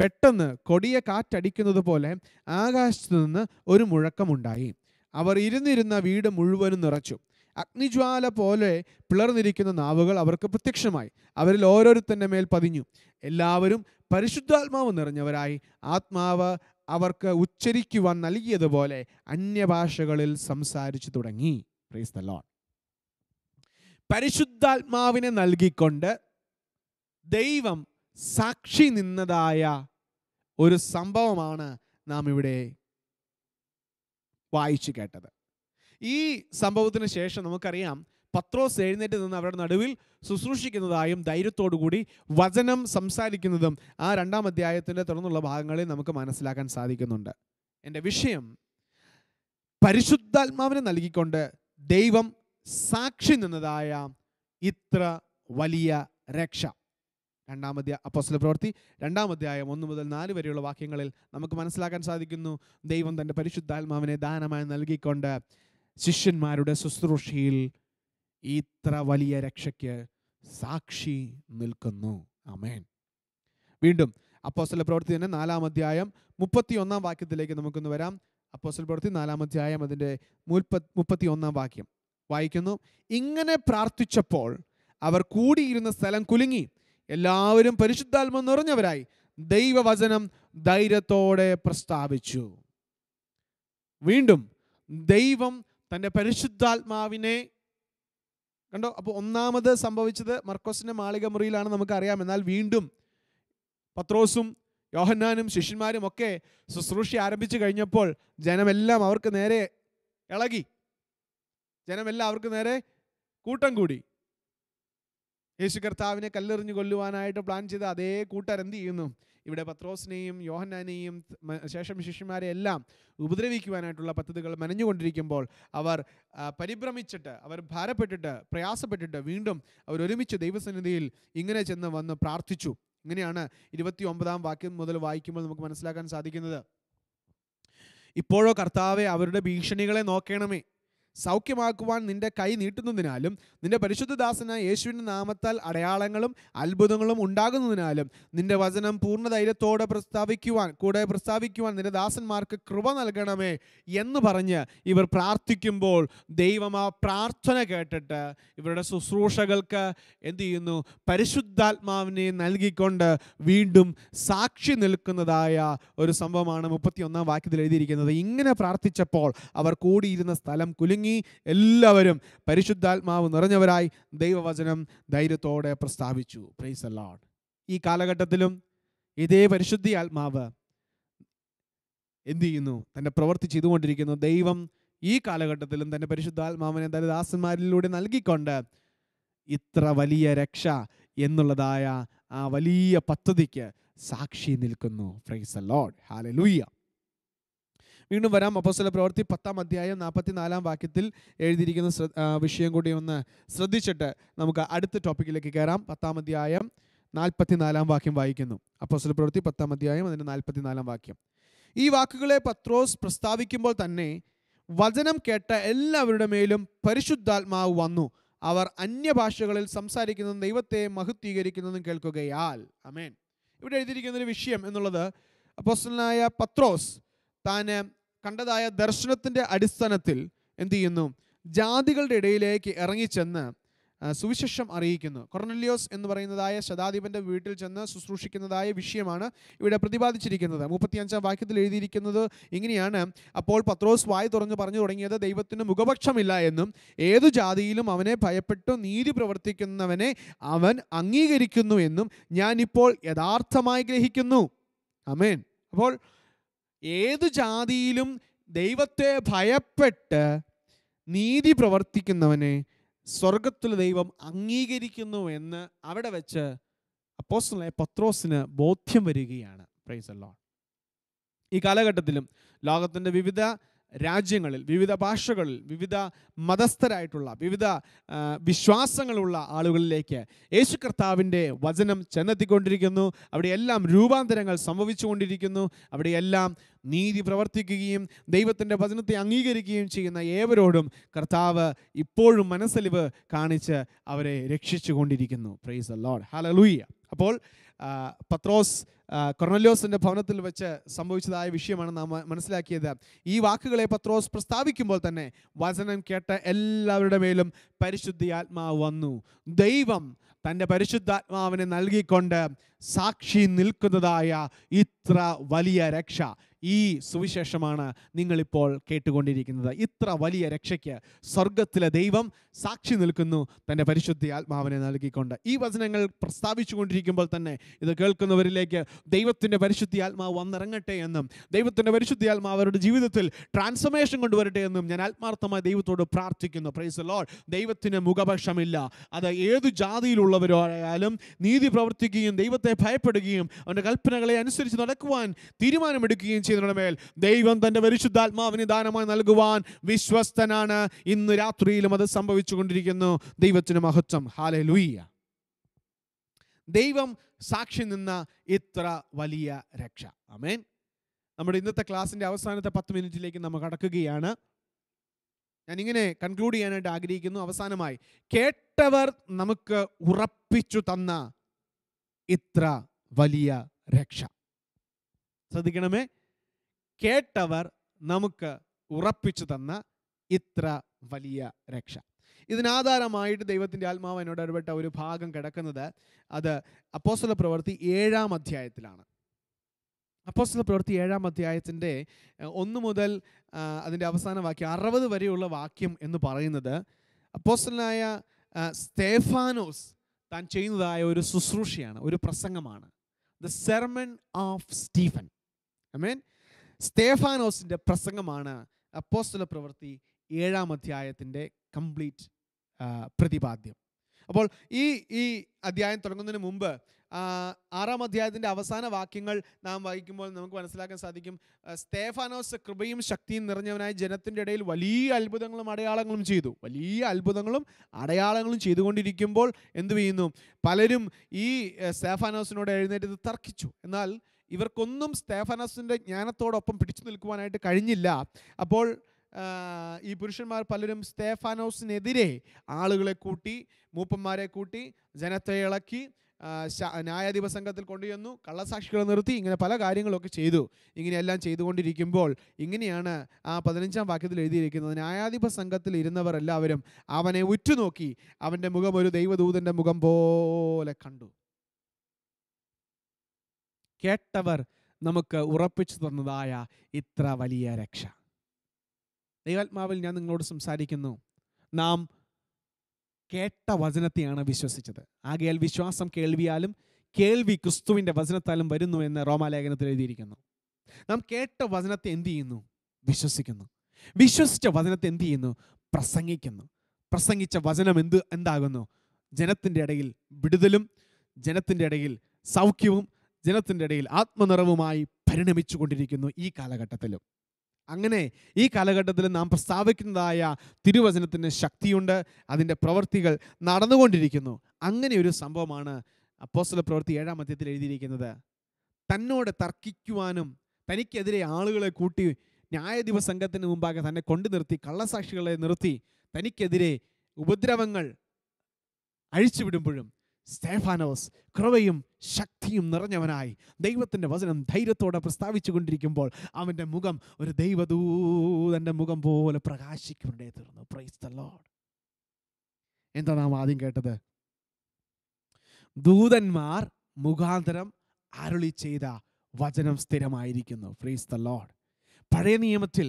പെട്ടെന്ന് കൊടിയ കാറ്റടിക്കുന്നത് പോലെ ആകാശത്തു നിന്ന് ഒരു മുഴക്കമുണ്ടായി അവർ ഇരുന്നിരുന്ന വീട് മുഴുവനും നിറച്ചു അഗ്നിജ്വാല പോലെ പിളർന്നിരിക്കുന്ന നാവുകൾ അവർക്ക് പ്രത്യക്ഷമായി അവരിൽ ഓരോരുത്തൻ്റെ മേൽ പതിഞ്ഞു എല്ലാവരും പരിശുദ്ധാത്മാവ് നിറഞ്ഞവരായി ആത്മാവ് അവർക്ക് ഉച്ചരിക്കുവാൻ നൽകിയതുപോലെ അന്യഭാഷകളിൽ സംസാരിച്ചു തുടങ്ങി പ്രൈസ് ദ ലോഡ് പരിശുദ്ധാത്മാവിനെ നൽകിക്കൊണ്ട് ദൈവം സാക്ഷി നിന്നതായ ഒരു സംഭവമാണ് നാം ഇവിടെ വായിച്ചു കേട്ടത് ഈ സംഭവത്തിന് ശേഷം നമുക്കറിയാം പത്രോസ് എഴുന്നേറ്റ് നിന്ന് അവരുടെ നടുവിൽ ശുശ്രൂഷിക്കുന്നതായും ധൈര്യത്തോടുകൂടി വചനം സംസാരിക്കുന്നതും ആ രണ്ടാം അധ്യായത്തിൻ്റെ തുടർന്നുള്ള ഭാഗങ്ങളിൽ നമുക്ക് മനസ്സിലാക്കാൻ സാധിക്കുന്നുണ്ട് എൻ്റെ വിഷയം പരിശുദ്ധാത്മാവിനെ നൽകിക്കൊണ്ട് ദൈവം സാക്ഷി നിന്നതായ ഇത്ര വലിയ രക്ഷ രണ്ടാമധ്യ അപ്പോസ്ല പ്രവൃത്തി രണ്ടാം ഒന്ന് മുതൽ നാല് വരെയുള്ള വാക്യങ്ങളിൽ നമുക്ക് മനസ്സിലാക്കാൻ സാധിക്കുന്നു ദൈവം തൻ്റെ പരിശുദ്ധാത്മാവിനെ ദാനമായി നൽകിക്കൊണ്ട് ശിഷ്യന്മാരുടെ ശുശ്രൂഷയിൽ ഇത്ര വലിയ രക്ഷയ്ക്ക് സാക്ഷി നിൽക്കുന്നു അമേൻ വീണ്ടും അപ്പോസ്റ്റല പ്രവൃത്തി തന്നെ നാലാം അധ്യായം മുപ്പത്തി ഒന്നാം വാക്യത്തിലേക്ക് നമുക്കൊന്ന് വരാം അപ്പോസ്റ്റൽ പ്രവൃത്തി നാലാം അധ്യായം അതിൻ്റെ മുപ്പ മുപ്പത്തി ഒന്നാം വാക്യം വായിക്കുന്നു ഇങ്ങനെ പ്രാർത്ഥിച്ചപ്പോൾ അവർ കൂടിയിരുന്ന സ്ഥലം കുലുങ്ങി എല്ലാവരും പരിശുദ്ധാത്മ നിറഞ്ഞവരായി ദൈവവചനം ധൈര്യത്തോടെ പ്രസ്താവിച്ചു വീണ്ടും ദൈവം തൻ്റെ പരിശുദ്ധാത്മാവിനെ കണ്ടോ അപ്പോൾ ഒന്നാമത് സംഭവിച്ചത് മർക്കോസിൻ്റെ മാളിക മുറിയിലാണ് നമുക്കറിയാം എന്നാൽ വീണ്ടും പത്രോസും യോഹന്നാനും ശിഷ്യന്മാരും ഒക്കെ ശുശ്രൂഷ ആരംഭിച്ചു കഴിഞ്ഞപ്പോൾ ജനമെല്ലാം അവർക്ക് നേരെ ഇളകി ജനമെല്ലാം അവർക്ക് നേരെ കൂട്ടം കൂടി യേശു കർത്താവിനെ കല്ലെറിഞ്ഞു കൊല്ലുവാനായിട്ട് പ്ലാൻ ചെയ്ത അതേ കൂട്ടർ എന്ത് ചെയ്യുന്നു ഇവിടെ പത്രോസിനെയും യോഹന്നാനെയും ശേഷം ശിഷ്യന്മാരെ എല്ലാം ഉപദ്രവിക്കുവാനായിട്ടുള്ള പദ്ധതികൾ മനഞ്ഞുകൊണ്ടിരിക്കുമ്പോൾ അവർ പരിഭ്രമിച്ചിട്ട് അവർ ഭാരപ്പെട്ടിട്ട് പ്രയാസപ്പെട്ടിട്ട് വീണ്ടും അവർ ഒരുമിച്ച് ദൈവസന്നിധിയിൽ ഇങ്ങനെ ചെന്ന് വന്ന് പ്രാർത്ഥിച്ചു ഇങ്ങനെയാണ് ഇരുപത്തി ഒമ്പതാം വാക്യം മുതൽ വായിക്കുമ്പോൾ നമുക്ക് മനസ്സിലാക്കാൻ സാധിക്കുന്നത് ഇപ്പോഴോ കർത്താവെ അവരുടെ ഭീഷണികളെ നോക്കണമേ സൗഖ്യമാക്കുവാൻ നിന്റെ കൈ നീട്ടുന്നതിനാലും നിന്റെ പരിശുദ്ധദാസന യേശുവിൻ്റെ നാമത്താൽ അടയാളങ്ങളും അത്ഭുതങ്ങളും ഉണ്ടാകുന്നതിനാലും നിന്റെ വചനം പൂർണ്ണ ധൈര്യത്തോടെ പ്രസ്താവിക്കുവാൻ കൂടെ പ്രസ്താവിക്കുവാൻ നിന്റെ ദാസന്മാർക്ക് കൃപ നൽകണമേ എന്ന് പറഞ്ഞ് ഇവർ പ്രാർത്ഥിക്കുമ്പോൾ ദൈവം ആ പ്രാർത്ഥന കേട്ടിട്ട് ഇവരുടെ ശുശ്രൂഷകൾക്ക് എന്തു ചെയ്യുന്നു പരിശുദ്ധാത്മാവിനെ നൽകിക്കൊണ്ട് വീണ്ടും സാക്ഷി നിൽക്കുന്നതായ ഒരു സംഭവമാണ് മുപ്പത്തിയൊന്നാം വാക്യത്തിൽ എഴുതിയിരിക്കുന്നത് ഇങ്ങനെ പ്രാർത്ഥിച്ചപ്പോൾ അവർ കൂടിയിരുന്ന സ്ഥലം കുലുങ്ങി തുടങ്ങി എല്ലാവരും പരിശുദ്ധാത്മാവ് നിറഞ്ഞവരായി ദൈവവചനം ധൈര്യത്തോടെ പ്രസ്താവിച്ചു പ്രൈസ് അല്ലാഡ് ഈ കാലഘട്ടത്തിലും ഇതേ പരിശുദ്ധി ആത്മാവ് എന്തു ചെയ്യുന്നു തൻ്റെ പ്രവൃത്തി ചെയ്തുകൊണ്ടിരിക്കുന്നു ദൈവം ഈ കാലഘട്ടത്തിലും തൻ്റെ പരിശുദ്ധാത്മാവിനെ തൻ്റെ ദാസന്മാരിലൂടെ നൽകിക്കൊണ്ട് ഇത്ര വലിയ രക്ഷ എന്നുള്ളതായ ആ വലിയ പദ്ധതിക്ക് സാക്ഷി നിൽക്കുന്നു ഫ്രൈസ് ലോഡ് ഹാല ലൂയ്യ വീണ്ടും വരാം അപ്പോസ്തല പ്രവൃത്തി പത്താം അധ്യായം നാൽപ്പത്തി നാലാം വാക്യത്തിൽ എഴുതിയിരിക്കുന്ന വിഷയം കൂടി ഒന്ന് ശ്രദ്ധിച്ചിട്ട് നമുക്ക് അടുത്ത ടോപ്പിക്കിലേക്ക് കയറാം പത്താം അധ്യായം നാൽപ്പത്തിനാലാം വാക്യം വായിക്കുന്നു അപ്പോസ്തല പ്രവൃത്തി പത്താം അധ്യായം അതിൻ്റെ നാൽപ്പത്തിനാലാം വാക്യം ഈ വാക്കുകളെ പത്രോസ് പ്രസ്താവിക്കുമ്പോൾ തന്നെ വചനം കേട്ട എല്ലാവരുടെ മേലും പരിശുദ്ധാത്മാവ് വന്നു അവർ അന്യഭാഷകളിൽ സംസാരിക്കുന്നതും ദൈവത്തെ മഹത്വീകരിക്കുന്നതും കേൾക്കുകയാൽ അമേൻ ഇവിടെ എഴുതിയിരിക്കുന്ന ഒരു വിഷയം എന്നുള്ളത് അപ്പോസ്റ്റലായ പത്രോസ് താൻ കണ്ടതായ ദർശനത്തിൻ്റെ അടിസ്ഥാനത്തിൽ എന്തു ചെയ്യുന്നു ജാതികളുടെ ഇടയിലേക്ക് ഇറങ്ങിച്ചെന്ന് സുവിശേഷം അറിയിക്കുന്നു കൊർണലിയോസ് എന്ന് പറയുന്നതായ ശതാധിപൻ്റെ വീട്ടിൽ ചെന്ന് ശുശ്രൂഷിക്കുന്നതായ വിഷയമാണ് ഇവിടെ പ്രതിപാദിച്ചിരിക്കുന്നത് മുപ്പത്തിയഞ്ചാം വാക്യത്തിൽ എഴുതിയിരിക്കുന്നത് ഇങ്ങനെയാണ് അപ്പോൾ പത്രോസ് വായി തുറന്ന് പറഞ്ഞു തുടങ്ങിയത് ദൈവത്തിന് മുഖപക്ഷമില്ല എന്നും ഏതു ജാതിയിലും അവനെ ഭയപ്പെട്ടു നീതി പ്രവർത്തിക്കുന്നവനെ അവൻ അംഗീകരിക്കുന്നു എന്നും ഞാനിപ്പോൾ യഥാർത്ഥമായി ഗ്രഹിക്കുന്നു അമേൻ അപ്പോൾ ഏതു ജാതിയിലും ദൈവത്തെ ഭയപ്പെട്ട് നീതി പ്രവർത്തിക്കുന്നവനെ സ്വർഗത്തിൽ ദൈവം അംഗീകരിക്കുന്നു എന്ന് അവിടെ വെച്ച് അപ്പോസ്റ്റലായ പത്രോസിന് ബോധ്യം വരികയാണ് പ്രൈസ് അല്ലോ ഈ കാലഘട്ടത്തിലും ലോകത്തിൻ്റെ വിവിധ രാജ്യങ്ങളിൽ വിവിധ ഭാഷകളിൽ വിവിധ മതസ്ഥരായിട്ടുള്ള വിവിധ വിശ്വാസങ്ങളുള്ള ആളുകളിലേക്ക് യേശു കർത്താവിൻ്റെ വചനം ചെന്നെത്തിക്കൊണ്ടിരിക്കുന്നു അവിടെയെല്ലാം രൂപാന്തരങ്ങൾ സംഭവിച്ചുകൊണ്ടിരിക്കുന്നു അവിടെയെല്ലാം നീതി പ്രവർത്തിക്കുകയും ദൈവത്തിൻ്റെ വചനത്തെ അംഗീകരിക്കുകയും ചെയ്യുന്ന ഏവരോടും കർത്താവ് ഇപ്പോഴും മനസ്സലിവ് കാണിച്ച് അവരെ രക്ഷിച്ചു കൊണ്ടിരിക്കുന്നു പ്രൈസ് ദ ലോഡ് ഹല ലൂയ്യ അപ്പോൾ പത്രോസ് കൊർണല്യോസിൻ്റെ ഭവനത്തിൽ വെച്ച് സംഭവിച്ചതായ വിഷയമാണ് നാം മനസ്സിലാക്കിയത് ഈ വാക്കുകളെ പത്രോസ് പ്രസ്താവിക്കുമ്പോൾ തന്നെ വചനം കേട്ട എല്ലാവരുടെ മേലും പരിശുദ്ധിയാത്മാവ് വന്നു ദൈവം തൻ്റെ പരിശുദ്ധാത്മാവിനെ നൽകിക്കൊണ്ട് സാക്ഷി നിൽക്കുന്നതായ ഇത്ര വലിയ രക്ഷ ഈ സുവിശേഷമാണ് നിങ്ങളിപ്പോൾ കേട്ടുകൊണ്ടിരിക്കുന്നത് ഇത്ര വലിയ രക്ഷയ്ക്ക് സ്വർഗത്തിലെ ദൈവം സാക്ഷി നിൽക്കുന്നു തൻ്റെ പരിശുദ്ധി ആത്മാവിനെ നൽകിക്കൊണ്ട് ഈ വചനങ്ങൾ പ്രസ്താവിച്ചു കൊണ്ടിരിക്കുമ്പോൾ തന്നെ ഇത് കേൾക്കുന്നവരിലേക്ക് ദൈവത്തിൻ്റെ പരിശുദ്ധി ആത്മാവ് വന്നിറങ്ങട്ടെ എന്നും ദൈവത്തിൻ്റെ പരിശുദ്ധി ആത്മാവ് അവരുടെ ജീവിതത്തിൽ ട്രാൻസ്ഫർമേഷൻ കൊണ്ടുവരട്ടെ എന്നും ഞാൻ ആത്മാർത്ഥമായി ദൈവത്തോട് പ്രാർത്ഥിക്കുന്നു പ്രൈസ് ലോൾ ദൈവത്തിന് മുഖപക്ഷമില്ല അത് ഏത് ആയാലും നീതി പ്രവർത്തിക്കുകയും ദൈവത്തെ ദൈവത്തെ ഭയപ്പെടുകയും അവൻ്റെ കൽപ്പനകളെ അനുസരിച്ച് നടക്കുവാൻ തീരുമാനമെടുക്കുകയും മേൽ ദൈവം തൻ്റെ പരിശുദ്ധാത്മാവിന് ദാനമായി നൽകുവാൻ വിശ്വസ്തനാണ് ഇന്ന് രാത്രിയിലും അത് സംഭവിച്ചുകൊണ്ടിരിക്കുന്നു ദൈവത്തിന് മഹത്വം ഹാലെ ലൂയ്യ ദൈവം സാക്ഷി നിന്ന ഇത്ര വലിയ രക്ഷ അമേൻ നമ്മുടെ ഇന്നത്തെ ക്ലാസ്സിൻ്റെ അവസാനത്തെ പത്ത് മിനിറ്റിലേക്ക് നമ്മൾ കടക്കുകയാണ് ഞാനിങ്ങനെ കൺക്ലൂഡ് ചെയ്യാനായിട്ട് ആഗ്രഹിക്കുന്നു അവസാനമായി കേട്ടവർ നമുക്ക് ഉറപ്പിച്ചു തന്ന ഇത്ര വലിയ രക്ഷ ശ്രദ്ധിക്കണമേ കേട്ടവർ നമുക്ക് ഉറപ്പിച്ചു തന്ന ഇത്ര വലിയ രക്ഷ ഇതിനാധാരമായിട്ട് ദൈവത്തിൻ്റെ ആത്മാവ് എന്നോട് ഇടപെട്ട ഒരു ഭാഗം കിടക്കുന്നത് അത് അപ്പോസ്തല പ്രവൃത്തി ഏഴാം അധ്യായത്തിലാണ് അപ്പോസ്തല പ്രവൃത്തി ഏഴാം അധ്യായത്തിൻ്റെ ഒന്ന് മുതൽ അതിൻ്റെ അവസാന വാക്യം അറുപത് വരെയുള്ള വാക്യം എന്ന് പറയുന്നത് അപ്പോസ്റ്റലായ സ്തേഫാനോസ് താൻ ചെയ്യുന്നതായ ഒരു ശുശ്രൂഷയാണ് ഒരു പ്രസംഗമാണ് the sermon of Stephen I mean സ്റ്റേഫാനോസിൻ്റെ പ്രസംഗമാണ് അപ്പോസ്തല പ്രവൃത്തി ഏഴാം അധ്യായത്തിൻ്റെ കംപ്ലീറ്റ് പ്രതിപാദ്യം അപ്പോൾ ഈ ഈ അധ്യായം തുടങ്ങുന്നതിന് മുമ്പ് ആറാം അധ്യായത്തിൻ്റെ അവസാന വാക്യങ്ങൾ നാം വായിക്കുമ്പോൾ നമുക്ക് മനസ്സിലാക്കാൻ സാധിക്കും സ്തേഫാനോസ് കൃപയും ശക്തിയും നിറഞ്ഞവനായ ജനത്തിൻ്റെ ഇടയിൽ വലിയ അത്ഭുതങ്ങളും അടയാളങ്ങളും ചെയ്തു വലിയ അത്ഭുതങ്ങളും അടയാളങ്ങളും ചെയ്തുകൊണ്ടിരിക്കുമ്പോൾ എന്തു ചെയ്യുന്നു പലരും ഈ സ്തേഫാനോസിനോട് എഴുന്നേറ്റത് തർക്കിച്ചു എന്നാൽ ഇവർക്കൊന്നും സ്തേഫാനോസിൻ്റെ ജ്ഞാനത്തോടൊപ്പം പിടിച്ചു നിൽക്കുവാനായിട്ട് കഴിഞ്ഞില്ല അപ്പോൾ ഈ പുരുഷന്മാർ പലരും സ്തേഫാനോസിനെതിരെ ആളുകളെ കൂട്ടി മൂപ്പന്മാരെ കൂട്ടി ജനത്തെ ഇളക്കി ന്യായാധിപ സംഘത്തിൽ കൊണ്ടുചെന്നു കള്ളസാക്ഷികളെ നിർത്തി ഇങ്ങനെ പല കാര്യങ്ങളൊക്കെ ചെയ്തു ഇങ്ങനെയെല്ലാം ചെയ്തുകൊണ്ടിരിക്കുമ്പോൾ ഇങ്ങനെയാണ് ആ പതിനഞ്ചാം വാക്യത്തിൽ എഴുതിയിരിക്കുന്നത് ന്യായാധിപ സംഘത്തിൽ ഇരുന്നവർ എല്ലാവരും അവനെ ഉറ്റുനോക്കി അവൻ്റെ മുഖം ഒരു ദൈവദൂതൻ്റെ മുഖം പോലെ കണ്ടു കേട്ടവർ നമുക്ക് ഉറപ്പിച്ചു തന്നതായ ഇത്ര വലിയ രക്ഷ ദൈവാത്മാവിൽ ഞാൻ നിങ്ങളോട് സംസാരിക്കുന്നു നാം കേട്ട വചനത്തെയാണ് വിശ്വസിച്ചത് ആകയാൽ വിശ്വാസം കേൾവിയാലും കേൾവി ക്രിസ്തുവിൻ്റെ വചനത്താലും വരുന്നു എന്ന് റോമാലേഖനത്തിൽ എഴുതിയിരിക്കുന്നു നാം കേട്ട വചനത്തെ എന്തു ചെയ്യുന്നു വിശ്വസിക്കുന്നു വിശ്വസിച്ച വചനത്തെ എന്തു ചെയ്യുന്നു പ്രസംഗിക്കുന്നു പ്രസംഗിച്ച വചനം എന്ത് എന്താകുന്നു ജനത്തിൻ്റെ ഇടയിൽ വിടുതലും ജനത്തിൻ്റെ ഇടയിൽ സൗഖ്യവും ജനത്തിൻ്റെ ഇടയിൽ ആത്മനിറവുമായി പരിണമിച്ചു കൊണ്ടിരിക്കുന്നു ഈ കാലഘട്ടത്തിലും അങ്ങനെ ഈ കാലഘട്ടത്തിൽ നാം പ്രസ്താവിക്കുന്നതായ തിരുവചനത്തിന് ശക്തിയുണ്ട് അതിൻ്റെ പ്രവൃത്തികൾ നടന്നുകൊണ്ടിരിക്കുന്നു അങ്ങനെ ഒരു സംഭവമാണ് അപ്പോസ്തല പ്രവൃത്തി ഏഴാം മധ്യത്തിൽ എഴുതിയിരിക്കുന്നത് തന്നോട് തർക്കിക്കുവാനും തനിക്കെതിരെ ആളുകളെ കൂട്ടി ന്യായദിവ സംഘത്തിന് മുമ്പാകെ തന്നെ കൊണ്ടു നിർത്തി കള്ളസാക്ഷികളെ നിർത്തി തനിക്കെതിരെ ഉപദ്രവങ്ങൾ അഴിച്ചുവിടുമ്പോഴും സ്റ്റേഫാനോസ് കൃപയും ശക്തിയും നിറഞ്ഞവനായി ദൈവത്തിൻ്റെ വചനം ധൈര്യത്തോടെ പ്രസ്താവിച്ചു കൊണ്ടിരിക്കുമ്പോൾ അവൻ്റെ മുഖം ഒരു ദൈവദൂതൻ്റെ മുഖം പോലെ പ്രകാശിക്കുന്നേ തീർന്നു പ്രൈസ് ലോഡ് എന്താ നാം ആദ്യം കേട്ടത് ദൂതന്മാർ മുഖാന്തരം അരുളി ചെയ്ത വചനം സ്ഥിരമായിരിക്കുന്നു പ്രൈസ് ലോഡ് പഴയ നിയമത്തിൽ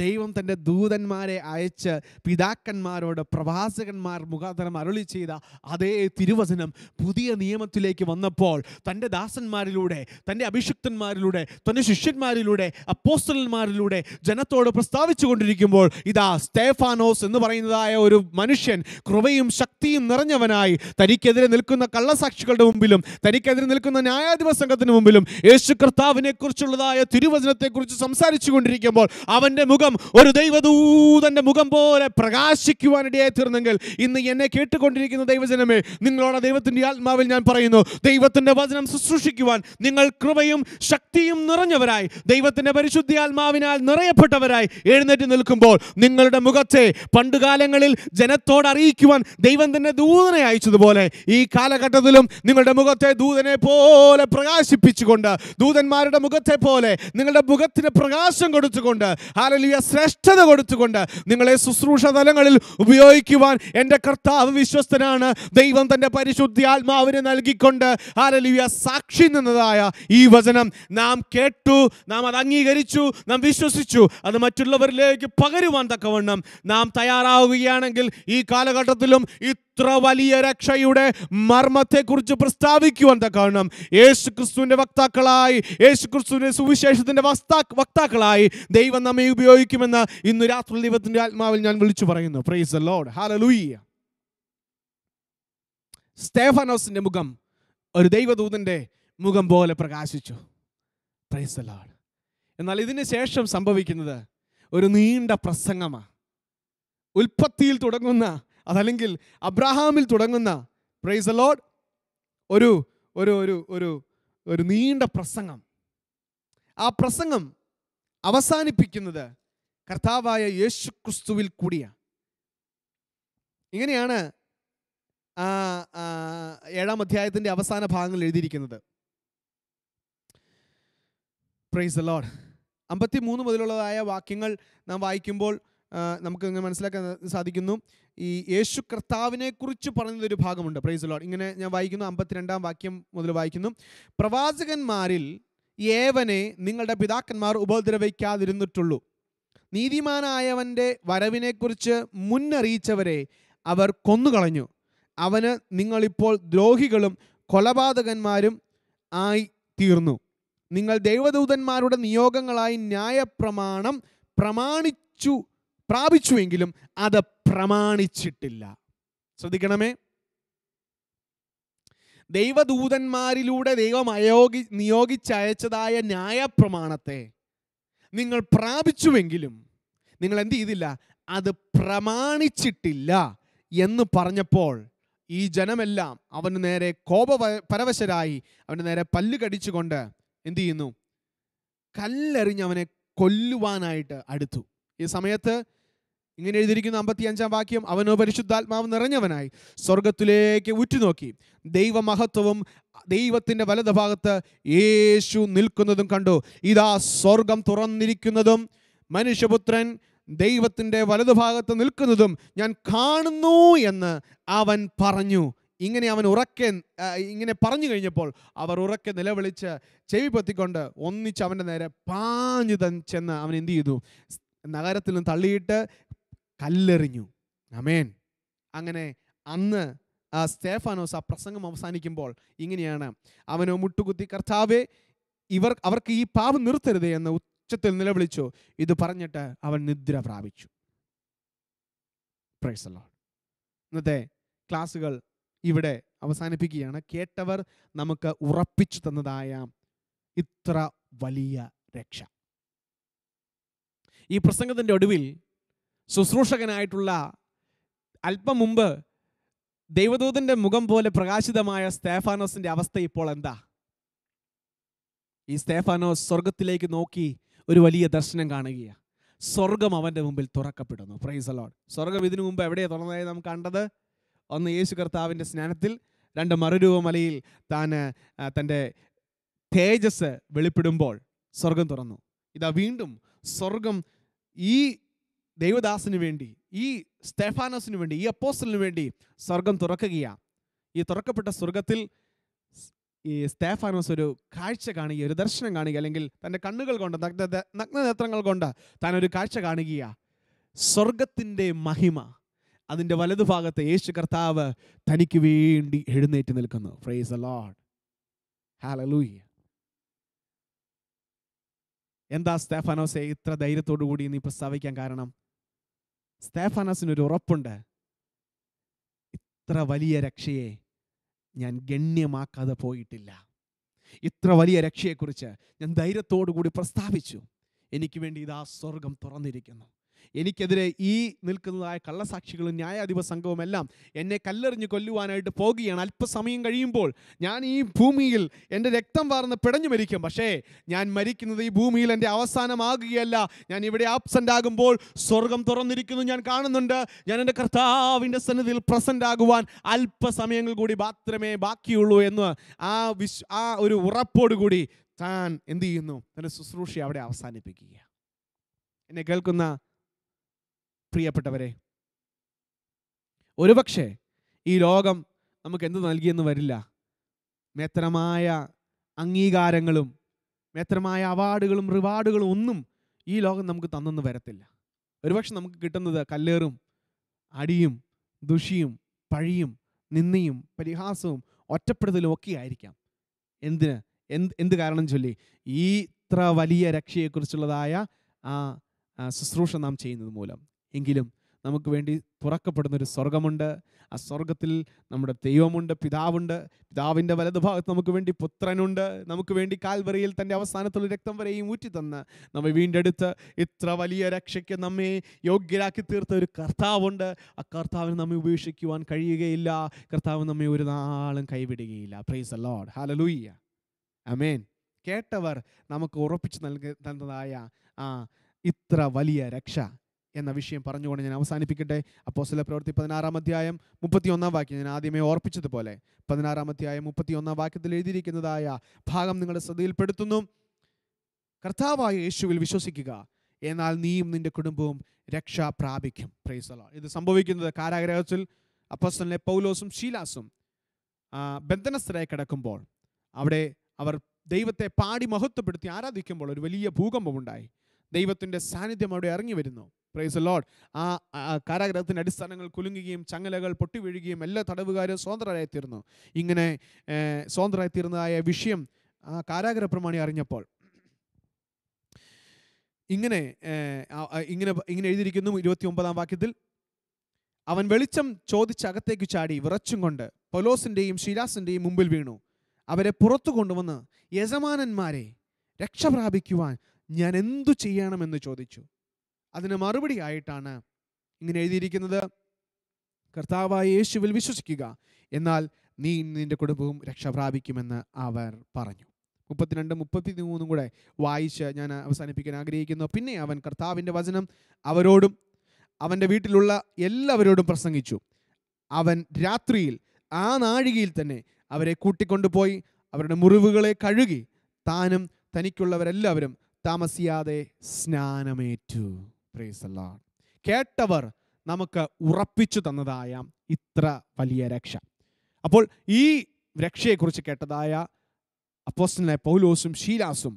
ദൈവം തൻ്റെ ദൂതന്മാരെ അയച്ച് പിതാക്കന്മാരോട് പ്രവാസകന്മാർ മുഖാന്തരം അരുളി ചെയ്ത അതേ തിരുവചനം പുതിയ നിയമത്തിലേക്ക് വന്നപ്പോൾ തൻ്റെ ദാസന്മാരിലൂടെ തൻ്റെ അഭിഷിക്തന്മാരിലൂടെ തൻ്റെ ശിഷ്യന്മാരിലൂടെ അപ്പോസ്റ്റലന്മാരിലൂടെ ജനത്തോട് പ്രസ്താവിച്ചു കൊണ്ടിരിക്കുമ്പോൾ ഇതാ സ്റ്റേഫാനോസ് എന്ന് പറയുന്നതായ ഒരു മനുഷ്യൻ കൃപയും ശക്തിയും നിറഞ്ഞവനായി തനിക്കെതിരെ നിൽക്കുന്ന കള്ളസാക്ഷികളുടെ മുമ്പിലും തനിക്കെതിരെ നിൽക്കുന്ന ന്യായാധിപ സംഘത്തിന് മുമ്പിലും യേശു കർത്താവിനെക്കുറിച്ചുള്ളതായ തിരുവചനത്തെക്കുറിച്ച് സംസാരിച്ചു നടന്നുകൊണ്ടിരിക്കുമ്പോൾ അവൻ്റെ മുഖം ഒരു ദൈവദൂതൻ്റെ മുഖം പോലെ പ്രകാശിക്കുവാനിടയായി തീർന്നെങ്കിൽ ഇന്ന് എന്നെ കേട്ടുകൊണ്ടിരിക്കുന്ന ദൈവജനമേ നിങ്ങളോട് ദൈവത്തിൻ്റെ ആത്മാവിൽ ഞാൻ പറയുന്നു ദൈവത്തിൻ്റെ വചനം ശുശ്രൂഷിക്കുവാൻ നിങ്ങൾ കൃപയും ശക്തിയും നിറഞ്ഞവരായി ദൈവത്തിൻ്റെ ആത്മാവിനാൽ നിറയപ്പെട്ടവരായി എഴുന്നേറ്റ് നിൽക്കുമ്പോൾ നിങ്ങളുടെ മുഖത്തെ പണ്ടുകാലങ്ങളിൽ ജനത്തോട് അറിയിക്കുവാൻ ദൈവം തന്നെ ദൂതനെ അയച്ചതുപോലെ ഈ കാലഘട്ടത്തിലും നിങ്ങളുടെ മുഖത്തെ ദൂതനെ പോലെ പ്രകാശിപ്പിച്ചുകൊണ്ട് ദൂതന്മാരുടെ മുഖത്തെ പോലെ നിങ്ങളുടെ മുഖത്തിന് പ്രകാശം സ്ഥാനം കൊടുത്തുകൊണ്ട് ഹാലലിയ ശ്രേഷ്ഠത കൊടുത്തുകൊണ്ട് നിങ്ങളെ ശുശ്രൂഷ തലങ്ങളിൽ ഉപയോഗിക്കുവാൻ എൻ്റെ കർത്താവ് വിശ്വസ്തനാണ് ദൈവം തൻ്റെ പരിശുദ്ധി ആത്മാവിനെ നൽകിക്കൊണ്ട് ഹാലലിയ സാക്ഷി നിന്നതായ ഈ വചനം നാം കേട്ടു നാം അത് അംഗീകരിച്ചു നാം വിശ്വസിച്ചു അത് മറ്റുള്ളവരിലേക്ക് പകരുവാൻ തക്കവണ്ണം നാം തയ്യാറാവുകയാണെങ്കിൽ ഈ കാലഘട്ടത്തിലും ഈ എത്ര വലിയ രക്ഷയുടെ മർമ്മത്തെക്കുറിച്ച് പ്രസ്താവിക്കുവാൻ കാരണം യേശു ക്രിസ്തുവിൻ്റെ വക്താക്കളായി യേശു ക്രിസ്തുവിൻ്റെ സുവിശേഷത്തിൻ്റെ വസ്താ വക്താക്കളായി ദൈവം നമ്മെ ഉപയോഗിക്കുമെന്ന് ഇന്ന് രാത്രി ദൈവത്തിൻ്റെ ആത്മാവിൽ ഞാൻ വിളിച്ചു പറയുന്നു പ്രൈസ് ലോഡ് ഹാല ലൂയ്യ സ്റ്റേഫനോസിൻ്റെ മുഖം ഒരു ദൈവദൂതൻ്റെ മുഖം പോലെ പ്രകാശിച്ചു പ്രൈസ് ലോഡ് എന്നാൽ ഇതിന് ശേഷം സംഭവിക്കുന്നത് ഒരു നീണ്ട പ്രസംഗമാണ് ഉൽപ്പത്തിയിൽ തുടങ്ങുന്ന അതല്ലെങ്കിൽ അബ്രഹാമിൽ തുടങ്ങുന്ന പ്രൈസ് അലോഡ് ഒരു ഒരു ഒരു ഒരു ഒരു നീണ്ട പ്രസംഗം ആ പ്രസംഗം അവസാനിപ്പിക്കുന്നത് കർത്താവായ യേശു ക്രിസ്തുവിൽ കൂടിയാണ് ഇങ്ങനെയാണ് ഏഴാം അധ്യായത്തിൻ്റെ അവസാന ഭാഗങ്ങൾ എഴുതിയിരിക്കുന്നത് പ്രൈസ് അലോഡ് അമ്പത്തി മൂന്ന് മുതലുള്ളതായ വാക്യങ്ങൾ നാം വായിക്കുമ്പോൾ നമുക്ക് മനസ്സിലാക്കാൻ സാധിക്കുന്നു ഈ യേശു കർത്താവിനെ കുറിച്ച് പറയുന്നതൊരു ഭാഗമുണ്ട് പ്രൈസ് ലോഡ് ഇങ്ങനെ ഞാൻ വായിക്കുന്നു അമ്പത്തിരണ്ടാം വാക്യം മുതൽ വായിക്കുന്നു പ്രവാചകന്മാരിൽ ഏവനെ നിങ്ങളുടെ പിതാക്കന്മാർ ഉപദ്രവിക്കാതിരുന്നിട്ടുള്ളൂ നീതിമാനായവൻ്റെ വരവിനെക്കുറിച്ച് മുന്നറിയിച്ചവരെ അവർ കൊന്നുകളഞ്ഞു അവന് നിങ്ങളിപ്പോൾ ദ്രോഹികളും കൊലപാതകന്മാരും ആയി തീർന്നു നിങ്ങൾ ദൈവദൂതന്മാരുടെ നിയോഗങ്ങളായി ന്യായപ്രമാണം പ്രമാണിച്ചു പ്രാപിച്ചുവെങ്കിലും അത് പ്രമാണിച്ചിട്ടില്ല ശ്രദ്ധിക്കണമേ ദൈവദൂതന്മാരിലൂടെ ദൈവം അയോഗി നിയോഗിച്ചയച്ചതായ പ്രമാണത്തെ നിങ്ങൾ പ്രാപിച്ചുവെങ്കിലും നിങ്ങൾ എന്ത് ചെയ്തില്ല അത് പ്രമാണിച്ചിട്ടില്ല എന്ന് പറഞ്ഞപ്പോൾ ഈ ജനമെല്ലാം അവന് നേരെ കോപ പരവശരായി അവന് നേരെ പല്ല് കടിച്ചുകൊണ്ട് എന്തു ചെയ്യുന്നു കല്ലെറിഞ്ഞ് അവനെ കൊല്ലുവാനായിട്ട് അടുത്തു ഈ സമയത്ത് ഇങ്ങനെ എഴുതിയിരിക്കുന്ന അമ്പത്തിയഞ്ചാം വാക്യം അവനോ പരിശുദ്ധാത്മാവ് നിറഞ്ഞവനായി സ്വർഗത്തിലേക്ക് ഉറ്റുനോക്കി ദൈവമഹത്വവും ദൈവത്തിൻ്റെ വലതുഭാഗത്ത് യേശു നിൽക്കുന്നതും കണ്ടു ഇതാ സ്വർഗം തുറന്നിരിക്കുന്നതും മനുഷ്യപുത്രൻ ദൈവത്തിൻ്റെ വലതുഭാഗത്ത് നിൽക്കുന്നതും ഞാൻ കാണുന്നു എന്ന് അവൻ പറഞ്ഞു ഇങ്ങനെ അവൻ ഉറക്കെ ഇങ്ങനെ പറഞ്ഞു കഴിഞ്ഞപ്പോൾ അവർ ഉറക്കെ നിലവിളിച്ച് ചെവി പൊത്തിക്കൊണ്ട് ഒന്നിച്ച് അവൻ്റെ നേരെ പാഞ്ഞു തൻ ചെന്ന് അവൻ എന്തു ചെയ്തു നഗരത്തിൽ നിന്ന് തള്ളിയിട്ട് കല്ലെറിഞ്ഞു അമേൻ അങ്ങനെ അന്ന് സ്റ്റേഫാനോസ് ആ പ്രസംഗം അവസാനിക്കുമ്പോൾ ഇങ്ങനെയാണ് അവനോ മുട്ടുകുത്തി കർത്താവെ ഇവർ അവർക്ക് ഈ പാപം നിർത്തരുതേ എന്ന് ഉച്ചത്തിൽ നിലവിളിച്ചു ഇത് പറഞ്ഞിട്ട് അവൻ നിദ്ര പ്രാപിച്ചു ഇന്നത്തെ ക്ലാസ്സുകൾ ഇവിടെ അവസാനിപ്പിക്കുകയാണ് കേട്ടവർ നമുക്ക് ഉറപ്പിച്ചു തന്നതായ ഇത്ര വലിയ രക്ഷ ഈ പ്രസംഗത്തിൻ്റെ ഒടുവിൽ ശുശ്രൂഷകനായിട്ടുള്ള അല്പം മുമ്പ് ദൈവദൂതന്റെ മുഖം പോലെ പ്രകാശിതമായ സ്തേഫാനോസിൻ്റെ അവസ്ഥ ഇപ്പോൾ എന്താ ഈ സ്തേഫാനോസ് സ്വർഗത്തിലേക്ക് നോക്കി ഒരു വലിയ ദർശനം കാണുകയാണ് സ്വർഗം അവൻ്റെ മുമ്പിൽ തുറക്കപ്പെടുന്നു പ്രൈസ് അലോഡ് സ്വർഗം ഇതിനു മുമ്പ് എവിടെയാണ് തുറന്നതായി നാം കണ്ടത് ഒന്ന് യേശു കർത്താവിൻ്റെ സ്നാനത്തിൽ രണ്ട് മറുരൂപമലയിൽ മലയിൽ താൻ തൻ്റെ തേജസ് വെളിപ്പെടുമ്പോൾ സ്വർഗം തുറന്നു ഇതാ വീണ്ടും സ്വർഗം ഈ ദൈവദാസിന് വേണ്ടി ഈ സ്തേഫാനോസിന് വേണ്ടി ഈ അപ്പോസ്റ്റലിന് വേണ്ടി സ്വർഗം തുറക്കുകയാണ് ഈ തുറക്കപ്പെട്ട സ്വർഗത്തിൽ ഈ സ്തേഫാനോസ് ഒരു കാഴ്ച കാണുക ഒരു ദർശനം കാണുക അല്ലെങ്കിൽ തൻ്റെ കണ്ണുകൾ കൊണ്ട് നഗ്ന നഗ്നനേത്രങ്ങൾ കൊണ്ട് താൻ ഒരു കാഴ്ച കാണുകയാണ് സ്വർഗത്തിൻ്റെ മഹിമ അതിൻ്റെ വലതുഭാഗത്ത് യേശു കർത്താവ് തനിക്ക് വേണ്ടി എഴുന്നേറ്റ് നിൽക്കുന്നു ഫ്രേസ് അലോഡ് ലോഡ് എന്താ സ്തേഫാനോസെ ഇത്ര ധൈര്യത്തോടു കൂടി നീ പ്രസ്താവിക്കാൻ കാരണം സ്തേഫാനസിനൊരു ഉറപ്പുണ്ട് ഇത്ര വലിയ രക്ഷയെ ഞാൻ ഗണ്യമാക്കാതെ പോയിട്ടില്ല ഇത്ര വലിയ രക്ഷയെക്കുറിച്ച് ഞാൻ ധൈര്യത്തോടു കൂടി പ്രസ്താവിച്ചു എനിക്ക് വേണ്ടി ആ സ്വർഗം തുറന്നിരിക്കുന്നു എനിക്കെതിരെ ഈ നിൽക്കുന്നതായ കള്ളസാക്ഷികളും ന്യായാധിപ എല്ലാം എന്നെ കല്ലെറിഞ്ഞ് കൊല്ലുവാനായിട്ട് പോകുകയാണ് അല്പസമയം കഴിയുമ്പോൾ ഞാൻ ഈ ഭൂമിയിൽ എൻ്റെ രക്തം വാർന്ന് പിടഞ്ഞു മരിക്കും പക്ഷേ ഞാൻ മരിക്കുന്നത് ഈ ഭൂമിയിൽ എൻ്റെ അവസാനമാകുകയല്ല ഞാൻ ഇവിടെ ആബ്സെൻ്റ് ആകുമ്പോൾ സ്വർഗം തുറന്നിരിക്കുന്നു ഞാൻ കാണുന്നുണ്ട് ഞാൻ എൻ്റെ കർത്താവിൻ്റെ സന്നിധിയിൽ പ്രസൻ്റ് ആകുവാൻ അല്പസമയങ്ങൾ കൂടി മാത്രമേ ബാക്കിയുള്ളൂ എന്ന് ആ വിശ് ആ ഒരു ഉറപ്പോടുകൂടി താൻ എന്ത് ചെയ്യുന്നു തൻ്റെ ശുശ്രൂഷ അവിടെ അവസാനിപ്പിക്കുക എന്നെ കേൾക്കുന്ന പ്രിയപ്പെട്ടവരെ ഒരുപക്ഷെ ഈ ലോകം നമുക്ക് എന്ത് നൽകിയെന്ന് വരില്ല മേത്രമായ അംഗീകാരങ്ങളും മേത്രമായ അവാർഡുകളും റിവാർഡുകളും ഒന്നും ഈ ലോകം നമുക്ക് തന്നെന്ന് വരത്തില്ല ഒരുപക്ഷെ നമുക്ക് കിട്ടുന്നത് കല്ലേറും അടിയും ദുഷിയും പഴിയും നിന്ദയും പരിഹാസവും ഒറ്റപ്പെടുത്തലും ഒക്കെ ആയിരിക്കാം എന്തിന് എന്ത് എന്ത് കാരണം ചൊല്ലി ഈ ഇത്ര വലിയ രക്ഷയെക്കുറിച്ചുള്ളതായ ആ ശുശ്രൂഷ നാം ചെയ്യുന്നത് മൂലം എങ്കിലും നമുക്ക് വേണ്ടി തുറക്കപ്പെടുന്നൊരു സ്വർഗമുണ്ട് ആ സ്വർഗത്തിൽ നമ്മുടെ ദൈവമുണ്ട് പിതാവുണ്ട് പിതാവിൻ്റെ വലതുഭാഗത്ത് നമുക്ക് വേണ്ടി പുത്രനുണ്ട് നമുക്ക് വേണ്ടി കാൽവറിയിൽ തൻ്റെ അവസാനത്തുള്ള രക്തം വരെയും ഊറ്റിത്തന്ന് നമ്മെ വീണ്ടെടുത്ത് ഇത്ര വലിയ രക്ഷയ്ക്ക് നമ്മെ യോഗ്യരാക്കി തീർത്ത ഒരു കർത്താവുണ്ട് ആ കർത്താവിന് നമ്മെ ഉപേക്ഷിക്കുവാൻ കഴിയുകയില്ല കർത്താവ് നമ്മെ ഒരു നാളും കൈവിടുകയില്ല പ്രൈസ് അലോഡ് ലൂയ്യ അമേൻ കേട്ടവർ നമുക്ക് ഉറപ്പിച്ചു നൽകി തന്നതായ ആ ഇത്ര വലിയ രക്ഷ എന്ന വിഷയം പറഞ്ഞുകൊണ്ട് ഞാൻ അവസാനിപ്പിക്കട്ടെ സ്ഥല പ്രവൃത്തി പതിനാറാം അധ്യായം മുപ്പത്തിയൊന്നാം വാക്യം ഞാൻ ആദ്യമേ ഓർപ്പിച്ചതുപോലെ പതിനാറാം അധ്യായം മുപ്പത്തിയൊന്നാം വാക്യത്തിൽ എഴുതിയിരിക്കുന്നതായ ഭാഗം നിങ്ങളുടെ ശ്രദ്ധയിൽപ്പെടുത്തുന്നു കർത്താവായ യേശുവിൽ വിശ്വസിക്കുക എന്നാൽ നീയും നിന്റെ കുടുംബവും രക്ഷ പ്രാപിക്കും പ്രൈസല ഇത് സംഭവിക്കുന്നത് കാരാഗ്രഹത്തിൽ അപ്പസ്തലിനെ പൗലോസും ഷീലാസും ബന്ധനസ്ഥരായി കിടക്കുമ്പോൾ അവിടെ അവർ ദൈവത്തെ പാടി മഹത്വപ്പെടുത്തി ആരാധിക്കുമ്പോൾ ഒരു വലിയ ഭൂകമ്പമുണ്ടായി ദൈവത്തിൻ്റെ സാന്നിധ്യം അവിടെ ഇറങ്ങി വരുന്നു പ്രൈസ് ലോഡ് ആ കാരാഗ്രഹത്തിൻ്റെ അടിസ്ഥാനങ്ങൾ കുലുങ്ങുകയും ചങ്ങലകൾ പൊട്ടിവീഴുകയും എല്ലാ തടവുകാരും സ്വതന്ത്രരായിത്തീർന്നു ഇങ്ങനെ സ്വതന്ത്രരായിത്തീർന്നതായ വിഷയം ആ കാരാഗ്രഹ പ്രമാണി അറിഞ്ഞപ്പോൾ ഇങ്ങനെ ഇങ്ങനെ ഇങ്ങനെ എഴുതിയിരിക്കുന്നു ഇരുപത്തി ഒമ്പതാം വാക്യത്തിൽ അവൻ വെളിച്ചം ചോദിച്ച് അകത്തേക്ക് ചാടി വിറച്ചും കൊണ്ട് പൊലോസിൻ്റെയും ശിലാസിൻ്റെയും മുമ്പിൽ വീണു അവരെ പുറത്തു കൊണ്ടുവന്ന് യജമാനന്മാരെ രക്ഷ പ്രാപിക്കുവാൻ ഞാൻ എന്തു ചെയ്യണമെന്ന് ചോദിച്ചു അതിന് മറുപടി ആയിട്ടാണ് ഇങ്ങനെ എഴുതിയിരിക്കുന്നത് കർത്താവായ യേശുവിൽ വിശ്വസിക്കുക എന്നാൽ നീ നിന്റെ കുടുംബവും രക്ഷ പ്രാപിക്കുമെന്ന് അവർ പറഞ്ഞു മുപ്പത്തിരണ്ട് മുപ്പത്തി മൂന്നും കൂടെ വായിച്ച് ഞാൻ അവസാനിപ്പിക്കാൻ ആഗ്രഹിക്കുന്നു പിന്നെ അവൻ കർത്താവിൻ്റെ വചനം അവരോടും അവൻ്റെ വീട്ടിലുള്ള എല്ലാവരോടും പ്രസംഗിച്ചു അവൻ രാത്രിയിൽ ആ നാഴികയിൽ തന്നെ അവരെ കൂട്ടിക്കൊണ്ടുപോയി അവരുടെ മുറിവുകളെ കഴുകി താനും തനിക്കുള്ളവരെല്ലാവരും താമസിയാതെ സ്നാനമേറ്റു പ്രൈസ് കേട്ടവർ നമുക്ക് ഉറപ്പിച്ചു തന്നതായ ഇത്ര വലിയ രക്ഷ അപ്പോൾ ഈ രക്ഷയെക്കുറിച്ച് കേട്ടതായ അപ്പോസ്റ്റലായ പൗലോസും ഷീലാസും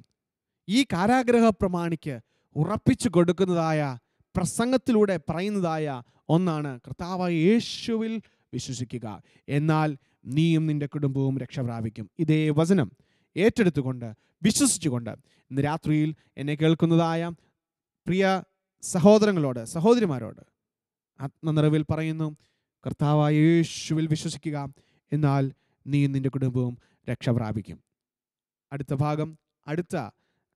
ഈ കാരാഗ്രഹ പ്രമാണിക്ക് ഉറപ്പിച്ചു കൊടുക്കുന്നതായ പ്രസംഗത്തിലൂടെ പറയുന്നതായ ഒന്നാണ് കർത്താവായ യേശുവിൽ വിശ്വസിക്കുക എന്നാൽ നീയും നിന്റെ കുടുംബവും രക്ഷ പ്രാപിക്കും ഇതേ വചനം ഏറ്റെടുത്തുകൊണ്ട് വിശ്വസിച്ചുകൊണ്ട് ഇന്ന് രാത്രിയിൽ എന്നെ കേൾക്കുന്നതായ പ്രിയ സഹോദരങ്ങളോട് സഹോദരിമാരോട് ആത്മനിറവിൽ പറയുന്നു കർത്താവായ യേശുവിൽ വിശ്വസിക്കുക എന്നാൽ നീ നിന്റെ കുടുംബവും രക്ഷ പ്രാപിക്കും അടുത്ത ഭാഗം അടുത്ത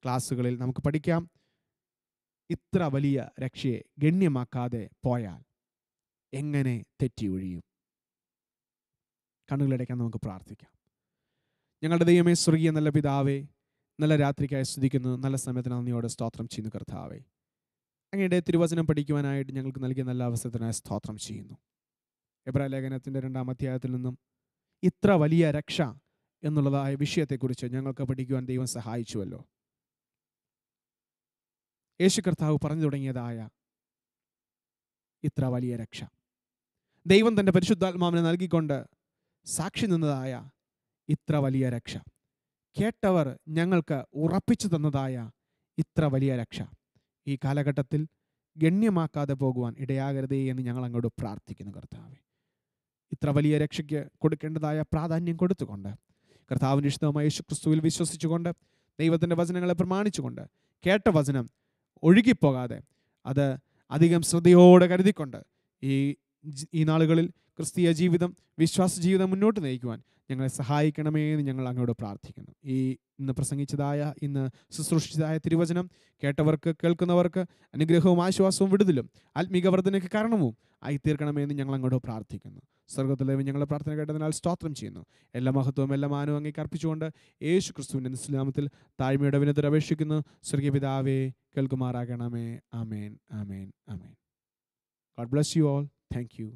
ക്ലാസ്സുകളിൽ നമുക്ക് പഠിക്കാം ഇത്ര വലിയ രക്ഷയെ ഗണ്യമാക്കാതെ പോയാൽ എങ്ങനെ തെറ്റി ഒഴിയും കണ്ണുകളിടയ്ക്കാൻ നമുക്ക് പ്രാർത്ഥിക്കാം ഞങ്ങളുടെ ദൈവമേ സ്വർഗീയ നല്ല പിതാവേ നല്ല രാത്രിക്കായി സ്തുതിക്കുന്നു നല്ല സമയത്തിന് നന്ദിയോടെ സ്തോത്രം ചെയ്യുന്നു കർത്താവേ അങ്ങയുടെ തിരുവചനം പഠിക്കുവാനായിട്ട് ഞങ്ങൾക്ക് നൽകിയ നല്ല അവസരത്തിനായി സ്തോത്രം ചെയ്യുന്നു എബ്രാ ലേഖനത്തിൻ്റെ രണ്ടാം അധ്യായത്തിൽ നിന്നും ഇത്ര വലിയ രക്ഷ എന്നുള്ളതായ വിഷയത്തെക്കുറിച്ച് ഞങ്ങൾക്ക് പഠിക്കുവാൻ ദൈവം സഹായിച്ചുവല്ലോ യേശു കർത്താവ് പറഞ്ഞു തുടങ്ങിയതായ ഇത്ര വലിയ രക്ഷ ദൈവം തൻ്റെ പരിശുദ്ധാത്മാവിനെ നൽകിക്കൊണ്ട് സാക്ഷി നിന്നതായ ഇത്ര വലിയ രക്ഷ കേട്ടവർ ഞങ്ങൾക്ക് ഉറപ്പിച്ചു തന്നതായ ഇത്ര വലിയ രക്ഷ ഈ കാലഘട്ടത്തിൽ ഗണ്യമാക്കാതെ പോകുവാൻ ഇടയാകരുതേ എന്ന് ഞങ്ങൾ അങ്ങോട്ട് പ്രാർത്ഥിക്കുന്നു കർത്താവെ ഇത്ര വലിയ രക്ഷയ്ക്ക് കൊടുക്കേണ്ടതായ പ്രാധാന്യം കൊടുത്തുകൊണ്ട് കർത്താവിൻ്റെ ഇഷ്ടമായ യേശുക്രിസ്തുവിൽ വിശ്വസിച്ചുകൊണ്ട് ദൈവത്തിൻ്റെ വചനങ്ങളെ പ്രമാണിച്ചുകൊണ്ട് കേട്ട വചനം ഒഴുകിപ്പോകാതെ അത് അധികം ശ്രദ്ധയോടെ കരുതിക്കൊണ്ട് ഈ ഈ നാളുകളിൽ ക്രിസ്തീയ ജീവിതം വിശ്വാസ ജീവിതം മുന്നോട്ട് നയിക്കുവാൻ ഞങ്ങളെ സഹായിക്കണമേ എന്ന് ഞങ്ങൾ അങ്ങോട്ട് പ്രാർത്ഥിക്കുന്നു ഈ ഇന്ന് പ്രസംഗിച്ചതായ ഇന്ന് ശുശ്രൂഷിച്ചതായ തിരുവചനം കേട്ടവർക്ക് കേൾക്കുന്നവർക്ക് അനുഗ്രഹവും ആശ്വാസവും വിടുതലും ആത്മീക കാരണവും ആയി തീർക്കണമേ എന്ന് ഞങ്ങൾ അങ്ങോട്ട് പ്രാർത്ഥിക്കുന്നു സ്വർഗത്തിലേവ് ഞങ്ങളുടെ പ്രാർത്ഥന കേട്ടതിനാൽ സ്തോത്രം ചെയ്യുന്നു എല്ലാ മഹത്വവും എല്ലാ മാനവും അങ്ങേക്ക് അർപ്പിച്ചുകൊണ്ട് യേശു ക്രിസ്തുവിൻ്റെ നിസ്ലാമത്തിൽ താഴ്മയുടെ വിനത്തിൽ അപേക്ഷിക്കുന്നു സ്വർഗീയ പിതാവേ കേൾക്കുമാറാകണമേ amen amen amen God bless you all thank U